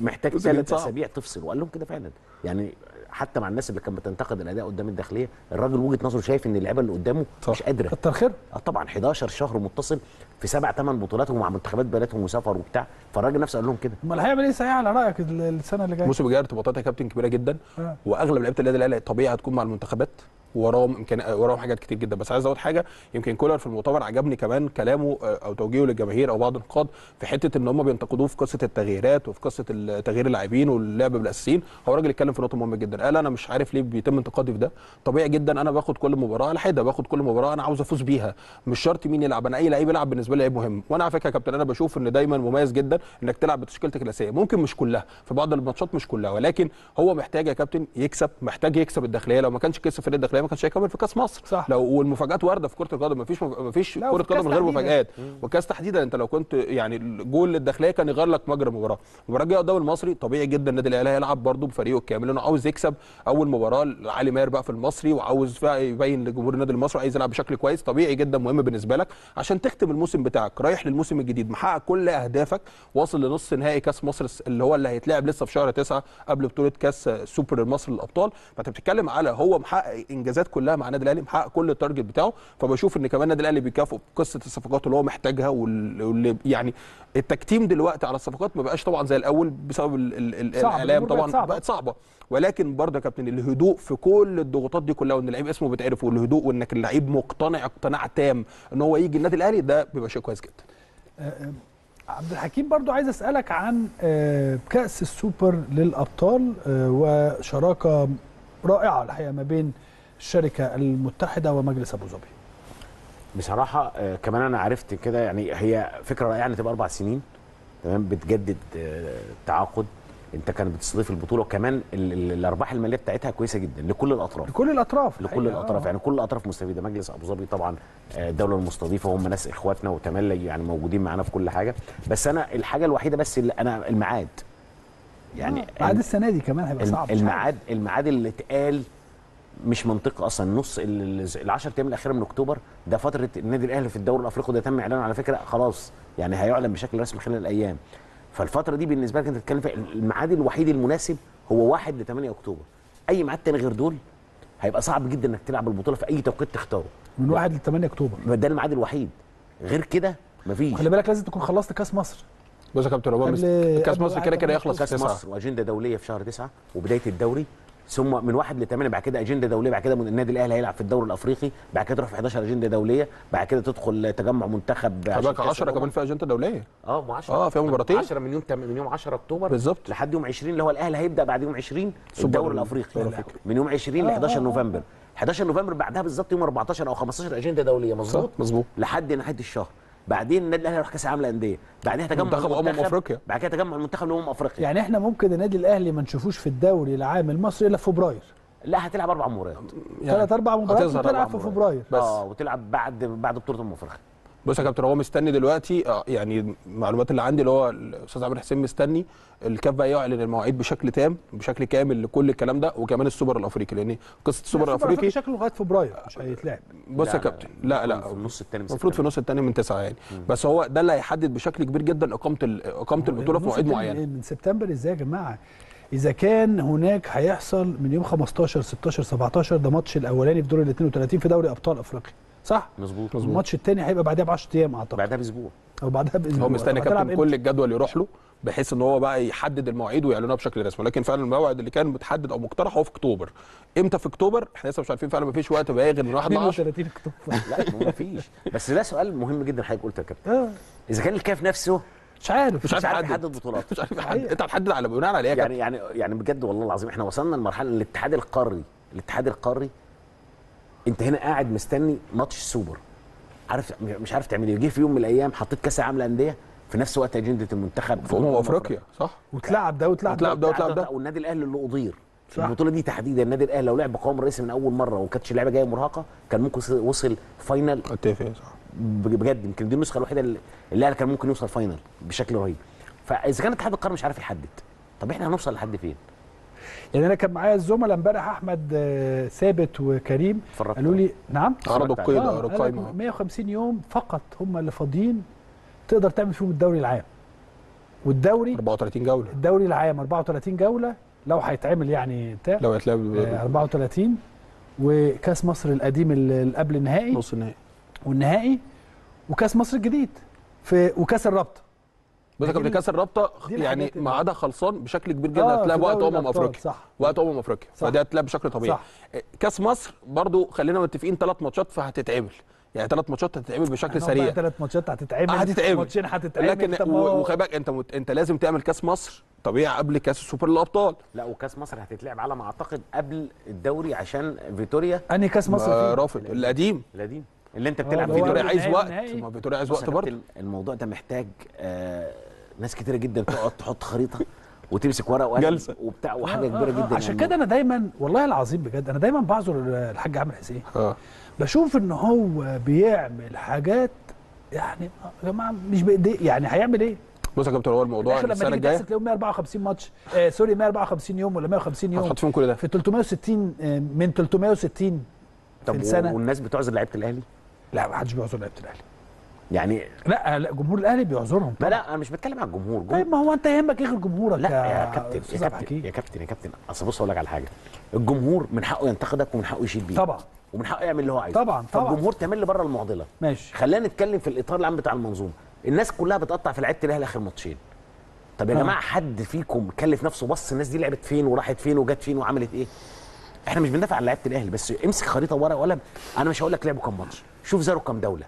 محتاج ثلاث اسابيع تفصل وقال لهم كده فعلا يعني حتى مع الناس اللي كانت بتنتقد الاداء قدام الداخليه الراجل وجهه نظره شايف ان اللعيبه اللي قدامه طبعا. مش قادره كتر خير آه طبعا 11 شهر متصل في سبع ثمان بطولات ومع منتخبات بلدهم وسفر وبتاع فالراجل نفسه قال لهم كده امال هيعمل ايه صحيح على رايك السنه اللي جايه الموسم الجاي ارتباطات يا كابتن كبيره جدا آه. واغلب لعيبه النادي الاهلي طبيعي هتكون مع المنتخبات وراهم امكان وراهم حاجات كتير جدا بس عايز اقول حاجه يمكن كولر في المؤتمر عجبني كمان كلامه آه، او توجيهه للجماهير او بعض النقاد في حته ان هم بينتقدوه في قصه التغييرات وفي قصه تغيير اللاعبين واللعب بالاساسيين هو راجل اتكلم في نقطه مهمه جدا قال انا مش عارف ليه بيتم انتقادي في ده طبيعي جدا انا باخد كل مباراه على حده باخد كل مباراه انا عاوز افوز بيها مش شرط مين يلعب انا اي لعيب يلعب بالنسبه لي لعيب مهم وانا على فكره يا كابتن انا بشوف ان دايما مميز جدا انك تلعب بتشكيلتك الاساسيه ممكن مش كلها في بعض الماتشات مش كلها ولكن هو محتاج يا كابتن يكسب محتاج يكسب الداخليه لو ما كانش كسب في الداخليه ما كانش هيكمل في كاس مصر صح لو والمفاجات وارده في كره القدم ما فيش ما فيش كره قدم غير مفاجات والكاس تحديدا انت لو كنت يعني الجول للداخليه كان يغير لك مجرى المباراه المباراه الجايه قدام المصري طبيعي جدا النادي الاهلي هيلعب برده بفريقه الكامل لانه عاوز يكسب اول مباراه لعلي ماهر بقى في المصري وعاوز يبين لجمهور النادي المصري عايز يلعب بشكل كويس طبيعي جدا مهم بالنسبه لك عشان تختم الموسم بتاعك رايح للموسم الجديد محقق كل اهدافك واصل لنص نهائي كاس مصر اللي هو اللي هيتلعب لسه في شهر 9 قبل بطوله كاس سوبر مصر للابطال فانت بتتكلم على هو محقق انجاز الانجازات كلها مع النادي الاهلي محقق كل التارجت بتاعه فبشوف ان كمان النادي الاهلي بيكافئه بقصه الصفقات اللي هو محتاجها واللي يعني التكتيم دلوقتي على الصفقات ما بقاش طبعا زي الاول بسبب الاعلام طبعا صعبة. بقت صعبه ولكن برضه يا كابتن الهدوء في كل الضغوطات دي كلها وان اللعيب اسمه بيتعرف والهدوء وانك اللعيب مقتنع اقتناع تام ان هو يجي النادي الاهلي ده بيبقى شيء كويس جدا أه، أه، عبد الحكيم برضو عايز اسالك عن أه، كاس السوبر للابطال وشراكه رائعه الحقيقه ما بين الشركه المتحده ومجلس ابو ظبي بصراحه آه، كمان انا عرفت كده يعني هي فكره رائعه ان تبقى اربع سنين تمام بتجدد التعاقد آه، انت كان بتستضيف البطوله وكمان الارباح الماليه بتاعتها كويسه جدا لكل الاطراف لكل الاطراف لكل الاطراف آه. يعني كل الاطراف مستفيده مجلس ابو ظبي طبعا الدوله المستضيفه هم ناس اخواتنا وتملي يعني موجودين معانا في كل حاجه بس انا الحاجه الوحيده بس اللي انا الميعاد يعني آه. بعد السنه دي كمان هيبقى صعب الميعاد الميعاد اللي اتقال مش منطقي اصلا نص ال 10 ايام الاخيره من اكتوبر ده فتره النادي الاهلي في الدوري الافريقي ده تم اعلانه على فكره خلاص يعني هيعلن بشكل رسمي خلال الايام فالفتره دي بالنسبه لك انت بتتكلم في الميعاد الوحيد المناسب هو 1 ل 8 اكتوبر اي ميعاد تاني غير دول هيبقى صعب جدا انك تلعب البطوله في اي توقيت تختاره من 1 ل 8 اكتوبر ده الميعاد الوحيد غير كده مفيش خلي بالك لازم تكون خلصت كاس مصر بص يا كابتن كاس مصر كده كده يخلص كاس مصر واجنده دوليه في شهر 9 وبدايه الدوري ثم من واحد لثمانيه بعد كده اجنده دوليه بعد كده النادي الاهلي هيلعب في الدوري الافريقي بعد كده تروح في 11 اجنده دوليه بعد كده تدخل تجمع منتخب حضرتك 10 كمان في اجنده دوليه اه ما 10 اه فيها مباراتين 10 من يوم من يوم 10 اكتوبر بالظبط لحد يوم 20 اللي هو الاهلي هيبدا بعد يوم 20 الدوري الافريقي من يوم 20 ل 11 آه، آه، آه. نوفمبر 11 نوفمبر بعدها بالظبط يوم 14 او 15 اجنده دوليه مظبوط مظبوط لحد نهايه الشهر بعدين النادي الاهلي راح كاس العالم للانديه بعدين تجمع منتخب امم افريقيا بعد كده تجمع المنتخب الامم افريقيا يعني احنا ممكن النادي الاهلي ما نشوفوش في الدوري العام المصري الا في فبراير لا هتلعب اربع مباريات ثلاث يعني اربع مباريات وتلعب في فبراير آه، بس اه وتلعب بعد بعد بطوله امم افريقيا بص يا كابتن هو مستني دلوقتي آه، يعني المعلومات اللي عندي اللي هو الاستاذ عامر حسين مستني الكاف بقى يعلن المواعيد بشكل تام بشكل كامل لكل الكلام ده وكمان السوبر الافريقي لان قصه السوبر الافريقي شكله لغايه فبراير مش آه، هيتلعب بص يا كابتن لا لا النص الثاني المفروض في النص الثاني من تسعه يعني مم. بس هو ده اللي هيحدد بشكل كبير جدا اقامه اقامه البطوله في مواعيد معينه من سبتمبر ازاي يا جماعه اذا كان هناك هيحصل من يوم 15 16 17 ده ماتش الاولاني في دور ال 32 في دوري ابطال افريقيا صح مظبوط الماتش الثاني هيبقى بعدها ب 10 ايام اعتقد بعدها باسبوع او بعدها باسبوع هو مستني كابتن كل الجدول يروح له بحيث ان هو بقى يحدد المواعيد ويعلنها بشكل رسمي ولكن فعلا الموعد اللي كان متحدد او مقترح هو في اكتوبر امتى في اكتوبر احنا لسه مش عارفين فعلا مفيش وقت بقى غير من 1 ل اكتوبر لا مفيش بس ده سؤال مهم جدا حضرتك قلته يا كابتن آه. اذا كان الكاف نفسه مش عارف مش عارف يحدد البطولات مش عارف يحدد انت هتحدد على بناء على ايه يعني يعني يعني بجد والله العظيم احنا وصلنا لمرحله الاتحاد القاري الاتحاد القاري انت هنا قاعد مستني ماتش سوبر عارف مش عارف تعمل ايه جه في يوم من الايام حطيت كاس العالم الانديه في نفس وقت اجنده المنتخب في امم افريقيا صح وتلعب ده وتلعب ده وتلعب ده وتلعب ده والنادي الاهلي اللي اضير صح. البطوله دي تحديدا النادي الاهلي لو لعب قوام رئيسي من اول مره وكانتش اللعبه جايه مرهقه كان ممكن وصل فاينل اتفق صح بجد يمكن دي النسخه الوحيده اللي الاهلي كان ممكن يوصل فاينل بشكل رهيب فاذا كان اتحاد القرن مش عارف يحدد طب احنا هنوصل لحد فين؟ يعني انا كان معايا الزملاء امبارح احمد آه، ثابت وكريم قالوا لي نعم عرضوا القيد رقيم 150 يوم فقط هم اللي فاضيين تقدر تعمل فيهم الدوري العام والدوري 34 جوله الدوري العام 34 جوله لو هيتعمل يعني بتاع لو هيتلعب 34 آه، وكاس مصر القديم اللي قبل النهائي نص النهائي والنهائي وكاس مصر الجديد في وكاس الرابطه بس قبل كاس الرابطه يعني عدا خلصان بشكل كبير جدا هتلاقي آه أمم وقت امم افريقيا وقت امم افريقيا فدي هتلاقي بشكل طبيعي إيه، كاس مصر برضو خلينا متفقين ثلاث ماتشات فهتتعمل يعني ثلاث ماتشات هتتعمل بشكل سريع ثلاث ماتشات هتتعمل هتتعمل ماتشين هتتعمل لكن وخلي بالك انت مت... انت لازم تعمل كاس مصر طبيعي قبل كاس السوبر الابطال لا وكاس مصر هتتلعب على ما اعتقد قبل الدوري عشان فيتوريا انهي كاس مصر فيه؟ رافض القديم القديم اللي انت بتلعب فيتوريا عايز وقت ما فيتوريا عايز وقت برضه الموضوع ده محتاج آه ناس كتيره جدا تقعد تحط خريطه وتمسك ورق وقلم وبتاع وحاجه كبيره آه، آه، جدا عشان يعني. كده انا دايما والله العظيم بجد انا دايما بعذر الحاج عامر حسين آه. بشوف ان هو بيعمل حاجات يعني يا جماعه مش بايديه يعني هيعمل ايه؟ بص يا كابتن هو الموضوع السنه الجايه تلاقيهم 154 ماتش آه سوري 154 يوم ولا 150 يوم هتحط فيهم كل ده في 360 من 360 طب في السنه والناس بتعذر لعيبه الاهلي؟ لا ما حدش بيعذر لعيبه الاهلي يعني لا لا جمهور الاهلي بيعذرهم لا انا مش بتكلم على الجمهور طيب ما هو انت يهمك ايه غير جمهورك لا يا, كابتن يا كابتن يا كابتن يا كابتن اصل بص اقول لك على حاجه الجمهور من حقه ينتقدك ومن حقه يشيل بيك طبعا ومن حقه يعمل اللي هو عايزه طبعا طبعا الجمهور تعمل بره المعضله ماشي خلينا نتكلم في الاطار العام بتاع المنظومه الناس كلها بتقطع في لعيبه الاهلي اخر ماتشين طب يا آه. جماعه حد فيكم كلف نفسه بص الناس دي لعبت فين وراحت فين وجت فين وعملت ايه احنا مش بندافع عن لعيبه الاهلي بس امسك خريطه ورقه وقلم انا مش هقول لك لعبوا كام ماتش شوف زاروا كام دوله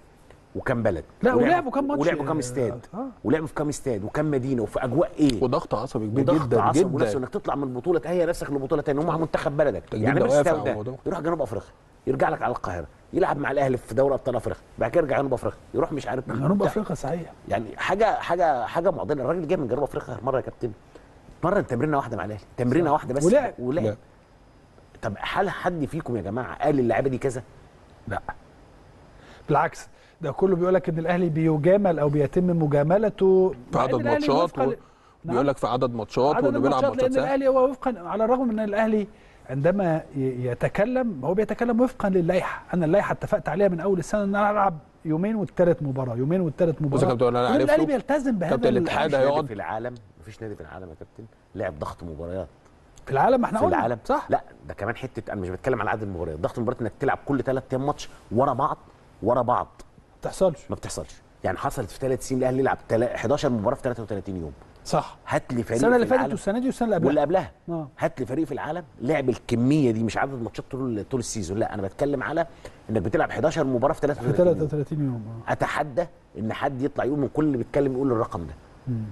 وكم بلد لا ولعبوا كام ماتش ولعبوا كام استاد آه. ولعبوا في كام استاد وكم مدينه وفي اجواء ايه وضغط عصبي كبير جدا جدا عصب ونفسه انك تطلع من بطوله تهيئ نفسك لبطوله ثانيه هم منتخب بلدك يعني بس ده يروح جنوب افريقيا يرجع لك على القاهره يلعب مع الاهلي في دوري ابطال افريقيا بعد كده يرجع جنوب افريقيا يروح مش عارف جنوب افريقيا صحيح يعني حاجه حاجه حاجه معضله الراجل جاي من جنوب افريقيا مره يا كابتن اتمرن تمرينه واحده مع الاهلي تمرينه واحده بس ولعب ولعب طب هل حد فيكم يا جماعه قال اللعيبه دي كذا؟ لا بالعكس ده كله بيقول لك ان الاهلي بيجامل او بيتم مجاملته في عدد ماتشات و... نعم. بيقول لك في عدد ماتشات وانه بيلعب ماتشات لان الاهلي هو وفقا على الرغم ان الاهلي عندما يتكلم هو بيتكلم وفقا للائحه انا اللائحه اتفقت عليها من اول السنه ان انا العب يومين والثالث مباراه يومين والثالث مباراه كابتن انا عارف الاهلي بيلتزم بهذا كابتن الاتحاد هيقعد في العالم مفيش نادي في العالم يا كابتن لعب ضغط مباريات في العالم احنا في العالم صح لا ده كمان حته انا مش بتكلم على عدد المباريات ضغط المباريات انك تلعب كل ثلاث ايام ماتش ورا بعض ورا بعض بتحصلش ما بتحصلش يعني حصلت في ثلاث سنين الاهلي يلعب 11 مباراه في 33 يوم صح هات لي فريق السنه اللي فاتت والسنه دي والسنه اللي قبلها واللي قبلها آه. هات لي فريق في العالم لعب الكميه دي مش عدد ماتشات طول طول السيزون لا انا بتكلم على انك بتلعب 11 مباراه في 33 يوم 33 يوم آه. اتحدى ان حد يطلع يقول من كل اللي بيتكلم يقول الرقم ده مم.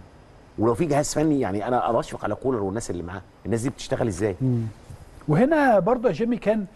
ولو في جهاز فني يعني انا اشفق على كولر والناس اللي معاه الناس دي بتشتغل ازاي مم. وهنا برضه يا جيمي كان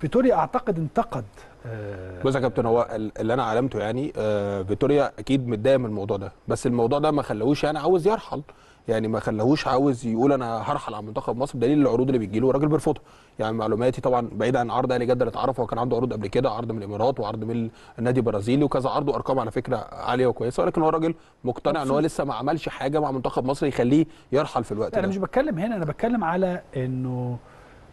فيتوريا اعتقد انتقد آه، بص يا كابتن هو اللي انا علمته يعني آه، فيتوريا اكيد متضايق من الموضوع ده بس الموضوع ده ما خلاهوش يعني عاوز يرحل يعني ما خلاهوش عاوز يقول انا هرحل عن منتخب مصر بدليل العروض اللي بتجي له الراجل بيرفضها يعني معلوماتي طبعا بعيد عن عرض اهلي يعني جده اللي اتعرف هو كان عنده عروض قبل كده عرض من الامارات وعرض من النادي البرازيلي وكذا عرض وارقام على فكره عاليه وكويسه ولكن هو راجل مقتنع ان هو لسه ما عملش حاجه مع منتخب مصر يخليه يرحل في الوقت ده انا مش بتكلم هنا انا بتكلم على انه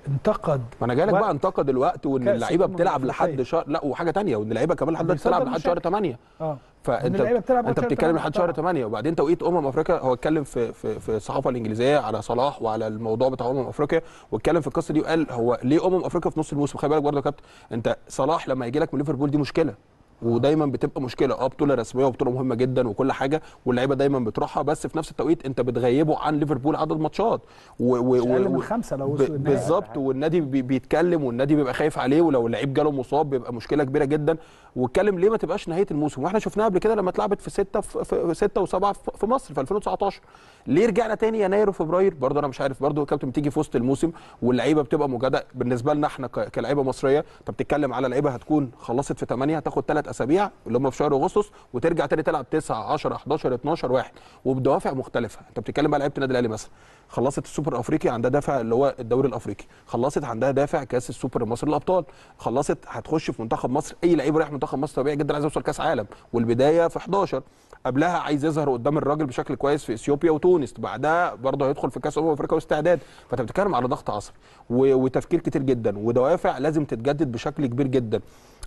انتقد ما انا جايلك بقى انتقد الوقت وان اللعيبه بتلعب لحد شهر لا وحاجه ثانيه وان اللعيبه كمان لحد دلوقتي آه، بتلعب لحد شهر 8 اه فانت انت بتتكلم لحد شهر 8 وبعدين توقيت امم افريقيا هو اتكلم في في في الصحافه الانجليزيه على صلاح وعلى الموضوع بتاع امم افريقيا واتكلم في القصه دي وقال هو ليه امم افريقيا في نص الموسم خلي بالك برضه يا كابتن انت صلاح لما يجي لك من ليفربول دي مشكله ودايما بتبقى مشكله اه بطوله رسميه وبطوله مهمه جدا وكل حاجه واللعيبه دايما بتروحها بس في نفس التوقيت انت بتغيبه عن ليفربول عدد ماتشات و و و من خمسه لو بالظبط والنادي بيتكلم والنادي بيبقى خايف عليه ولو اللعيب جاله مصاب بيبقى مشكله كبيره جدا واتكلم ليه ما تبقاش نهايه الموسم واحنا شفناها قبل كده لما اتلعبت في 6 في 6 و7 في مصر في 2019 ليه رجعنا تاني يناير وفبراير برضه انا مش عارف برضه كابتن بتيجي في وسط الموسم واللعيبه بتبقى مجادة بالنسبه لنا احنا كلعيبه مصريه انت بتتكلم على لعيبه هتكون خلصت في 8 هتاخد ثلاث اسابيع اللي هم في شهر اغسطس وترجع تاني تلعب 9 10 11 12 1 وبدوافع مختلفه انت بتتكلم بقى لعيبه النادي الاهلي مثلا خلصت السوبر الافريقي عندها دافع اللي هو الدوري الافريقي خلصت عندها دافع كاس السوبر المصري للابطال خلصت هتخش في منتخب مصر اي لعيب رايح منتخب مصر طبيعي جدا عايز يوصل كاس عالم والبدايه في 11 قبلها عايز يظهر قدام الراجل بشكل كويس في اثيوبيا وتونس بعدها برضه هيدخل في كاس امم افريقيا واستعداد فانت بتتكلم على ضغط عصبي وتفكير كتير جدا ودوافع لازم تتجدد بشكل كبير جدا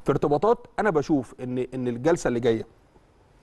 في ارتباطات انا بشوف ان ان الجلسه اللي جايه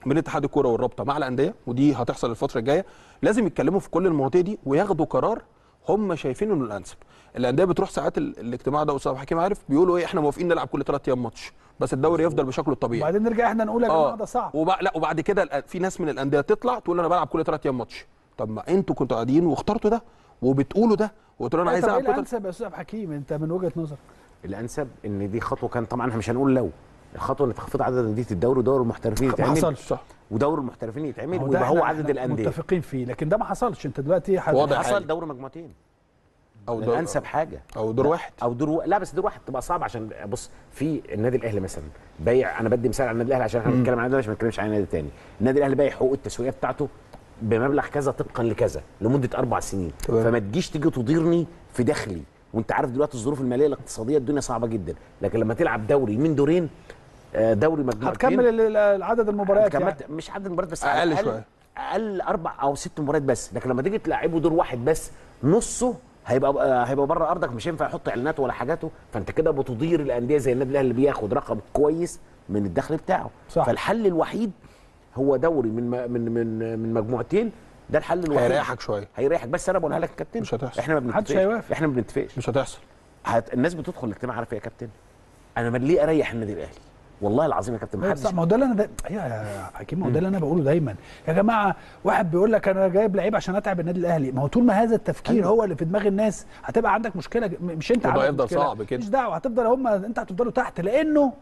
من اتحاد الكوره والرابطه مع الانديه ودي هتحصل الفتره الجايه لازم يتكلموا في كل المواضيع دي وياخدوا قرار هم شايفينه انه الانسب الانديه بتروح ساعات الاجتماع ده استاذ حكيم عارف بيقولوا ايه احنا موافقين نلعب كل ثلاث ايام ماتش بس الدوري يفضل بشكله الطبيعي وبعدين نرجع احنا نقول يا جماعه آه. ده صعب وب... لا وبعد كده في ناس من الانديه تطلع تقول انا بلعب كل ثلاث ايام ماتش طب ما انتوا كنتوا قاعدين واخترتوا ده وبتقولوا ده وقلت له انا عايز إيه العب كل الانسب يا استاذ حكيم انت من وجهه نظرك الانسب ان دي خطوه كان طبعا احنا مش هنقول لو الخطوه ان تخفيض عدد انديه الدوري ودوري المحترفين يتعمل ما حصلش صح ودوري المحترفين يتعمل ويبقى هو عدد الانديه متفقين فيه لكن ده ما حصلش انت دلوقتي واضح حصل دور مجموعتين او دور انسب حاجه او دور واحد او دور و... لا بس دور واحد تبقى صعب عشان بص في النادي الاهلي مثلا بايع انا بدي مثال على النادي الاهلي عشان احنا بنتكلم عن النادي عشان ما نتكلمش عن نادي تاني النادي الاهلي بايع حقوق التسويقيه بتاعته بمبلغ كذا طبقا لكذا لمده اربع سنين طبعا. فما تجيش تيجي تضيرني في دخلي وانت عارف دلوقتي الظروف الماليه الاقتصاديه الدنيا صعبه جدا لكن لما تلعب دوري من دورين آه، دوري مجموعتين هتكمل عدد المباريات يعني. مش عدد المباريات بس اقل شويه اقل اربع او ست مباريات بس لكن لما تيجي تلعبه دور واحد بس نصه هيبقى آه، هيبقى بره ارضك مش هينفع يحط اعلاناته ولا حاجاته فانت كده بتضير الانديه زي النادي الاهلي اللي بياخد رقم كويس من الدخل بتاعه صح. فالحل الوحيد هو دوري من من من من مجموعتين ده الحل الوحيد هيريحك شويه هيريحك بس انا بقولها لك يا كابتن مش هتحصل احنا ما بنتفقش احنا ما بنتفقش مش هتحصل هت... الناس بتدخل الاجتماع عارف ايه يا كابتن انا من ليه اريح النادي الاهلي والله العظيم يا كابتن أيوة محمد ما هو ده اللي انا دا... يا حكيم ما هو ده اللي انا بقوله دايما يا جماعه واحد بيقول لك انا جايب لعيب عشان اتعب النادي الاهلي ما هو طول ما هذا التفكير أيوة. هو اللي في دماغ الناس هتبقى عندك مشكله مش انت عندك هيفضل صعب كده مش دعوه هتفضل هم انت هتفضلوا تحت لانه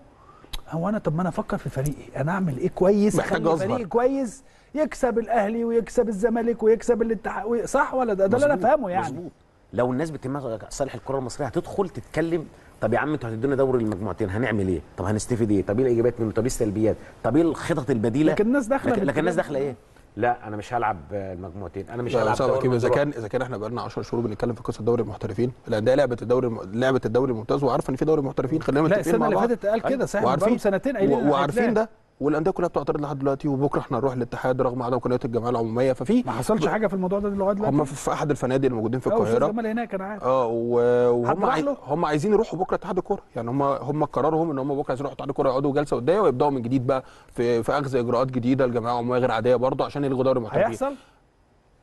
هو انا طب ما انا افكر في فريقي انا اعمل ايه كويس محتاج فريقي كويس يكسب الاهلي ويكسب الزمالك ويكسب الاتحاد صح ولا ده, ده اللي انا فاهمه يعني مظبوط لو الناس بتهمها صالح الكره المصريه هتدخل تتكلم طب يا عم انتوا هتدونا دوري المجموعتين هنعمل ايه؟ طب هنستفيد ايه؟ طب ايه الايجابيات منه؟ طب ايه السلبيات؟ طب ايه الخطط البديله؟ لكن الناس داخله لكن, لكن الناس داخله ايه؟ لا انا مش هلعب المجموعتين انا مش هلعب صعب اذا كان اذا كان احنا بقالنا 10 شهور بنتكلم في قصه دوري المحترفين الانديه لعبه الدوري لعبه الدوري الممتاز وعارفه ان في دوري محترفين خلينا نتفق مع بعض لا السنه اللي فاتت قال كده صحيح وعارفين سنتين قايلين وعارفين ده والانديه كلها بتعترض لحد دلوقتي وبكره احنا هنروح الاتحاد رغم عدم قناه الجمعيه العموميه ففي ما حصلش حاجه في الموضوع ده لغايه دلوقتي هم في احد الفنادق الموجودين في القاهره هم هناك انا عارف اه وهم عاي... هم عايزين يروحوا بكره اتحاد الكوره يعني هم هم قرارهم ان هم بكره عايزين يروحوا اتحاد الكوره يقعدوا جلسه وديه ويبداوا من جديد بقى في في اخذ اجراءات جديده الجمعيه العموميه غير عاديه برضه عشان يلغوا دوري المحترفين هيحصل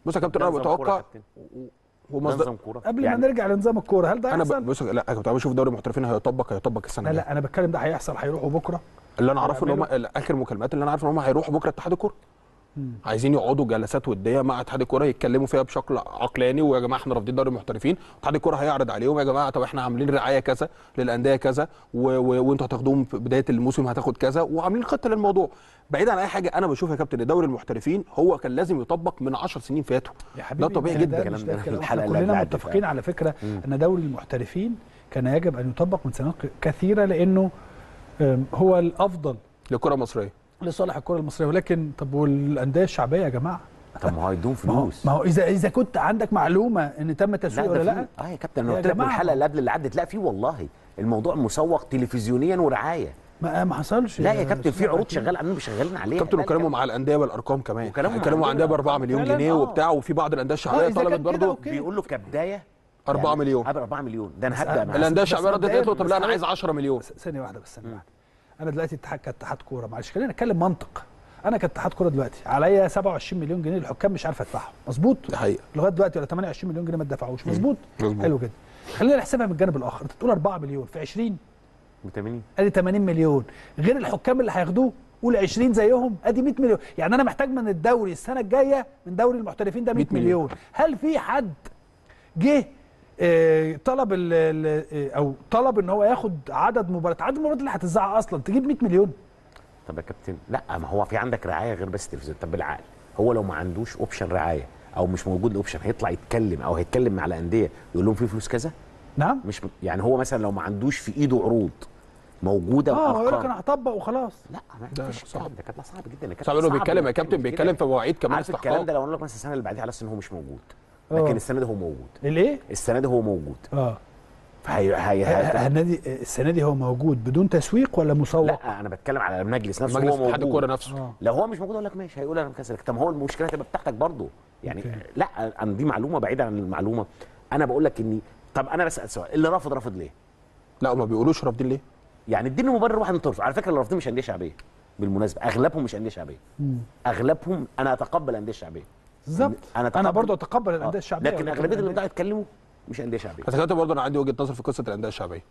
بص يا كابتن انا بتوقع ومصدر كوره قبل يعني ما نرجع لنظام الكوره هل ده هيحصل؟ انا بص لا انا كنت بشوف اشوف دوري المحترفين هيطبق هيطبق السنه لا لا انا بتكلم ده هيحصل هيروحوا بكره اللي انا اعرفه ان هم اخر مكالمات اللي انا عارف ان هم هيروحوا بكره اتحاد الكوره عايزين يقعدوا جلسات وديه مع اتحاد الكوره يتكلموا فيها بشكل عقلاني ويا جماعه احنا رافضين دوري المحترفين اتحاد الكوره هيعرض عليهم يا جماعه طب احنا عاملين رعايه كذا للانديه كذا وانتوا هتاخدوهم في بدايه الموسم هتاخد كذا وعاملين خطه للموضوع بعيد عن اي حاجه انا بشوف يا كابتن دوري المحترفين هو كان لازم يطبق من 10 سنين فاتوا ده طبيعي جدا كلنا متفقين على فكره مم. ان دوري المحترفين كان يجب ان يطبق من سنوات كثيره لانه هو الافضل للكره المصريه لصالح الكره المصريه ولكن طب والانديه الشعبيه يا جماعه طب ما هو فلوس ما هو اذا اذا كنت عندك معلومه ان تم تسويق ولا لا اه يا كابتن انا قلت لك الحلقه اللي قبل اللي عدت لا في والله الموضوع مسوق تلفزيونيا ورعايه ما آه، ما حصلش لا يا كابتن في عروض شغاله عاملين شغالين عليها كابتن وكلامه مع الانديه بالارقام كمان وكلامه يعني مع الانديه ب 4 مليون جنيه آه. وبتاع وفي بعض الانديه الشعبيه آه، طلبت برضه بيقول له كبدايه 4 يعني مليون 4 مليون ده انا هبدا الانديه الشعبيه ردت قالت له طب لا انا عايز 10 مليون ثانيه واحده بس ثانيه واحده انا دلوقتي اتحاد كاتحاد كوره معلش خلينا نتكلم منطق انا كاتحاد كوره دلوقتي عليا 27 مليون جنيه الحكام مش عارف ادفعهم مظبوط حقيقة لغايه دلوقتي ولا 28 مليون جنيه ما اتدفعوش مظبوط حلو جدا خلينا نحسبها من الجانب الاخر انت تقول 4 مليون في 20 ب 80 ادي 80 مليون غير الحكام اللي هياخدوه قول 20 زيهم ادي 100 مليون يعني انا محتاج من الدوري السنه الجايه من دوري المحترفين ده 100 مليون. مليون هل في حد جه آه، طلب آه، او طلب ان هو ياخد عدد مباريات عدد المباريات اللي هتذاع اصلا تجيب 100 مليون طب يا كابتن لا ما هو في عندك رعايه غير بس التلفزيون طب بالعقل هو لو ما عندوش اوبشن رعايه او مش موجود الاوبشن هيطلع يتكلم او هيتكلم مع الانديه يقول لهم في فلوس كذا نعم مش يعني هو مثلا لو ما عندوش في ايده عروض موجوده اه هو يقول لك انا هطبق وخلاص لا فيش صعب ده كانت صعب جدا صعب انه بيتكلم يا كابتن بيتكلم في مواعيد كمان استحقاق الكلام ده لو اقول لك مثلا السنه اللي بعديها على ان هو مش موجود لكن آه. السنه دي هو موجود ليه السنه دي هو موجود اه فهي هي آه، آه، النادي السنه دي هو موجود بدون تسويق ولا مسوق؟ لا انا بتكلم على المجلس نفسه مجلس اتحاد الكوره نفسه لو هو مش موجود اقول لك ماشي هيقول انا مكسلك طب هو المشكله هتبقى بتاعتك برضه يعني أوكي. لا انا دي معلومه بعيده عن المعلومه انا بقول لك اني طب انا بسال سؤال اللي رافض رافض ليه؟ لا ما بيقولوش رافضين ليه؟ يعني اديني مبرر واحد انت على فكره اللي رافضين مش انديه شعبيه بالمناسبه اغلبهم مش انديه شعبيه اغلبهم انا اتقبل انديه شعبيه بالظبط انا انا برضه اتقبل الانديه آه، الشعبيه لكن اغلبيه اللي بيطلعوا يتكلموا مش انديه شعبيه بس برضه انا عندي وجهه نظر في قصه الانديه الشعبيه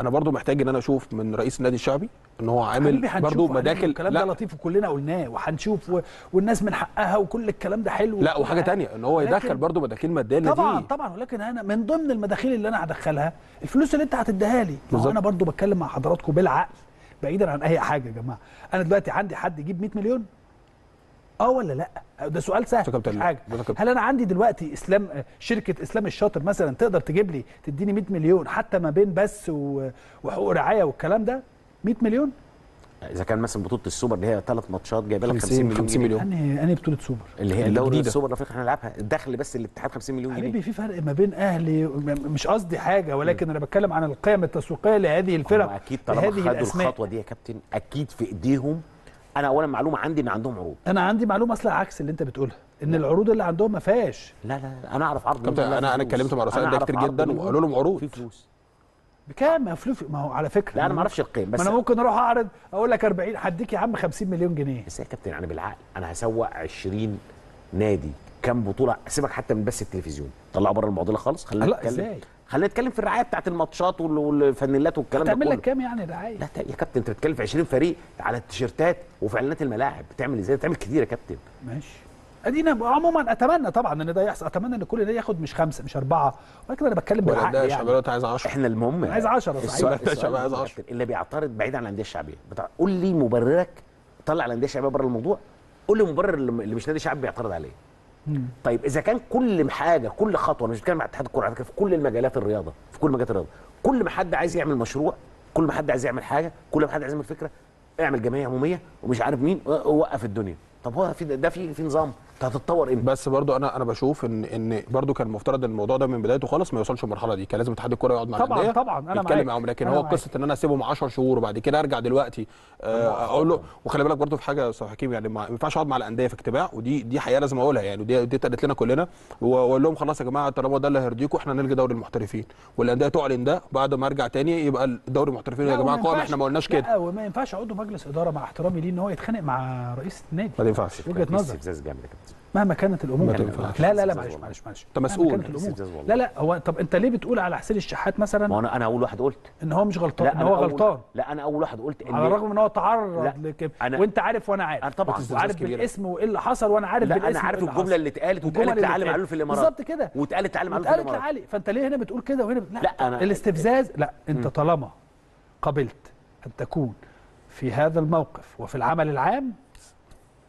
انا برضه محتاج ان انا اشوف من رئيس النادي الشعبي ان هو عامل برضه مداخل الكلام ده لطيف وكلنا قلناه وهنشوف و... والناس من حقها وكل الكلام ده حلو لا وحاجه ثانيه ان هو يدخل برضه مداخيل ماديه طبعا دي. طبعا ولكن انا من ضمن المداخيل اللي انا هدخلها الفلوس اللي انت هتديها لي انا برضه بتكلم مع حضراتكم بالعقل بعيدا عن اي حاجه يا جماعه انا دلوقتي عندي حد يجيب 100 مليون اه ولا لا ده سؤال سهل مش حاجه هل انا عندي دلوقتي اسلام شركه اسلام الشاطر مثلا تقدر تجيب لي تديني 100 مليون حتى ما بين بس وحقوق رعايه والكلام ده 100 مليون اذا كان مثلا بطوله السوبر اللي هي ثلاث ماتشات جايبه لك 50 مليون 50 مليون انهي انهي بطوله سوبر اللي هي يعني دوري السوبر الافريقي احنا هنلعبها الدخل بس الاتحاد 50 مليون جنيه في فرق ما بين اهلي مش قصدي حاجه ولكن م. انا بتكلم عن القيم التسويقيه لهذه الفرق اكيد طالما خدوا الخطوه دي يا كابتن اكيد في ايديهم انا اولا معلومه عندي ان عندهم عروض انا عندي معلومه اصلا عكس اللي انت بتقولها ان لا. العروض اللي عندهم ما فيهاش لا لا انا اعرف عرض انا انا اتكلمت مع رؤساء ده كتير جدا وقالوا لهم عروض في فلوس بكام فلوس ما هو على فكره لا انا ما اعرفش القيم بس ما انا ممكن اروح اعرض اقول لك 40 هديك يا عم 50 مليون جنيه بس يا كابتن انا يعني بالعقل انا هسوق 20 نادي كام بطوله سيبك حتى من بس التلفزيون طلع بره المعضله خالص خلينا نتكلم ازاي خلينا نتكلم في الرعايه بتاعت الماتشات والفانيلات والكلام ده كله بتعمل لك كام يعني رعايه؟ لا يا كابتن انت بتتكلم في 20 فريق على التيشيرتات وفي اعلانات الملاعب بتعمل ازاي؟ بتعمل كتير يا كابتن ماشي ادينا عموما اتمنى طبعا ان ده يحصل اتمنى ان كل ده ياخد مش خمسه مش اربعه ولكن انا بتكلم بالعقل يعني شباب عايز 10 احنا المهم عايز 10 السؤال عايز 10 اللي بيعترض بعيد عن الانديه الشعبيه قول لي مبررك طلع الانديه الشعبيه بره الموضوع قول لي مبرر اللي مش نادي شعبي بيعترض عليه مم. طيب اذا كان كل حاجه كل خطوه انا مش بتكلم مع اتحاد الكره على فكره في كل المجالات الرياضه في كل مجالات الرياضه كل ما حد عايز يعمل مشروع كل ما حد عايز يعمل حاجه كل ما حد عايز يعمل فكره اعمل جمعيه عموميه ومش عارف مين وقف الدنيا طب هو في ده في في نظام انت هتتطور امتى بس برضو انا انا بشوف ان ان برضو كان المفترض ان الموضوع ده من بدايته خالص ما يوصلش للمرحله دي كان لازم اتحاد الكوره يقعد مع طبعا طبعا انا معاك معاهم لكن هو قصه ان انا اسيبهم 10 شهور وبعد كده ارجع دلوقتي آه، اقول له وخلي بالك برضو في حاجه يا استاذ حكيم يعني ما ينفعش اقعد مع الانديه في اجتماع ودي دي حقيقه لازم اقولها يعني ودي دي اتقالت لنا كلنا واقول لهم خلاص يا جماعه طالما ده اللي هيرضيكم احنا نلغي دوري المحترفين والانديه تعلن ده بعد ما ارجع تاني يبقى دوري المحترفين يا جماعه قائم احنا ما قلناش كده وما ينفعش اقعد مجلس اداره مع احترامي ليه ان هو يتخانق مع رئيس النادي ينفعش وجهه نظر استفزاز جامد يا كابتن مهما كانت الامور ما تنفعش لا لا لا معلش معلش معلش انت مسؤول لا لا هو طب انت ليه بتقول على حسين الشحات مثلا ما انا انا اول واحد قلت ان هو مش غلطان ان هو غلطان لا انا اول واحد قلت إن على الرغم ان هو تعرض لكده وانت عارف وانا عارف أنا طبعا وعارف بالاسم وايه اللي حصل وانا عارف بالاسم انا عارف الجمله اللي اتقالت واتقالت لعلي معلول في الامارات بالظبط كده واتقالت لعلي معلول في الامارات واتقالت لعلي فانت ليه هنا بتقول كده وهنا لا, لا أنا الاستفزاز لا انت طالما قبلت ان تكون في هذا الموقف وفي العمل العام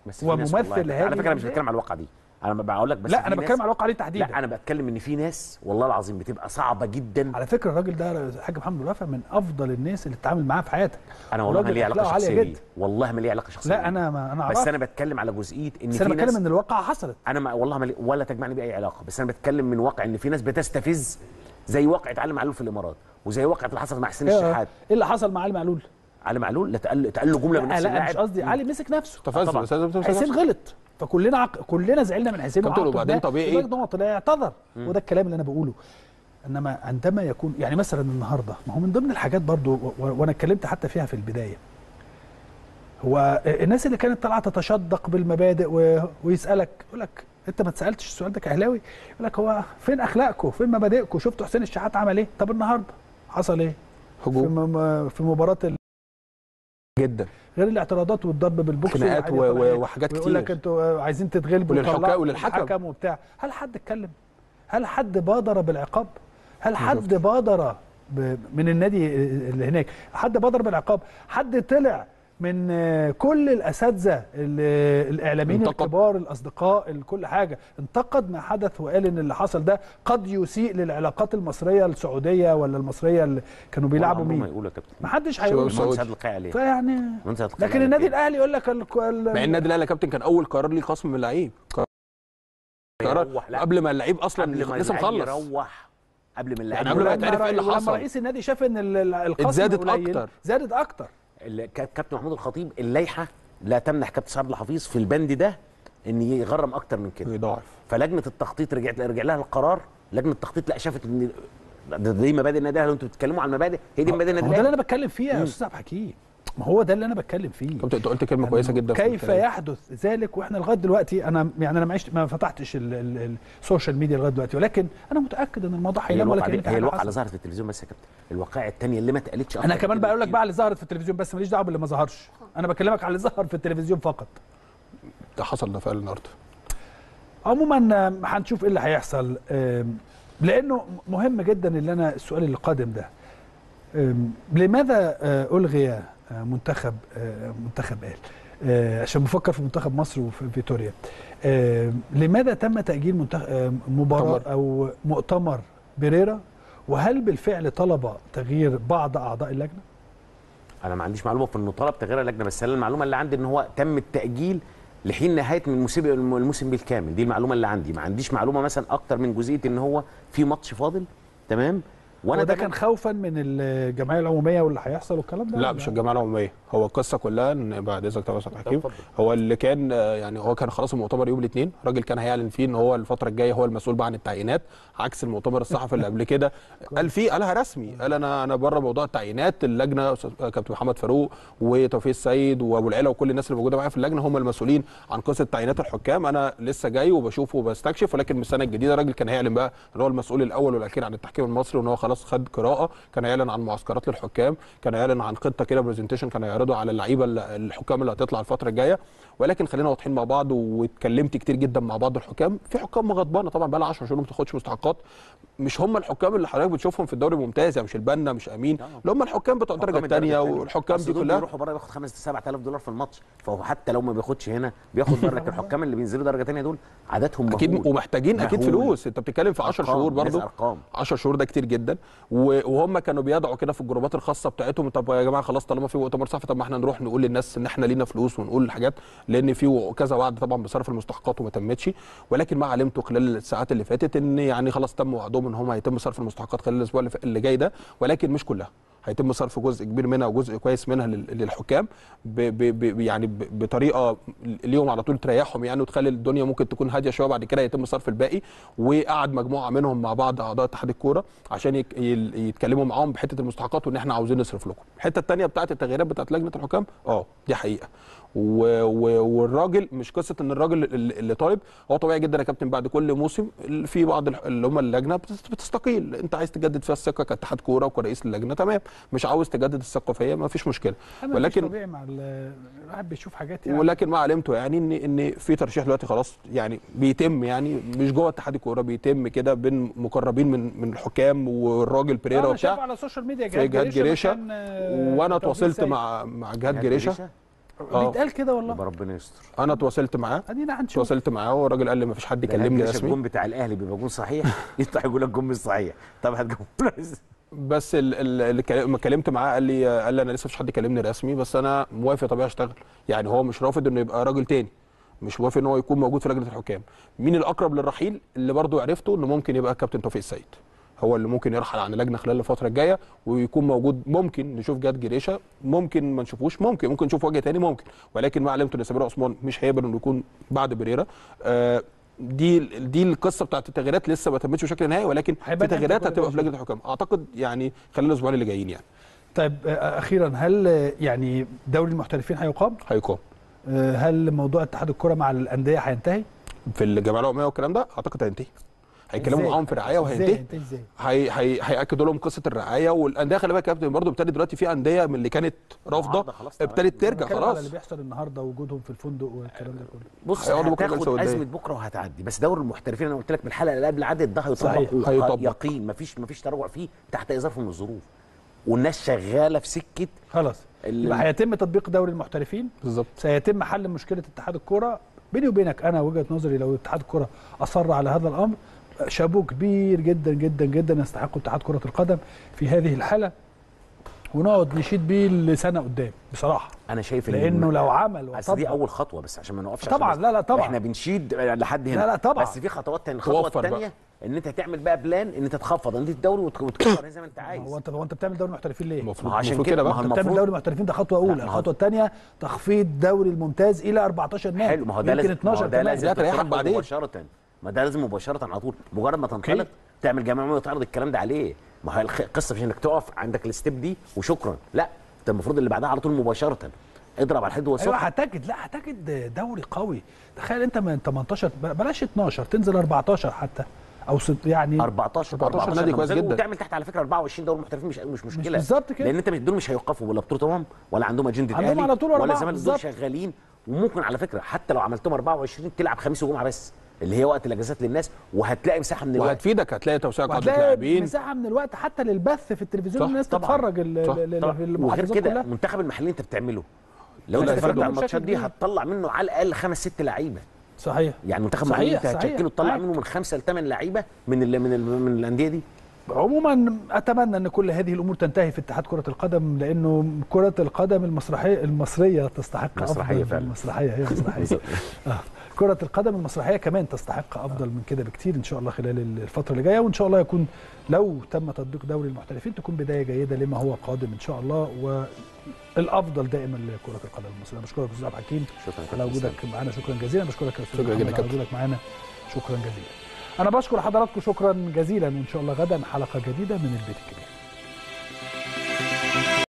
بس وممثل هادي على فكره انا مش بتكلم على الواقعه دي انا بقول لك بس لا انا بتكلم على الواقعه دي تحديدا لا انا بتكلم ان في ناس والله العظيم بتبقى صعبه جدا على فكره الراجل ده الحاج محمد رفع من افضل الناس اللي تتعامل معاها في حياتك انا والله ما ليه علاقه شخصيه والله ما ليه علاقه شخصيه لا انا ما انا بس انا بتكلم على جزئيه ان بس في انا بتكلم ان الواقعه حصلت انا ما والله ما ولا تجمعني باي علاقه بس انا بتكلم من واقع ان في ناس بتستفز زي واقعه علي معلول في الامارات وزي واقعه اللي حصل مع حسين إيه، الشحات ايه اللي حصل مع علي معلول علي معلول لا اتقال اتقال له جمله من نفس لا مش قصدي علي مسك نفسه تفزع حسين غلط فكلنا عق... كلنا زعلنا من حسين وعقله وبعدين طبيعي لا اعتذر وده الكلام اللي انا بقوله انما عندما يكون يعني مثلا النهارده ما هو من ضمن الحاجات برضو وانا اتكلمت حتى فيها في البدايه هو الناس اللي كانت طالعه تتشدق بالمبادئ ويسالك يقول لك انت ما اتسالتش السؤال ده كاهلاوي يقول لك هو فين اخلاقكم فين مبادئكم شفتوا حسين الشحات عمل ايه طب النهارده حصل ايه هجوم في, في مباراه جدا غير الاعتراضات والضرب بالبوكس خناقات وحاجات كتير يقول لك انتوا عايزين تتغلبوا للحكام وللحكم وبتاع هل حد اتكلم هل حد بادر بالعقاب هل حد بادر من النادي اللي هناك حد بادر بالعقاب حد طلع من آه، كل الاساتذه الاعلاميين انتقد. الكبار الاصدقاء كل حاجه انتقد ما حدث وقال ان اللي حصل ده قد يسيء للعلاقات المصريه السعوديه ولا المصريه اللي كانوا بيلعبوا مين ما يا كابتن ما حدش هيقول سعد القاعي عليه فيعني لكن النادي الاهلي يقول لك مع النادي الاهلي يا كابتن كان اول قرار ليه خصم من اللعيب قبل ما اللعيب اصلا لسه مخلص يروح قبل ما يعني اللعيب يعني قبل ما يتعرف ايه اللي حصل رئيس النادي شاف ان القصه زادت اكتر زادت اكتر كابتن محمود الخطيب اللائحه لا تمنح كابتن سعد الحفيظ في البند ده ان يغرم اكتر من كده يضاعف فلجنه التخطيط رجعت رجع لها القرار لجنه التخطيط لا شافت ان دي مبادئ النادي الاهلي انتوا بتتكلموا عن المبادئ هي دي مبادئ النادي الاهلي ده اللي انا بتكلم فيها يا استاذ عبد الحكيم ما هو ده اللي انا بتكلم فيه طب انت قلت كلمه كويسه جدا كيف يحدث ذلك واحنا لغايه دلوقتي انا يعني انا ما ما فتحتش السوشيال ميديا لغايه دلوقتي ولكن انا متاكد ان الموضوع هيلم ولكن هي الواقعه اللي ظهرت في التلفزيون بس يا كابتن الواقعه الثانيه اللي ما اتقالتش انا كمان بقول لك بقى اللي ظهرت في التلفزيون بس ماليش دعوه باللي ما ظهرش انا بكلمك على اللي ظهر في التلفزيون فقط ده حصل ده فعلا النهارده عموما هنشوف ايه اللي هيحصل لانه مهم جدا اللي انا السؤال اللي قادم ده لماذا آه، الغي منتخب آه، منتخب ال آه، عشان بفكر في منتخب مصر وفي فيتوريا آه، لماذا تم تاجيل مباراه او مؤتمر بريرا وهل بالفعل طلب تغيير بعض اعضاء اللجنه انا ما عنديش معلومه في انه طلب تغيير اللجنه بس انا المعلومه اللي عندي ان هو تم التاجيل لحين نهايه من الموسم الموسم بالكامل دي المعلومه اللي عندي ما عنديش معلومه مثلا اكتر من جزئيه ان هو في ماتش فاضل تمام وانا ده كان خوفا من الجمعيه العموميه واللي هيحصل والكلام ده لا مش الجمعيه العموميه هو القصه كلها ان بعد اذنك طبعا يا استاذ حكيم هو اللي كان يعني هو كان خلاص المؤتمر يوم الاثنين الراجل كان هيعلن فيه ان هو الفتره الجايه هو المسؤول بقى عن التعيينات عكس المؤتمر الصحفي اللي قبل كده قال فيه قالها رسمي قال انا انا بره موضوع التعيينات اللجنه كابتن محمد فاروق وتوفيق السيد وابو العلا وكل الناس اللي موجوده معايا في اللجنه هم المسؤولين عن قصه تعيينات الحكام انا لسه جاي وبشوفه وبستكشف ولكن من السنه الجديده الراجل كان هيعلن بقى ان هو المسؤول الاول والاخير عن التحكيم المصري وان هو خلاص خلاص خد قراءه كان يعلن عن معسكرات للحكام كان يعلن عن خطه كده برزنتيشن كان يعرضه على اللعيبه الحكام اللي هتطلع الفتره الجايه ولكن خلينا واضحين مع بعض واتكلمت كتير جدا مع بعض الحكام في حكام غضبانه طبعا بقى لها 10 شهور ما بتاخدش مستحقات مش هم الحكام اللي حضرتك بتشوفهم في الدوري الممتاز يعني مش البنا مش امين نعم. اللي هم الحكام بتوع الدرجه الثانيه والحكام دي كلها بيروحوا بره ياخد 5 7000 دولار في الماتش فهو حتى لو ما بياخدش هنا بياخد بره لكن الحكام اللي بينزلوا درجه ثانيه دول عاداتهم مهول. اكيد ومحتاجين اكيد فلوس انت بتتكلم في 10 شهور برضو 10 شهور ده كتير جدا وهم كانوا بيضعوا كده في الجروبات الخاصه بتاعتهم طب يا جماعه خلاص طالما في مؤتمر صحفي طب ما احنا نروح نقول للناس ان احنا لينا فلوس ونقول الحاجات لان في كذا وعد طبعا بصرف المستحقات وما تمتش ولكن ما علمته خلال الساعات اللي فاتت ان يعني خلاص تم وعدهم ان هم هيتم صرف المستحقات خلال الاسبوع اللي جاي ده ولكن مش كلها هيتم صرف جزء كبير منها وجزء كويس منها للحكام بـ بـ بـ يعني بطريقه ليهم على طول تريحهم يعني وتخلي الدنيا ممكن تكون هاديه شويه بعد كده يتم صرف الباقي وقعد مجموعه منهم مع بعض اعضاء اتحاد الكوره عشان يتكلموا معاهم بحته المستحقات وان احنا عاوزين نصرف لكم الحته الثانيه بتاعه التغييرات بتاعه لجنه الحكام اه دي حقيقه و... و... والراجل مش قصه ان الراجل اللي طالب هو طبيعي جدا يا كابتن بعد كل موسم في بعض اللي هم اللجنه بتستقيل انت عايز تجدد فيها الثقه كاتحاد كوره وكرئيس اللجنه تمام مش عاوز تجدد الثقه فيها ما فيش مشكله ولكن طبيعي مع الواحد بيشوف حاجات يعني ولكن ما علمته يعني ان ان في ترشيح دلوقتي خلاص يعني بيتم يعني مش جوه اتحاد الكوره بيتم كده بين مقربين من من الحكام والراجل بريرا وبتاع على السوشيال ميديا جهاد جريشه آه، وانا تواصلت مع مع جهاد جريشه اه. بيتقال كده والله ربنا يستر انا تواصلت معاه ادينا هنشوف تواصلت معاه والراجل قال لي ما فيش حد يكلمني رسمي الجون بتاع الاهلي بيبقى جون صحيح يطلع يقول لك جون مش صحيح طب هتجاوب بس اللي كلمت معاه قال لي قال لي انا لسه مفيش حد يكلمني رسمي بس انا موافق طبيعي اشتغل يعني هو مش رافض انه يبقى راجل تاني مش موافق ان هو يكون موجود في لجنه الحكام مين الاقرب للرحيل اللي برضه عرفته انه ممكن يبقى كابتن توفيق السيد هو اللي ممكن يرحل عن اللجنه خلال الفتره الجايه ويكون موجود ممكن نشوف جاد جريشه ممكن ما نشوفوش ممكن ممكن نشوف وجه تاني ممكن ولكن ما علمته ان سمير عثمان مش هيقبل انه يكون بعد بريرا آه دي دي القصه بتاعت التغييرات لسه ما تمتش بشكل نهائي ولكن في تغييرات هتبقى في لجنه الحكام اعتقد يعني خلال الاسبوعين اللي جايين يعني طيب آه، اخيرا هل يعني دوري المحترفين هيقام؟ هيقام آه، هل موضوع اتحاد الكره مع الانديه هينتهي؟ في الجمعيه العموميه والكلام ده اعتقد هينتهي هيكلموا معاهم في الرعايه وهينتهي هياكدوا لهم قصه الرعايه والانديه خلي بالك يا كابتن برضه ابتدت دلوقتي في انديه من اللي كانت رافضه ابتدت ترجع خلاص اللي بيحصل النهارده وجودهم في الفندق والكلام ده كله بص بكره ازمه بكره وهتعدي بس دوري المحترفين انا قلت لك من الحلقه اللي قبل عدت ده هيطبق يقين مفيش مفيش تراجع فيه تحت اي ظرف من الظروف والناس شغاله في سكه خلاص اللي هيتم تطبيق دوري المحترفين بالظبط سيتم حل مشكله اتحاد الكوره بيني وبينك انا وجهه نظري لو اتحاد الكوره اصر على هذا الامر شابوه كبير جدا جدا جدا يستحق اتحاد كره القدم في هذه الحاله ونقعد نشيد بيه لسنه قدام بصراحه انا شايف لانه لو عمل بس دي اول خطوه بس عشان ما نوقفش طبعا لا لا طبعا احنا بنشيد لحد هنا لا لا طبعا بس في خطوات تانية الخطوه الثانيه ان انت تعمل بقى بلان ان انت تخفض انت الدوري وتكبر زي ما انت عايز هو انت هو انت بتعمل دوري المحترفين ليه؟ مفروض عشان كده بقى انت بتعمل دوري المحترفين ده خطوه اولى الخطوه الثانيه تخفيض دوري الممتاز الى 14 نادي حلو ما هو ده لازم يمكن 12 ده لازم تريحك بعدين مباشره ما ده لازم مباشره على طول مجرد ما تنطلق تعمل جامعه وتعرض الكلام ده عليه ما هي القصه مش انك تقف عندك الستيب دي وشكرا لا انت المفروض اللي بعدها على طول مباشره اضرب على الحد وسط ايوه هتجد لا هتجد دوري قوي تخيل انت من 18 بلاش 12 تنزل 14 حتى او يعني 14 14 نادي كويس جدا وتعمل تحت على فكره 24 دوري محترفين مش مش مشكله مش بالظبط كده لان انت دول مش هيوقفوا ولا بطوله تمام ولا عندهم اجنده عندهم على طول ولا زمان دول شغالين وممكن على فكره حتى لو عملتهم 24 تلعب خميس وجمعه بس اللي هي وقت الاجازات للناس وهتلاقي مساحه من الوقت وهتفيدك هتلاقي توسيع قاعده اللاعبين مساحه من الوقت حتى للبث في التلفزيون الناس تتفرج وغير كده المنتخب المحلي انت بتعمله لو انت بتتفرج على الماتشات دي هتطلع منه على الاقل خمس ست لعيبه صحيح يعني منتخب محلي انت هتشكله تطلع منه من خمسه لثمان لعيبه من من من الانديه دي عموما اتمنى ان كل هذه الامور تنتهي في اتحاد كره القدم لانه كره القدم المسرحيه المصريه تستحق مسرحيه فعلا المسرحيه هي مسرحيه آه. كرة القدم المسرحية كمان تستحق أفضل من كده بكتير إن شاء الله خلال الفترة اللي جاية وإن شاء الله يكون لو تم تطبيق دوري المحترفين تكون بداية جيدة لما هو قادم إن شاء الله والأفضل دائما لكرة القدم المصرية بشكرك أستاذ عبد الحكيم على وجودك معانا شكرا جزيلا بشكرك يا أستاذ على وجودك معانا شكرا جزيلا أنا بشكر حضراتكم شكرا جزيلا وإن شاء الله غدا حلقة جديدة من البيت الكبير